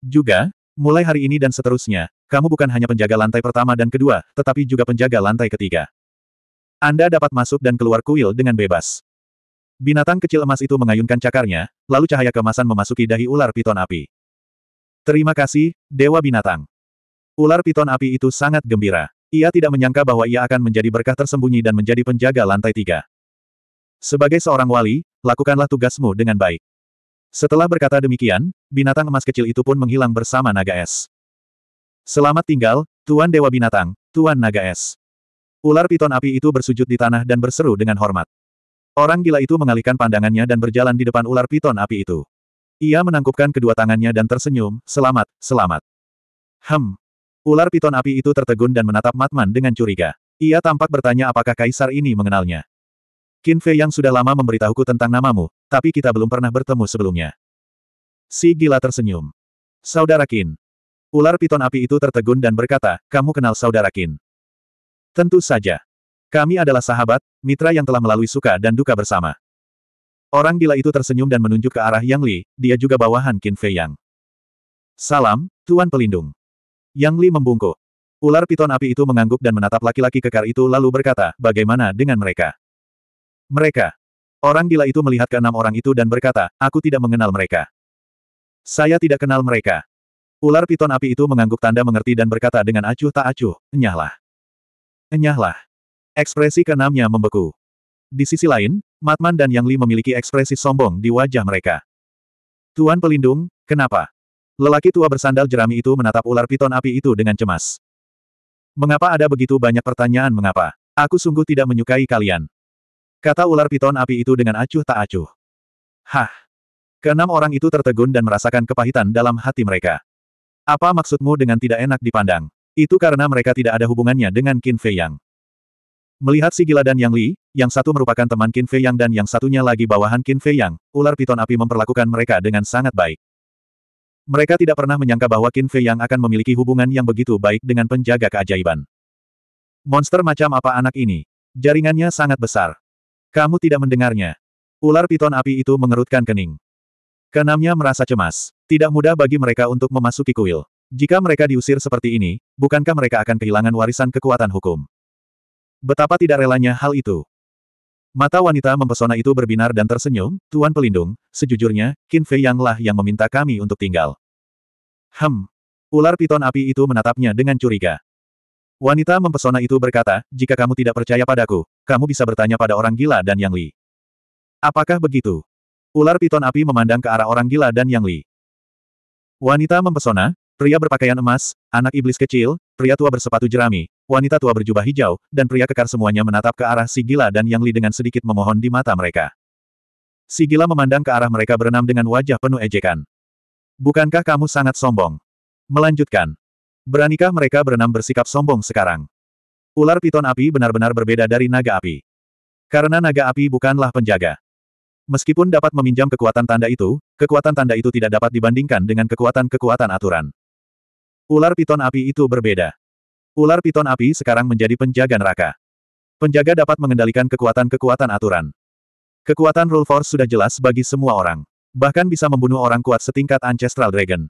Juga, mulai hari ini dan seterusnya, kamu bukan hanya penjaga lantai pertama dan kedua, tetapi juga penjaga lantai ketiga. Anda dapat masuk dan keluar kuil dengan bebas. Binatang kecil emas itu mengayunkan cakarnya, lalu cahaya kemasan memasuki dahi ular piton api. Terima kasih, Dewa Binatang. Ular piton api itu sangat gembira. Ia tidak menyangka bahwa ia akan menjadi berkah tersembunyi dan menjadi penjaga lantai tiga. Sebagai seorang wali, lakukanlah tugasmu dengan baik. Setelah berkata demikian, binatang emas kecil itu pun menghilang bersama naga es. Selamat tinggal, Tuan Dewa Binatang, Tuan Naga Es. Ular piton api itu bersujud di tanah dan berseru dengan hormat. Orang gila itu mengalihkan pandangannya dan berjalan di depan ular piton api itu. Ia menangkupkan kedua tangannya dan tersenyum, selamat, selamat. Hem, Ular piton api itu tertegun dan menatap Matman dengan curiga. Ia tampak bertanya apakah kaisar ini mengenalnya. Qin Fei yang sudah lama memberitahuku tentang namamu, tapi kita belum pernah bertemu sebelumnya. Si gila tersenyum. Saudara Qin. Ular piton api itu tertegun dan berkata, kamu kenal saudara Qin. Tentu saja. Kami adalah sahabat, mitra yang telah melalui suka dan duka bersama. Orang gila itu tersenyum dan menunjuk ke arah Yang Li, dia juga bawahan Qin Fei Yang. Salam, Tuan Pelindung. Yang Li membungkuk. Ular piton api itu mengangguk dan menatap laki-laki kekar itu lalu berkata, bagaimana dengan mereka? Mereka. Orang gila itu melihat keenam orang itu dan berkata, aku tidak mengenal mereka. Saya tidak kenal mereka. Ular piton api itu mengangguk tanda mengerti dan berkata dengan acuh tak acuh, enyahlah. Enyahlah. Ekspresi keenamnya membeku. Di sisi lain, Matman dan Yang Li memiliki ekspresi sombong di wajah mereka. Tuan Pelindung, kenapa? Lelaki tua bersandal jerami itu menatap ular piton api itu dengan cemas. Mengapa ada begitu banyak pertanyaan mengapa? Aku sungguh tidak menyukai kalian. Kata ular piton api itu dengan acuh tak acuh. Hah! Keenam orang itu tertegun dan merasakan kepahitan dalam hati mereka. Apa maksudmu dengan tidak enak dipandang? Itu karena mereka tidak ada hubungannya dengan Qin Fei Yang. Melihat si gila dan Yang Li, yang satu merupakan teman Qin Fei Yang dan yang satunya lagi bawahan Qin Fei Yang, ular piton api memperlakukan mereka dengan sangat baik. Mereka tidak pernah menyangka bahwa Qin Fei yang akan memiliki hubungan yang begitu baik dengan penjaga keajaiban. Monster macam apa anak ini? Jaringannya sangat besar. Kamu tidak mendengarnya. Ular piton api itu mengerutkan kening. Kenamnya merasa cemas. Tidak mudah bagi mereka untuk memasuki kuil. Jika mereka diusir seperti ini, bukankah mereka akan kehilangan warisan kekuatan hukum? Betapa tidak relanya hal itu. Mata wanita mempesona itu berbinar dan tersenyum, Tuan Pelindung, sejujurnya, Qin Fei Yang lah yang meminta kami untuk tinggal. Hem. Ular piton api itu menatapnya dengan curiga. Wanita mempesona itu berkata, jika kamu tidak percaya padaku, kamu bisa bertanya pada orang gila dan Yang Li. Apakah begitu? Ular piton api memandang ke arah orang gila dan Yang Li. Wanita mempesona, Pria berpakaian emas, anak iblis kecil, pria tua bersepatu jerami, wanita tua berjubah hijau, dan pria kekar semuanya menatap ke arah si gila dan Yang Li dengan sedikit memohon di mata mereka. Si gila memandang ke arah mereka berenam dengan wajah penuh ejekan. Bukankah kamu sangat sombong? Melanjutkan. Beranikah mereka berenam bersikap sombong sekarang? Ular piton api benar-benar berbeda dari naga api. Karena naga api bukanlah penjaga. Meskipun dapat meminjam kekuatan tanda itu, kekuatan tanda itu tidak dapat dibandingkan dengan kekuatan-kekuatan aturan. Ular piton api itu berbeda. Ular piton api sekarang menjadi penjaga neraka. Penjaga dapat mengendalikan kekuatan-kekuatan aturan. Kekuatan rule force sudah jelas bagi semua orang. Bahkan bisa membunuh orang kuat setingkat Ancestral Dragon.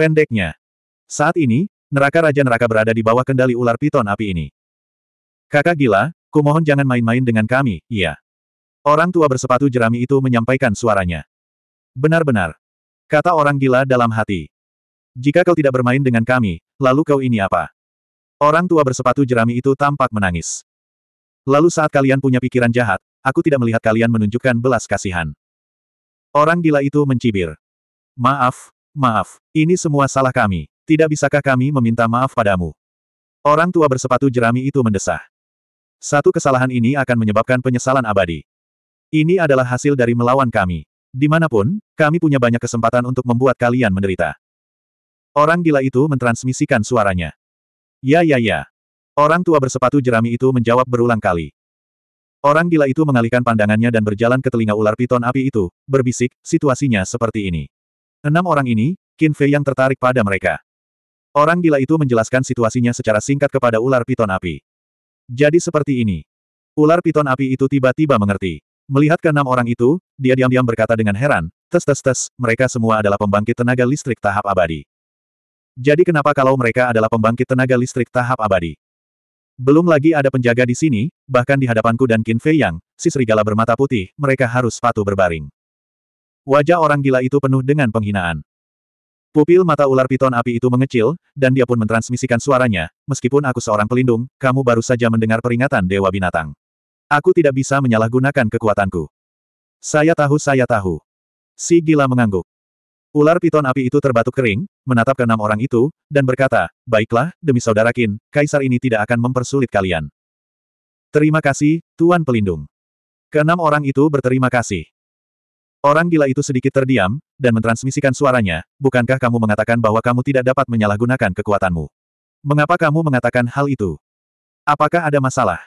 Pendeknya. Saat ini, neraka Raja Neraka berada di bawah kendali ular piton api ini. Kakak gila, kumohon jangan main-main dengan kami, iya. Orang tua bersepatu jerami itu menyampaikan suaranya. Benar-benar. Kata orang gila dalam hati. Jika kau tidak bermain dengan kami, lalu kau ini apa? Orang tua bersepatu jerami itu tampak menangis. Lalu saat kalian punya pikiran jahat, aku tidak melihat kalian menunjukkan belas kasihan. Orang gila itu mencibir. Maaf, maaf, ini semua salah kami. Tidak bisakah kami meminta maaf padamu? Orang tua bersepatu jerami itu mendesah. Satu kesalahan ini akan menyebabkan penyesalan abadi. Ini adalah hasil dari melawan kami. Dimanapun, kami punya banyak kesempatan untuk membuat kalian menderita. Orang gila itu mentransmisikan suaranya. Ya ya ya. Orang tua bersepatu jerami itu menjawab berulang kali. Orang gila itu mengalihkan pandangannya dan berjalan ke telinga ular piton api itu, berbisik, situasinya seperti ini. Enam orang ini, Qin Fei yang tertarik pada mereka. Orang gila itu menjelaskan situasinya secara singkat kepada ular piton api. Jadi seperti ini. Ular piton api itu tiba-tiba mengerti. Melihat enam orang itu, dia diam-diam berkata dengan heran, tes tes tes, mereka semua adalah pembangkit tenaga listrik tahap abadi. Jadi kenapa kalau mereka adalah pembangkit tenaga listrik tahap abadi? Belum lagi ada penjaga di sini, bahkan di hadapanku dan Qin Fei Yang, si serigala bermata putih, mereka harus patuh berbaring. Wajah orang gila itu penuh dengan penghinaan. Pupil mata ular piton api itu mengecil, dan dia pun mentransmisikan suaranya, meskipun aku seorang pelindung, kamu baru saja mendengar peringatan Dewa Binatang. Aku tidak bisa menyalahgunakan kekuatanku. Saya tahu saya tahu. Si gila mengangguk. Ular piton api itu terbatuk kering, menatap ke enam orang itu, dan berkata, Baiklah, demi saudara Kin, kaisar ini tidak akan mempersulit kalian. Terima kasih, Tuan Pelindung. Keenam orang itu berterima kasih. Orang gila itu sedikit terdiam, dan mentransmisikan suaranya, bukankah kamu mengatakan bahwa kamu tidak dapat menyalahgunakan kekuatanmu? Mengapa kamu mengatakan hal itu? Apakah ada masalah?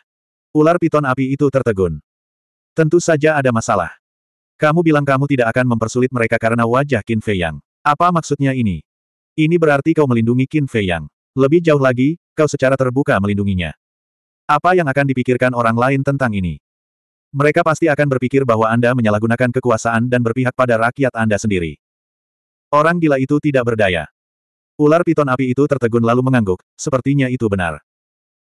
Ular piton api itu tertegun. Tentu saja ada masalah. Kamu bilang kamu tidak akan mempersulit mereka karena wajah Qin Fei Yang. Apa maksudnya ini? Ini berarti kau melindungi Qin Fei Yang. Lebih jauh lagi, kau secara terbuka melindunginya. Apa yang akan dipikirkan orang lain tentang ini? Mereka pasti akan berpikir bahwa Anda menyalahgunakan kekuasaan dan berpihak pada rakyat Anda sendiri. Orang gila itu tidak berdaya. Ular piton api itu tertegun lalu mengangguk, sepertinya itu benar.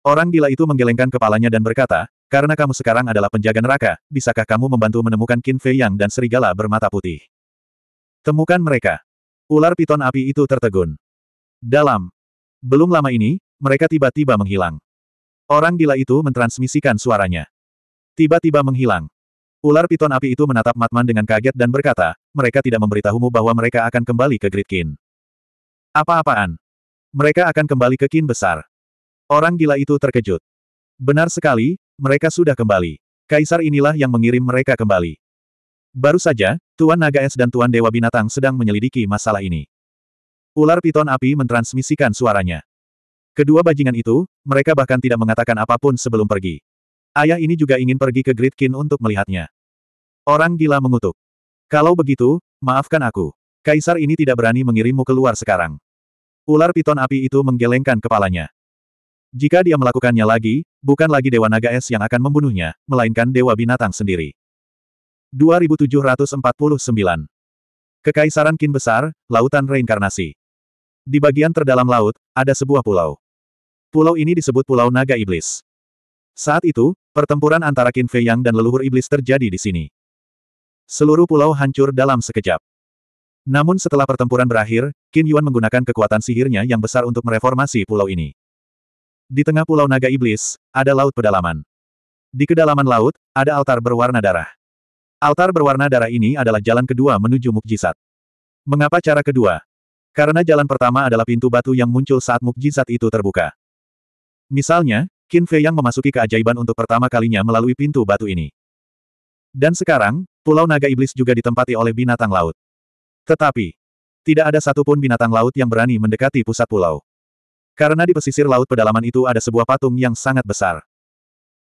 Orang gila itu menggelengkan kepalanya dan berkata, karena kamu sekarang adalah penjaga neraka, bisakah kamu membantu menemukan Qin Fei Yang dan serigala bermata putih? Temukan mereka. Ular piton api itu tertegun. Dalam. Belum lama ini, mereka tiba-tiba menghilang. Orang gila itu mentransmisikan suaranya. Tiba-tiba menghilang. Ular piton api itu menatap Matman dengan kaget dan berkata, mereka tidak memberitahumu bahwa mereka akan kembali ke Great Gridkin. Apa-apaan? Mereka akan kembali ke Qin besar. Orang gila itu terkejut. Benar sekali, mereka sudah kembali. Kaisar inilah yang mengirim mereka kembali. Baru saja, Tuan Naga Es dan Tuan Dewa Binatang sedang menyelidiki masalah ini. Ular piton api mentransmisikan suaranya. Kedua bajingan itu, mereka bahkan tidak mengatakan apapun sebelum pergi. Ayah ini juga ingin pergi ke Great untuk melihatnya. Orang gila mengutuk. Kalau begitu, maafkan aku. Kaisar ini tidak berani mengirimmu keluar sekarang. Ular piton api itu menggelengkan kepalanya. Jika dia melakukannya lagi, bukan lagi Dewa Naga Es yang akan membunuhnya, melainkan Dewa Binatang sendiri. 2749 Kekaisaran Kin Besar, Lautan Reinkarnasi Di bagian terdalam laut, ada sebuah pulau. Pulau ini disebut Pulau Naga Iblis. Saat itu, pertempuran antara Qin Fei Yang dan leluhur iblis terjadi di sini. Seluruh pulau hancur dalam sekejap. Namun setelah pertempuran berakhir, Qin Yuan menggunakan kekuatan sihirnya yang besar untuk mereformasi pulau ini. Di tengah pulau naga iblis, ada laut pedalaman. Di kedalaman laut, ada altar berwarna darah. Altar berwarna darah ini adalah jalan kedua menuju mukjizat. Mengapa cara kedua? Karena jalan pertama adalah pintu batu yang muncul saat mukjizat itu terbuka. Misalnya, Qin Fei yang memasuki keajaiban untuk pertama kalinya melalui pintu batu ini. Dan sekarang, pulau naga iblis juga ditempati oleh binatang laut. Tetapi, tidak ada satupun binatang laut yang berani mendekati pusat pulau. Karena di pesisir laut pedalaman itu ada sebuah patung yang sangat besar.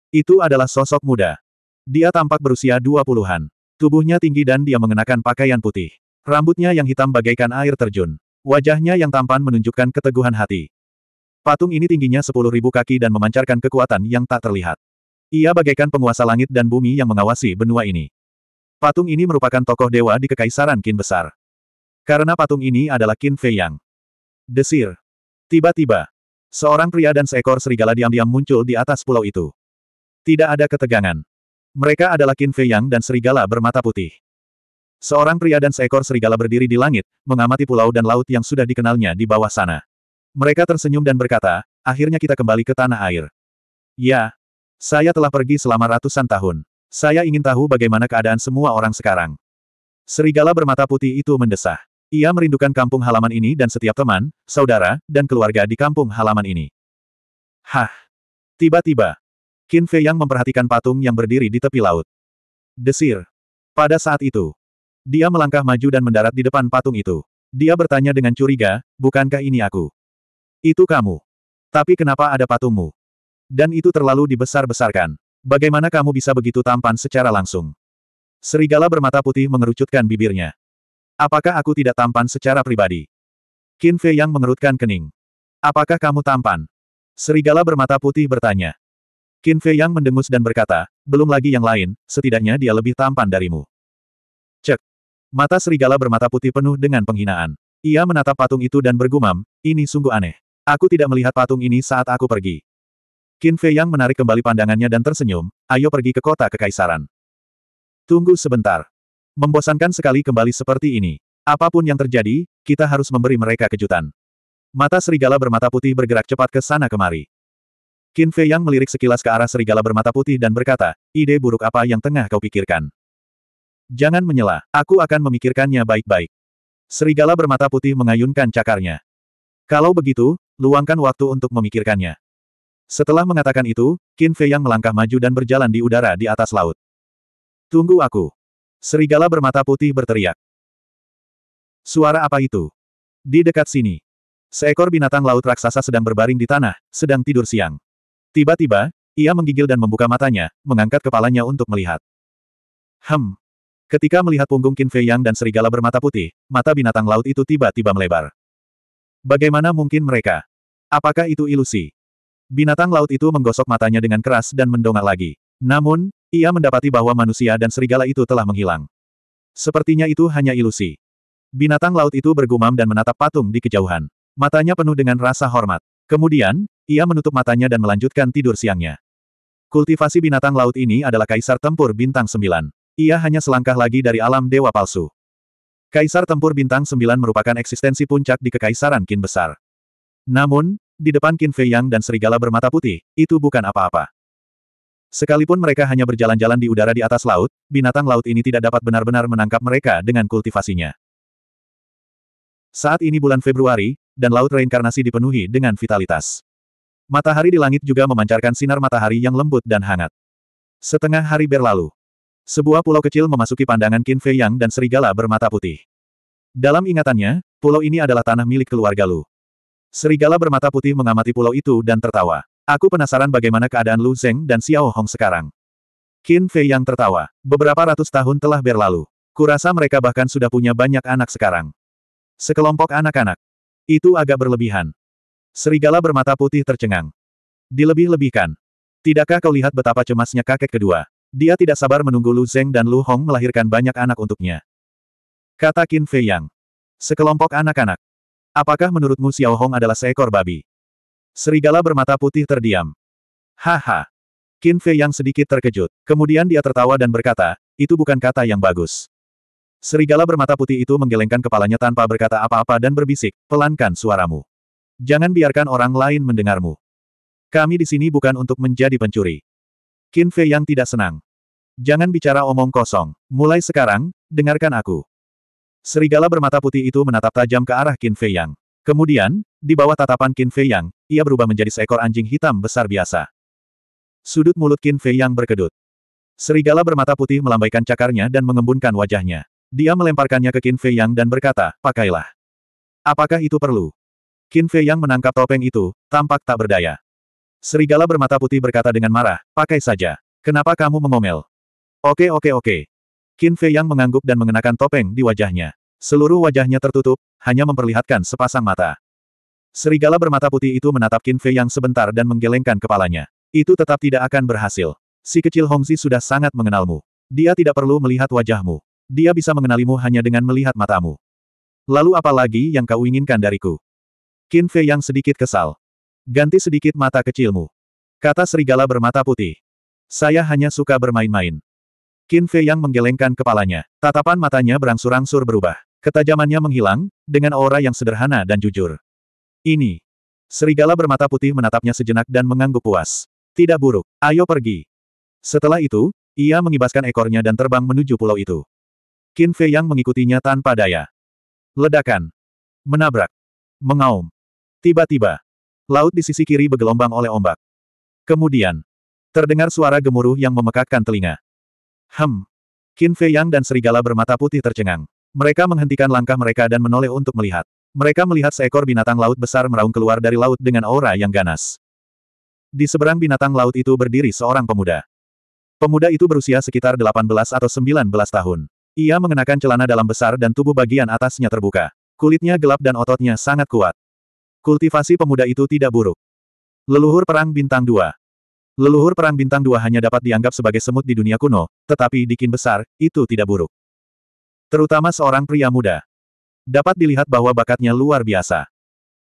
Itu adalah sosok muda. Dia tampak berusia dua puluhan. Tubuhnya tinggi dan dia mengenakan pakaian putih. Rambutnya yang hitam bagaikan air terjun. Wajahnya yang tampan menunjukkan keteguhan hati. Patung ini tingginya sepuluh ribu kaki dan memancarkan kekuatan yang tak terlihat. Ia bagaikan penguasa langit dan bumi yang mengawasi benua ini. Patung ini merupakan tokoh dewa di Kekaisaran Qin Besar. Karena patung ini adalah Qin Fei Yang. Desir, Tiba-tiba, seorang pria dan seekor serigala diam-diam muncul di atas pulau itu. Tidak ada ketegangan. Mereka adalah Qin Fei Yang dan serigala bermata putih. Seorang pria dan seekor serigala berdiri di langit, mengamati pulau dan laut yang sudah dikenalnya di bawah sana. Mereka tersenyum dan berkata, akhirnya kita kembali ke tanah air. Ya, saya telah pergi selama ratusan tahun. Saya ingin tahu bagaimana keadaan semua orang sekarang. Serigala bermata putih itu mendesah. Ia merindukan kampung halaman ini dan setiap teman, saudara, dan keluarga di kampung halaman ini. Hah! Tiba-tiba, Qin Fei yang memperhatikan patung yang berdiri di tepi laut. Desir. Pada saat itu, dia melangkah maju dan mendarat di depan patung itu. Dia bertanya dengan curiga, bukankah ini aku? Itu kamu. Tapi kenapa ada patungmu? Dan itu terlalu dibesar-besarkan. Bagaimana kamu bisa begitu tampan secara langsung? Serigala bermata putih mengerucutkan bibirnya. Apakah aku tidak tampan secara pribadi? Qin Fei yang mengerutkan kening. Apakah kamu tampan? Serigala bermata putih bertanya. Qin Fei yang mendengus dan berkata, belum lagi yang lain, setidaknya dia lebih tampan darimu. Cek. Mata serigala bermata putih penuh dengan penghinaan. Ia menatap patung itu dan bergumam, ini sungguh aneh. Aku tidak melihat patung ini saat aku pergi. Qin Fei yang menarik kembali pandangannya dan tersenyum, ayo pergi ke kota kekaisaran. Tunggu sebentar. Membosankan sekali kembali seperti ini. Apapun yang terjadi, kita harus memberi mereka kejutan. Mata serigala bermata putih bergerak cepat ke sana kemari. Qin Fei Yang melirik sekilas ke arah serigala bermata putih dan berkata, ide buruk apa yang tengah kau pikirkan? Jangan menyela, aku akan memikirkannya baik-baik. Serigala bermata putih mengayunkan cakarnya. Kalau begitu, luangkan waktu untuk memikirkannya. Setelah mengatakan itu, Qin Fei Yang melangkah maju dan berjalan di udara di atas laut. Tunggu aku. Serigala bermata putih berteriak. Suara apa itu? Di dekat sini. Seekor binatang laut raksasa sedang berbaring di tanah, sedang tidur siang. Tiba-tiba, ia menggigil dan membuka matanya, mengangkat kepalanya untuk melihat. Hem. Ketika melihat punggung Qin Fei Yang dan serigala bermata putih, mata binatang laut itu tiba-tiba melebar. Bagaimana mungkin mereka? Apakah itu ilusi? Binatang laut itu menggosok matanya dengan keras dan mendongak lagi. Namun, ia mendapati bahwa manusia dan serigala itu telah menghilang. Sepertinya itu hanya ilusi. Binatang laut itu bergumam dan menatap patung di kejauhan. Matanya penuh dengan rasa hormat. Kemudian, ia menutup matanya dan melanjutkan tidur siangnya. Kultivasi binatang laut ini adalah kaisar tempur bintang Sembilan. Ia hanya selangkah lagi dari alam dewa palsu. Kaisar tempur bintang Sembilan merupakan eksistensi puncak di kekaisaran Qin besar. Namun, di depan Qin Fei Yang dan serigala bermata putih, itu bukan apa-apa. Sekalipun mereka hanya berjalan-jalan di udara di atas laut, binatang laut ini tidak dapat benar-benar menangkap mereka dengan kultivasinya. Saat ini bulan Februari, dan laut reinkarnasi dipenuhi dengan vitalitas. Matahari di langit juga memancarkan sinar matahari yang lembut dan hangat. Setengah hari berlalu. Sebuah pulau kecil memasuki pandangan Qin Fei Yang dan serigala bermata putih. Dalam ingatannya, pulau ini adalah tanah milik keluarga Lu. Serigala bermata putih mengamati pulau itu dan tertawa. Aku penasaran bagaimana keadaan Lu Zeng dan Xiao Hong sekarang. Qin Fei yang tertawa. Beberapa ratus tahun telah berlalu. Kurasa mereka bahkan sudah punya banyak anak sekarang. Sekelompok anak-anak. Itu agak berlebihan. Serigala bermata putih tercengang. Dilebih-lebihkan. Tidakkah kau lihat betapa cemasnya kakek kedua? Dia tidak sabar menunggu Lu Zeng dan Lu Hong melahirkan banyak anak untuknya. Kata Qin Fei Yang. Sekelompok anak-anak. Apakah menurutmu Xiao Hong adalah seekor babi? Serigala bermata putih terdiam. Haha. Qin Fei yang sedikit terkejut. Kemudian dia tertawa dan berkata, itu bukan kata yang bagus. Serigala bermata putih itu menggelengkan kepalanya tanpa berkata apa-apa dan berbisik, pelankan suaramu. Jangan biarkan orang lain mendengarmu. Kami di sini bukan untuk menjadi pencuri. Qin Fei yang tidak senang. Jangan bicara omong kosong. Mulai sekarang, dengarkan aku. Serigala bermata putih itu menatap tajam ke arah Qin Fei Yang. Kemudian, di bawah tatapan Qin Fei Yang, ia berubah menjadi seekor anjing hitam besar biasa. Sudut mulut Qin Fei yang berkedut. Serigala bermata putih melambaikan cakarnya dan mengembunkan wajahnya. Dia melemparkannya ke Qin Fei yang dan berkata, pakailah. Apakah itu perlu? Qin Fei yang menangkap topeng itu, tampak tak berdaya. Serigala bermata putih berkata dengan marah, pakai saja. Kenapa kamu mengomel? Oke oke oke. Qin Fei yang mengangguk dan mengenakan topeng di wajahnya. Seluruh wajahnya tertutup, hanya memperlihatkan sepasang mata. Serigala bermata putih itu menatap Qin Fei yang sebentar dan menggelengkan kepalanya. Itu tetap tidak akan berhasil. Si kecil Hongzi sudah sangat mengenalmu. Dia tidak perlu melihat wajahmu. Dia bisa mengenalimu hanya dengan melihat matamu. Lalu apa lagi yang kau inginkan dariku? Qin Fei yang sedikit kesal. Ganti sedikit mata kecilmu. Kata serigala bermata putih. Saya hanya suka bermain-main. Qin Fei yang menggelengkan kepalanya. Tatapan matanya berangsur-angsur berubah. Ketajamannya menghilang, dengan aura yang sederhana dan jujur. Ini. Serigala bermata putih menatapnya sejenak dan mengangguk puas. Tidak buruk, ayo pergi. Setelah itu, ia mengibaskan ekornya dan terbang menuju pulau itu. Qin Fei Yang mengikutinya tanpa daya. Ledakan. Menabrak. Mengaum. Tiba-tiba. Laut di sisi kiri bergelombang oleh ombak. Kemudian. Terdengar suara gemuruh yang memekakkan telinga. Hem. Qin Fei Yang dan serigala bermata putih tercengang. Mereka menghentikan langkah mereka dan menoleh untuk melihat. Mereka melihat seekor binatang laut besar meraung keluar dari laut dengan aura yang ganas. Di seberang binatang laut itu berdiri seorang pemuda. Pemuda itu berusia sekitar 18 atau 19 tahun. Ia mengenakan celana dalam besar dan tubuh bagian atasnya terbuka. Kulitnya gelap dan ototnya sangat kuat. Kultivasi pemuda itu tidak buruk. Leluhur Perang Bintang 2 Leluhur Perang Bintang 2 hanya dapat dianggap sebagai semut di dunia kuno, tetapi di kin besar, itu tidak buruk. Terutama seorang pria muda dapat dilihat bahwa bakatnya luar biasa.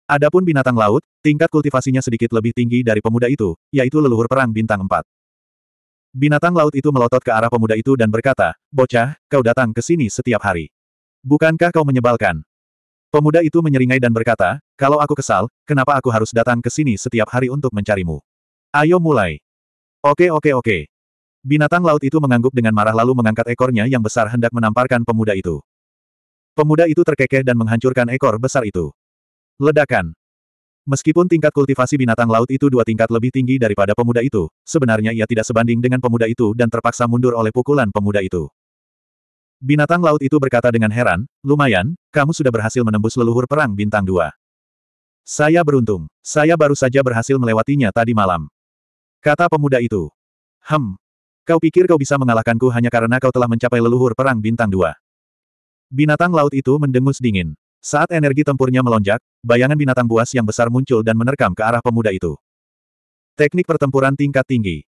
Adapun binatang laut, tingkat kultivasinya sedikit lebih tinggi dari pemuda itu, yaitu leluhur perang bintang 4. Binatang laut itu melotot ke arah pemuda itu dan berkata, Bocah, kau datang ke sini setiap hari. Bukankah kau menyebalkan? Pemuda itu menyeringai dan berkata, Kalau aku kesal, kenapa aku harus datang ke sini setiap hari untuk mencarimu? Ayo mulai. Oke oke oke. Binatang laut itu mengangguk dengan marah lalu mengangkat ekornya yang besar hendak menamparkan pemuda itu. Pemuda itu terkekeh dan menghancurkan ekor besar itu. Ledakan. Meskipun tingkat kultivasi binatang laut itu dua tingkat lebih tinggi daripada pemuda itu, sebenarnya ia tidak sebanding dengan pemuda itu dan terpaksa mundur oleh pukulan pemuda itu. Binatang laut itu berkata dengan heran, lumayan, kamu sudah berhasil menembus leluhur perang bintang dua. Saya beruntung, saya baru saja berhasil melewatinya tadi malam. Kata pemuda itu. Hem. Kau pikir kau bisa mengalahkanku hanya karena kau telah mencapai leluhur perang bintang dua. Binatang laut itu mendengus dingin. Saat energi tempurnya melonjak, bayangan binatang buas yang besar muncul dan menerkam ke arah pemuda itu. Teknik pertempuran tingkat tinggi.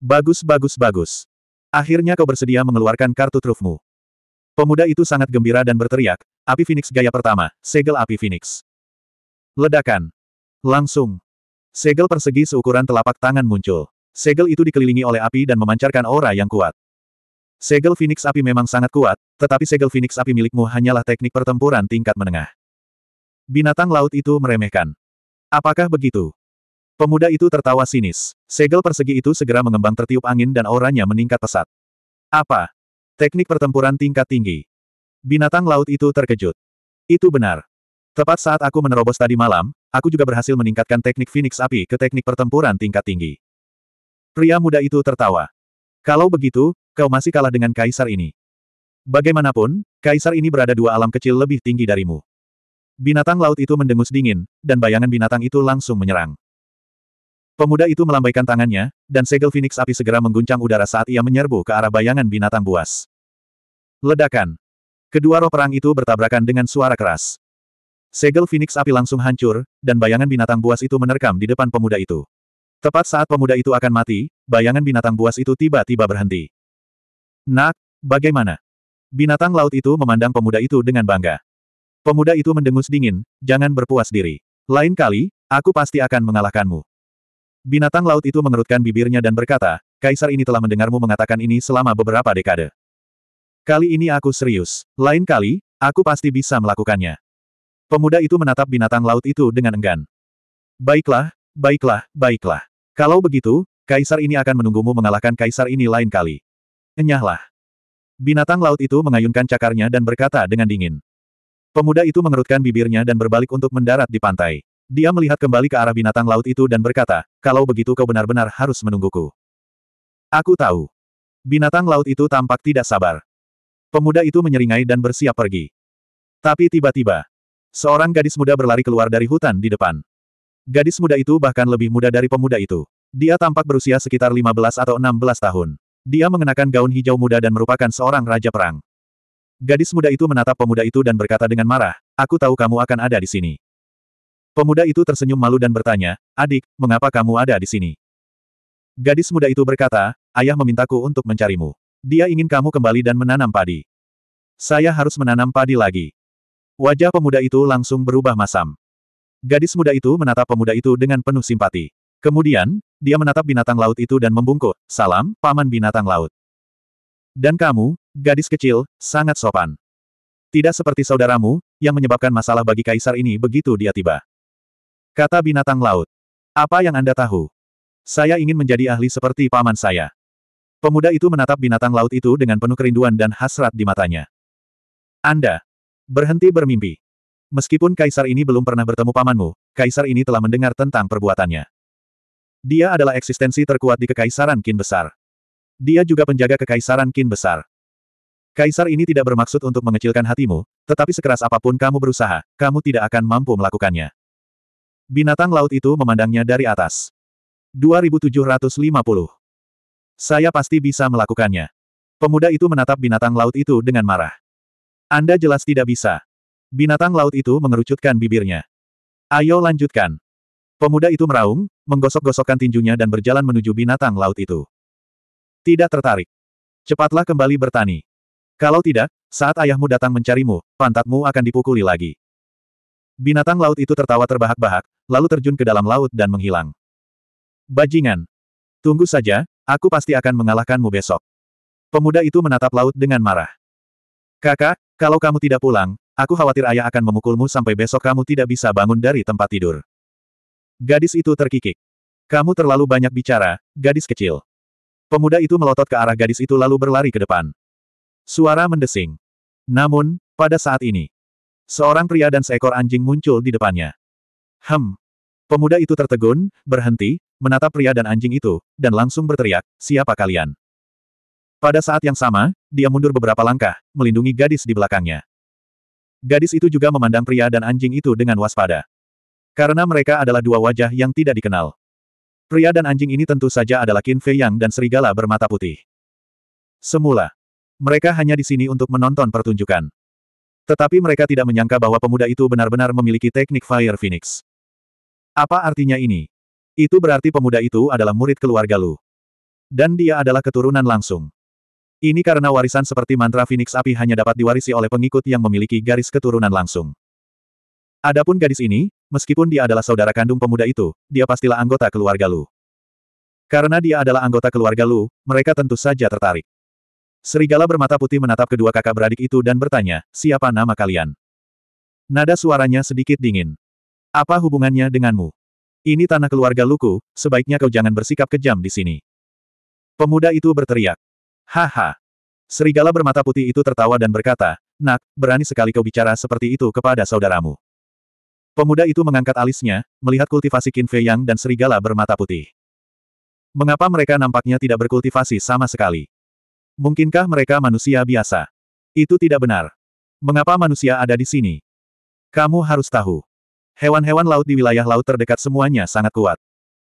Bagus bagus bagus. Akhirnya kau bersedia mengeluarkan kartu trufmu. Pemuda itu sangat gembira dan berteriak, api Phoenix gaya pertama, segel api Phoenix. Ledakan. Langsung. Segel persegi seukuran telapak tangan muncul. Segel itu dikelilingi oleh api dan memancarkan aura yang kuat. Segel Phoenix api memang sangat kuat, tetapi segel Phoenix api milikmu hanyalah teknik pertempuran tingkat menengah. Binatang laut itu meremehkan. Apakah begitu? Pemuda itu tertawa sinis. Segel persegi itu segera mengembang tertiup angin dan auranya meningkat pesat. Apa? Teknik pertempuran tingkat tinggi. Binatang laut itu terkejut. Itu benar. Tepat saat aku menerobos tadi malam, aku juga berhasil meningkatkan teknik Phoenix api ke teknik pertempuran tingkat tinggi. Pria muda itu tertawa. Kalau begitu, kau masih kalah dengan kaisar ini. Bagaimanapun, kaisar ini berada dua alam kecil lebih tinggi darimu. Binatang laut itu mendengus dingin, dan bayangan binatang itu langsung menyerang. Pemuda itu melambaikan tangannya, dan segel Phoenix api segera mengguncang udara saat ia menyerbu ke arah bayangan binatang buas. Ledakan. Kedua roh perang itu bertabrakan dengan suara keras. Segel Phoenix api langsung hancur, dan bayangan binatang buas itu menerkam di depan pemuda itu. Tepat saat pemuda itu akan mati, bayangan binatang buas itu tiba-tiba berhenti. Nak, bagaimana? Binatang laut itu memandang pemuda itu dengan bangga. Pemuda itu mendengus dingin, jangan berpuas diri. Lain kali, aku pasti akan mengalahkanmu. Binatang laut itu mengerutkan bibirnya dan berkata, Kaisar ini telah mendengarmu mengatakan ini selama beberapa dekade. Kali ini aku serius. Lain kali, aku pasti bisa melakukannya. Pemuda itu menatap binatang laut itu dengan enggan. Baiklah, baiklah, baiklah. Kalau begitu, Kaisar ini akan menunggumu mengalahkan Kaisar ini lain kali. Enyahlah. Binatang laut itu mengayunkan cakarnya dan berkata dengan dingin. Pemuda itu mengerutkan bibirnya dan berbalik untuk mendarat di pantai. Dia melihat kembali ke arah binatang laut itu dan berkata, kalau begitu kau benar-benar harus menungguku. Aku tahu. Binatang laut itu tampak tidak sabar. Pemuda itu menyeringai dan bersiap pergi. Tapi tiba-tiba, seorang gadis muda berlari keluar dari hutan di depan. Gadis muda itu bahkan lebih muda dari pemuda itu. Dia tampak berusia sekitar 15 atau 16 tahun. Dia mengenakan gaun hijau muda dan merupakan seorang raja perang. Gadis muda itu menatap pemuda itu dan berkata dengan marah, aku tahu kamu akan ada di sini. Pemuda itu tersenyum malu dan bertanya, adik, mengapa kamu ada di sini? Gadis muda itu berkata, ayah memintaku untuk mencarimu. Dia ingin kamu kembali dan menanam padi. Saya harus menanam padi lagi. Wajah pemuda itu langsung berubah masam. Gadis muda itu menatap pemuda itu dengan penuh simpati. Kemudian, dia menatap binatang laut itu dan membungkuk, salam, paman binatang laut. Dan kamu, gadis kecil, sangat sopan. Tidak seperti saudaramu, yang menyebabkan masalah bagi kaisar ini begitu dia tiba. Kata binatang laut. Apa yang Anda tahu? Saya ingin menjadi ahli seperti paman saya. Pemuda itu menatap binatang laut itu dengan penuh kerinduan dan hasrat di matanya. Anda. Berhenti bermimpi. Meskipun kaisar ini belum pernah bertemu pamanmu, kaisar ini telah mendengar tentang perbuatannya. Dia adalah eksistensi terkuat di Kekaisaran Qin Besar. Dia juga penjaga Kekaisaran Qin Besar. Kaisar ini tidak bermaksud untuk mengecilkan hatimu, tetapi sekeras apapun kamu berusaha, kamu tidak akan mampu melakukannya. Binatang laut itu memandangnya dari atas. 2750. Saya pasti bisa melakukannya. Pemuda itu menatap binatang laut itu dengan marah. Anda jelas tidak bisa. Binatang laut itu mengerucutkan bibirnya. Ayo lanjutkan. Pemuda itu meraung, menggosok-gosokkan tinjunya dan berjalan menuju binatang laut itu. Tidak tertarik. Cepatlah kembali bertani. Kalau tidak, saat ayahmu datang mencarimu, pantatmu akan dipukuli lagi. Binatang laut itu tertawa terbahak-bahak, lalu terjun ke dalam laut dan menghilang. Bajingan. Tunggu saja, aku pasti akan mengalahkanmu besok. Pemuda itu menatap laut dengan marah. Kakak, kalau kamu tidak pulang, aku khawatir ayah akan memukulmu sampai besok kamu tidak bisa bangun dari tempat tidur. Gadis itu terkikik. Kamu terlalu banyak bicara, gadis kecil. Pemuda itu melotot ke arah gadis itu lalu berlari ke depan. Suara mendesing. Namun, pada saat ini, seorang pria dan seekor anjing muncul di depannya. Hem. Pemuda itu tertegun, berhenti, menatap pria dan anjing itu, dan langsung berteriak, siapa kalian? Pada saat yang sama, dia mundur beberapa langkah, melindungi gadis di belakangnya. Gadis itu juga memandang pria dan anjing itu dengan waspada. Karena mereka adalah dua wajah yang tidak dikenal. Pria dan anjing ini tentu saja adalah Qin Fei Yang dan serigala bermata putih. Semula, mereka hanya di sini untuk menonton pertunjukan. Tetapi mereka tidak menyangka bahwa pemuda itu benar-benar memiliki teknik Fire Phoenix. Apa artinya ini? Itu berarti pemuda itu adalah murid keluarga Lu. Dan dia adalah keturunan langsung. Ini karena warisan seperti mantra Phoenix api hanya dapat diwarisi oleh pengikut yang memiliki garis keturunan langsung. Adapun gadis ini, meskipun dia adalah saudara kandung pemuda itu, dia pastilah anggota keluarga Lu. Karena dia adalah anggota keluarga Lu, mereka tentu saja tertarik. Serigala bermata putih menatap kedua kakak beradik itu dan bertanya, siapa nama kalian? Nada suaranya sedikit dingin. Apa hubungannya denganmu? Ini tanah keluarga Luku, sebaiknya kau jangan bersikap kejam di sini. Pemuda itu berteriak. Haha. Serigala bermata putih itu tertawa dan berkata, Nak, berani sekali kau bicara seperti itu kepada saudaramu. Pemuda itu mengangkat alisnya, melihat kultivasi Qin Fei Yang dan serigala bermata putih. Mengapa mereka nampaknya tidak berkultivasi sama sekali? Mungkinkah mereka manusia biasa? Itu tidak benar. Mengapa manusia ada di sini? Kamu harus tahu. Hewan-hewan laut di wilayah laut terdekat semuanya sangat kuat.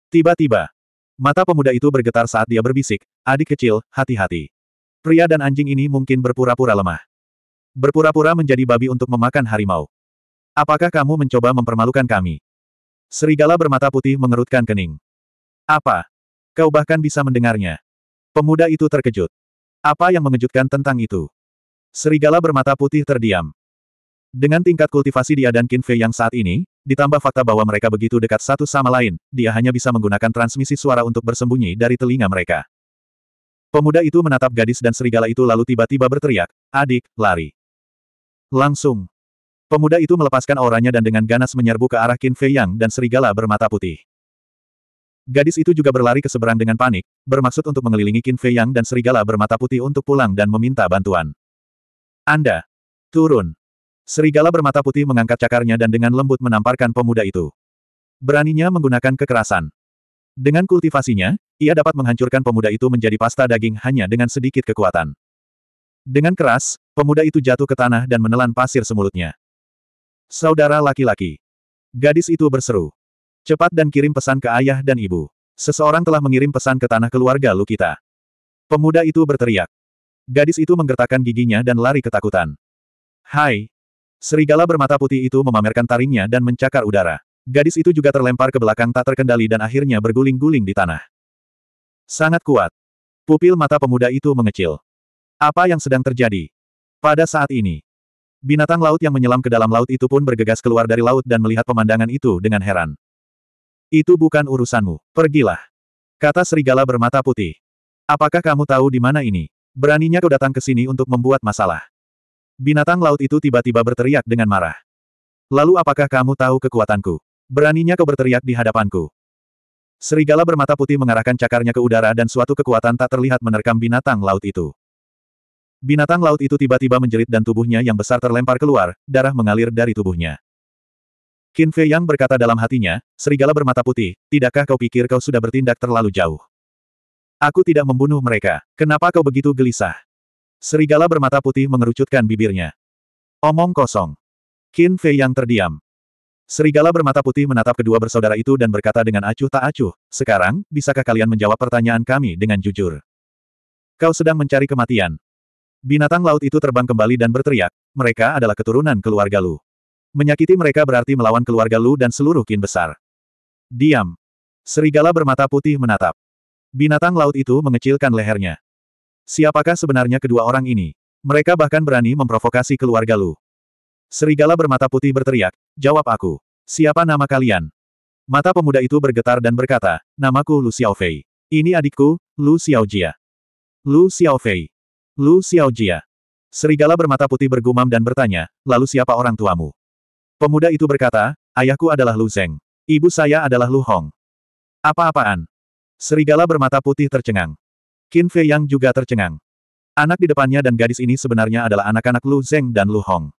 Tiba-tiba, mata pemuda itu bergetar saat dia berbisik, adik kecil, hati-hati. Pria dan anjing ini mungkin berpura-pura lemah. Berpura-pura menjadi babi untuk memakan harimau. Apakah kamu mencoba mempermalukan kami? Serigala bermata putih mengerutkan kening. Apa? Kau bahkan bisa mendengarnya. Pemuda itu terkejut. Apa yang mengejutkan tentang itu? Serigala bermata putih terdiam. Dengan tingkat kultivasi dia dan Qin yang saat ini, ditambah fakta bahwa mereka begitu dekat satu sama lain, dia hanya bisa menggunakan transmisi suara untuk bersembunyi dari telinga mereka. Pemuda itu menatap gadis dan serigala itu lalu tiba-tiba berteriak, adik, lari. Langsung, Pemuda itu melepaskan auranya dan dengan ganas menyerbu ke arah Qin Fei Yang dan serigala bermata putih. Gadis itu juga berlari ke seberang dengan panik, bermaksud untuk mengelilingi Qin Fei Yang dan serigala bermata putih untuk pulang dan meminta bantuan. Anda! Turun! Serigala bermata putih mengangkat cakarnya dan dengan lembut menamparkan pemuda itu. Beraninya menggunakan kekerasan. Dengan kultivasinya, ia dapat menghancurkan pemuda itu menjadi pasta daging hanya dengan sedikit kekuatan. Dengan keras, pemuda itu jatuh ke tanah dan menelan pasir semulutnya. Saudara laki-laki. Gadis itu berseru. Cepat dan kirim pesan ke ayah dan ibu. Seseorang telah mengirim pesan ke tanah keluarga Lukita. Pemuda itu berteriak. Gadis itu menggertakkan giginya dan lari ketakutan. Hai. Serigala bermata putih itu memamerkan taringnya dan mencakar udara. Gadis itu juga terlempar ke belakang tak terkendali dan akhirnya berguling-guling di tanah. Sangat kuat. Pupil mata pemuda itu mengecil. Apa yang sedang terjadi? Pada saat ini, Binatang laut yang menyelam ke dalam laut itu pun bergegas keluar dari laut dan melihat pemandangan itu dengan heran. Itu bukan urusanmu. Pergilah. Kata serigala bermata putih. Apakah kamu tahu di mana ini? Beraninya kau datang ke sini untuk membuat masalah. Binatang laut itu tiba-tiba berteriak dengan marah. Lalu apakah kamu tahu kekuatanku? Beraninya kau berteriak di hadapanku. Serigala bermata putih mengarahkan cakarnya ke udara dan suatu kekuatan tak terlihat menerkam binatang laut itu. Binatang laut itu tiba-tiba menjerit dan tubuhnya yang besar terlempar keluar, darah mengalir dari tubuhnya. Qin Fei Yang berkata dalam hatinya, serigala bermata putih, tidakkah kau pikir kau sudah bertindak terlalu jauh? Aku tidak membunuh mereka, kenapa kau begitu gelisah? Serigala bermata putih mengerucutkan bibirnya. Omong kosong. Qin Fei Yang terdiam. Serigala bermata putih menatap kedua bersaudara itu dan berkata dengan acuh tak acuh, sekarang, bisakah kalian menjawab pertanyaan kami dengan jujur? Kau sedang mencari kematian, Binatang laut itu terbang kembali dan berteriak, mereka adalah keturunan keluarga Lu. Menyakiti mereka berarti melawan keluarga Lu dan seluruh kin besar. Diam. Serigala bermata putih menatap. Binatang laut itu mengecilkan lehernya. Siapakah sebenarnya kedua orang ini? Mereka bahkan berani memprovokasi keluarga Lu. Serigala bermata putih berteriak, jawab aku. Siapa nama kalian? Mata pemuda itu bergetar dan berkata, namaku Lu Xiaofei. Ini adikku, Lu Xiaojia. Lu Xiaofei. Lu Xiaojia. Serigala bermata putih bergumam dan bertanya, lalu siapa orang tuamu? Pemuda itu berkata, ayahku adalah Lu Zeng. Ibu saya adalah Lu Hong. Apa-apaan? Serigala bermata putih tercengang. Qin Fei Yang juga tercengang. Anak di depannya dan gadis ini sebenarnya adalah anak-anak Lu Zeng dan Lu Hong.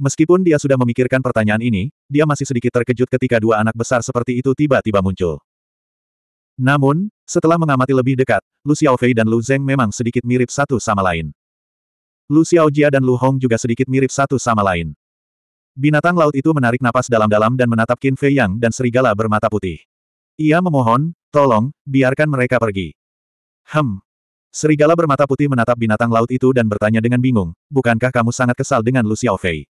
Meskipun dia sudah memikirkan pertanyaan ini, dia masih sedikit terkejut ketika dua anak besar seperti itu tiba-tiba muncul. Namun, setelah mengamati lebih dekat, Lu Xiaofei dan Lu Zeng memang sedikit mirip satu sama lain. Lu Xiaojia dan Lu Hong juga sedikit mirip satu sama lain. Binatang laut itu menarik napas dalam-dalam dan menatap Qin Fei Yang dan serigala bermata putih. Ia memohon, tolong, biarkan mereka pergi. Hem. Serigala bermata putih menatap binatang laut itu dan bertanya dengan bingung, bukankah kamu sangat kesal dengan Lu Xiaofei?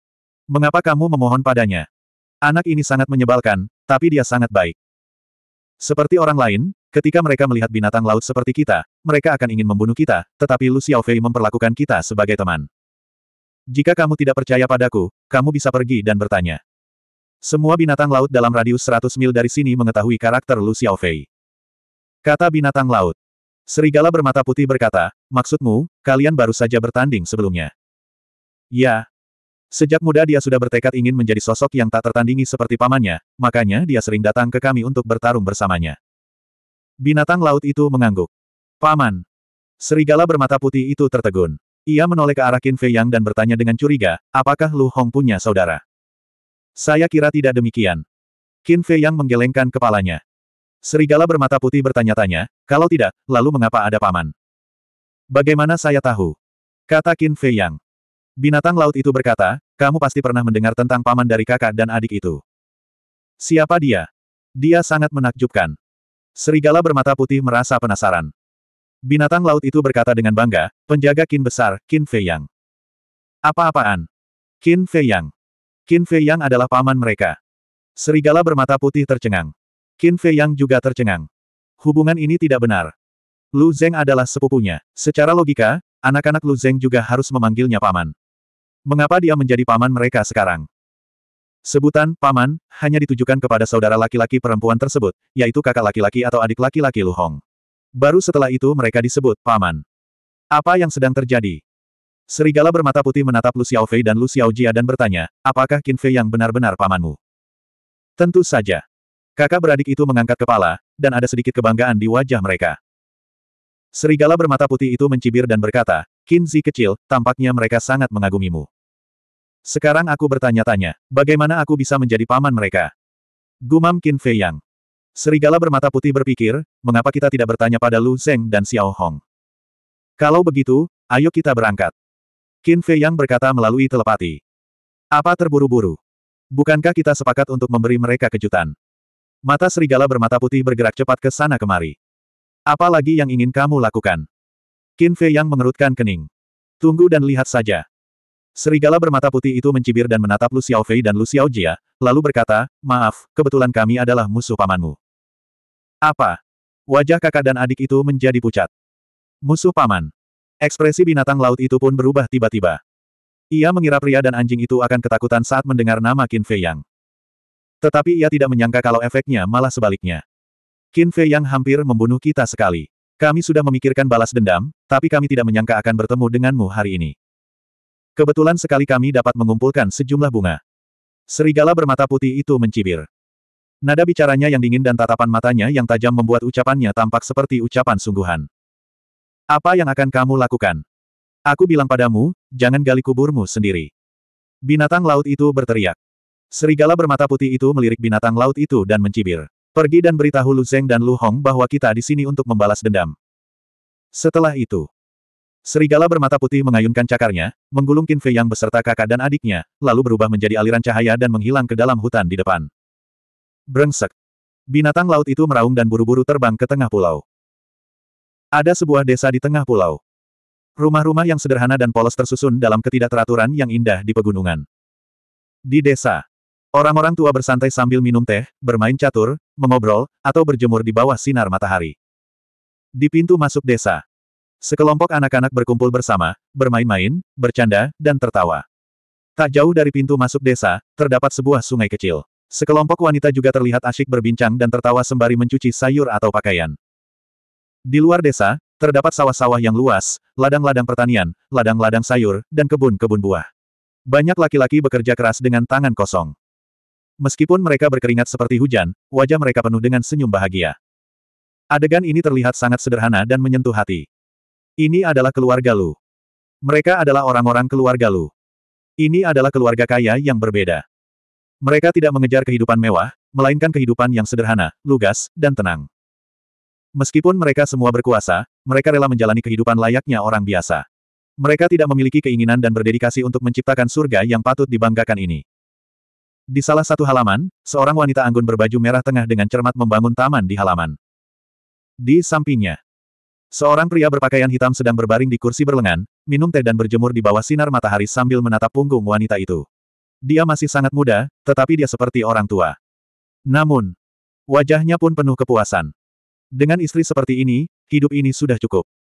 Mengapa kamu memohon padanya? Anak ini sangat menyebalkan, tapi dia sangat baik. Seperti orang lain, ketika mereka melihat binatang laut seperti kita, mereka akan ingin membunuh kita, tetapi Lu Xiaofei memperlakukan kita sebagai teman. Jika kamu tidak percaya padaku, kamu bisa pergi dan bertanya. Semua binatang laut dalam radius 100 mil dari sini mengetahui karakter Lu Xiaofei. Kata binatang laut. Serigala bermata putih berkata, maksudmu, kalian baru saja bertanding sebelumnya. Ya, Sejak muda dia sudah bertekad ingin menjadi sosok yang tak tertandingi seperti pamannya, makanya dia sering datang ke kami untuk bertarung bersamanya. Binatang laut itu mengangguk. Paman. Serigala bermata putih itu tertegun. Ia menoleh ke arah Qin Fei Yang dan bertanya dengan curiga, apakah Lu Hong punya saudara? Saya kira tidak demikian. Qin Fei Yang menggelengkan kepalanya. Serigala bermata putih bertanya-tanya, kalau tidak, lalu mengapa ada paman? Bagaimana saya tahu? Kata Qin Fei Yang. Binatang laut itu berkata, kamu pasti pernah mendengar tentang paman dari kakak dan adik itu. Siapa dia? Dia sangat menakjubkan. Serigala bermata putih merasa penasaran. Binatang laut itu berkata dengan bangga, penjaga kin besar, kin Feiyang. Apa-apaan? Kin Feiyang. Qin Feiyang adalah paman mereka. Serigala bermata putih tercengang. Qin Feiyang juga tercengang. Hubungan ini tidak benar. Lu Zeng adalah sepupunya. Secara logika, anak-anak Lu Zeng juga harus memanggilnya paman. Mengapa dia menjadi paman mereka sekarang? Sebutan paman hanya ditujukan kepada saudara laki-laki perempuan tersebut, yaitu kakak laki-laki atau adik laki-laki Lu Hong. Baru setelah itu mereka disebut paman. Apa yang sedang terjadi? Serigala bermata putih menatap Lu Xiaofei dan Lu Xiaojia dan bertanya, apakah Qin Fei yang benar-benar pamanmu? Tentu saja. Kakak beradik itu mengangkat kepala, dan ada sedikit kebanggaan di wajah mereka. Serigala bermata putih itu mencibir dan berkata, Qin Zi kecil, tampaknya mereka sangat mengagumimu. Sekarang aku bertanya-tanya, bagaimana aku bisa menjadi paman mereka? Gumam Qin Fei Yang. Serigala bermata putih berpikir, mengapa kita tidak bertanya pada Lu Zeng dan Xiao Hong? Kalau begitu, ayo kita berangkat. Qin Fei Yang berkata melalui telepati. Apa terburu-buru? Bukankah kita sepakat untuk memberi mereka kejutan? Mata serigala bermata putih bergerak cepat ke sana kemari. Apa lagi yang ingin kamu lakukan? Qin Fei Yang mengerutkan kening. Tunggu dan lihat saja. Serigala bermata putih itu mencibir dan menatap Lu Xiaofei dan Lu Xiaojia, lalu berkata, maaf, kebetulan kami adalah musuh pamanmu. Apa? Wajah kakak dan adik itu menjadi pucat. Musuh paman. Ekspresi binatang laut itu pun berubah tiba-tiba. Ia mengira pria dan anjing itu akan ketakutan saat mendengar nama Qin Fei Yang. Tetapi ia tidak menyangka kalau efeknya malah sebaliknya. Qin Fei Yang hampir membunuh kita sekali. Kami sudah memikirkan balas dendam, tapi kami tidak menyangka akan bertemu denganmu hari ini. Kebetulan sekali kami dapat mengumpulkan sejumlah bunga. Serigala bermata putih itu mencibir. Nada bicaranya yang dingin dan tatapan matanya yang tajam membuat ucapannya tampak seperti ucapan sungguhan. Apa yang akan kamu lakukan? Aku bilang padamu, jangan gali kuburmu sendiri. Binatang laut itu berteriak. Serigala bermata putih itu melirik binatang laut itu dan mencibir. Pergi dan beritahu Lu Zeng dan Lu Hong bahwa kita di sini untuk membalas dendam. Setelah itu, Serigala bermata putih mengayunkan cakarnya, menggulung Qin Fei Yang beserta kakak dan adiknya, lalu berubah menjadi aliran cahaya dan menghilang ke dalam hutan di depan. Brengsek. Binatang laut itu meraung dan buru-buru terbang ke tengah pulau. Ada sebuah desa di tengah pulau. Rumah-rumah yang sederhana dan polos tersusun dalam ketidakteraturan yang indah di pegunungan. Di desa, orang-orang tua bersantai sambil minum teh, bermain catur, mengobrol, atau berjemur di bawah sinar matahari. Di pintu masuk desa, Sekelompok anak-anak berkumpul bersama, bermain-main, bercanda, dan tertawa. Tak jauh dari pintu masuk desa, terdapat sebuah sungai kecil. Sekelompok wanita juga terlihat asyik berbincang dan tertawa sembari mencuci sayur atau pakaian. Di luar desa, terdapat sawah-sawah yang luas, ladang-ladang pertanian, ladang-ladang sayur, dan kebun-kebun buah. Banyak laki-laki bekerja keras dengan tangan kosong. Meskipun mereka berkeringat seperti hujan, wajah mereka penuh dengan senyum bahagia. Adegan ini terlihat sangat sederhana dan menyentuh hati. Ini adalah keluarga Lu. Mereka adalah orang-orang keluarga Lu. Ini adalah keluarga kaya yang berbeda. Mereka tidak mengejar kehidupan mewah, melainkan kehidupan yang sederhana, lugas, dan tenang. Meskipun mereka semua berkuasa, mereka rela menjalani kehidupan layaknya orang biasa. Mereka tidak memiliki keinginan dan berdedikasi untuk menciptakan surga yang patut dibanggakan ini. Di salah satu halaman, seorang wanita anggun berbaju merah tengah dengan cermat membangun taman di halaman. Di sampingnya, Seorang pria berpakaian hitam sedang berbaring di kursi berlengan, minum teh dan berjemur di bawah sinar matahari sambil menatap punggung wanita itu. Dia masih sangat muda, tetapi dia seperti orang tua. Namun, wajahnya pun penuh kepuasan. Dengan istri seperti ini, hidup ini sudah cukup.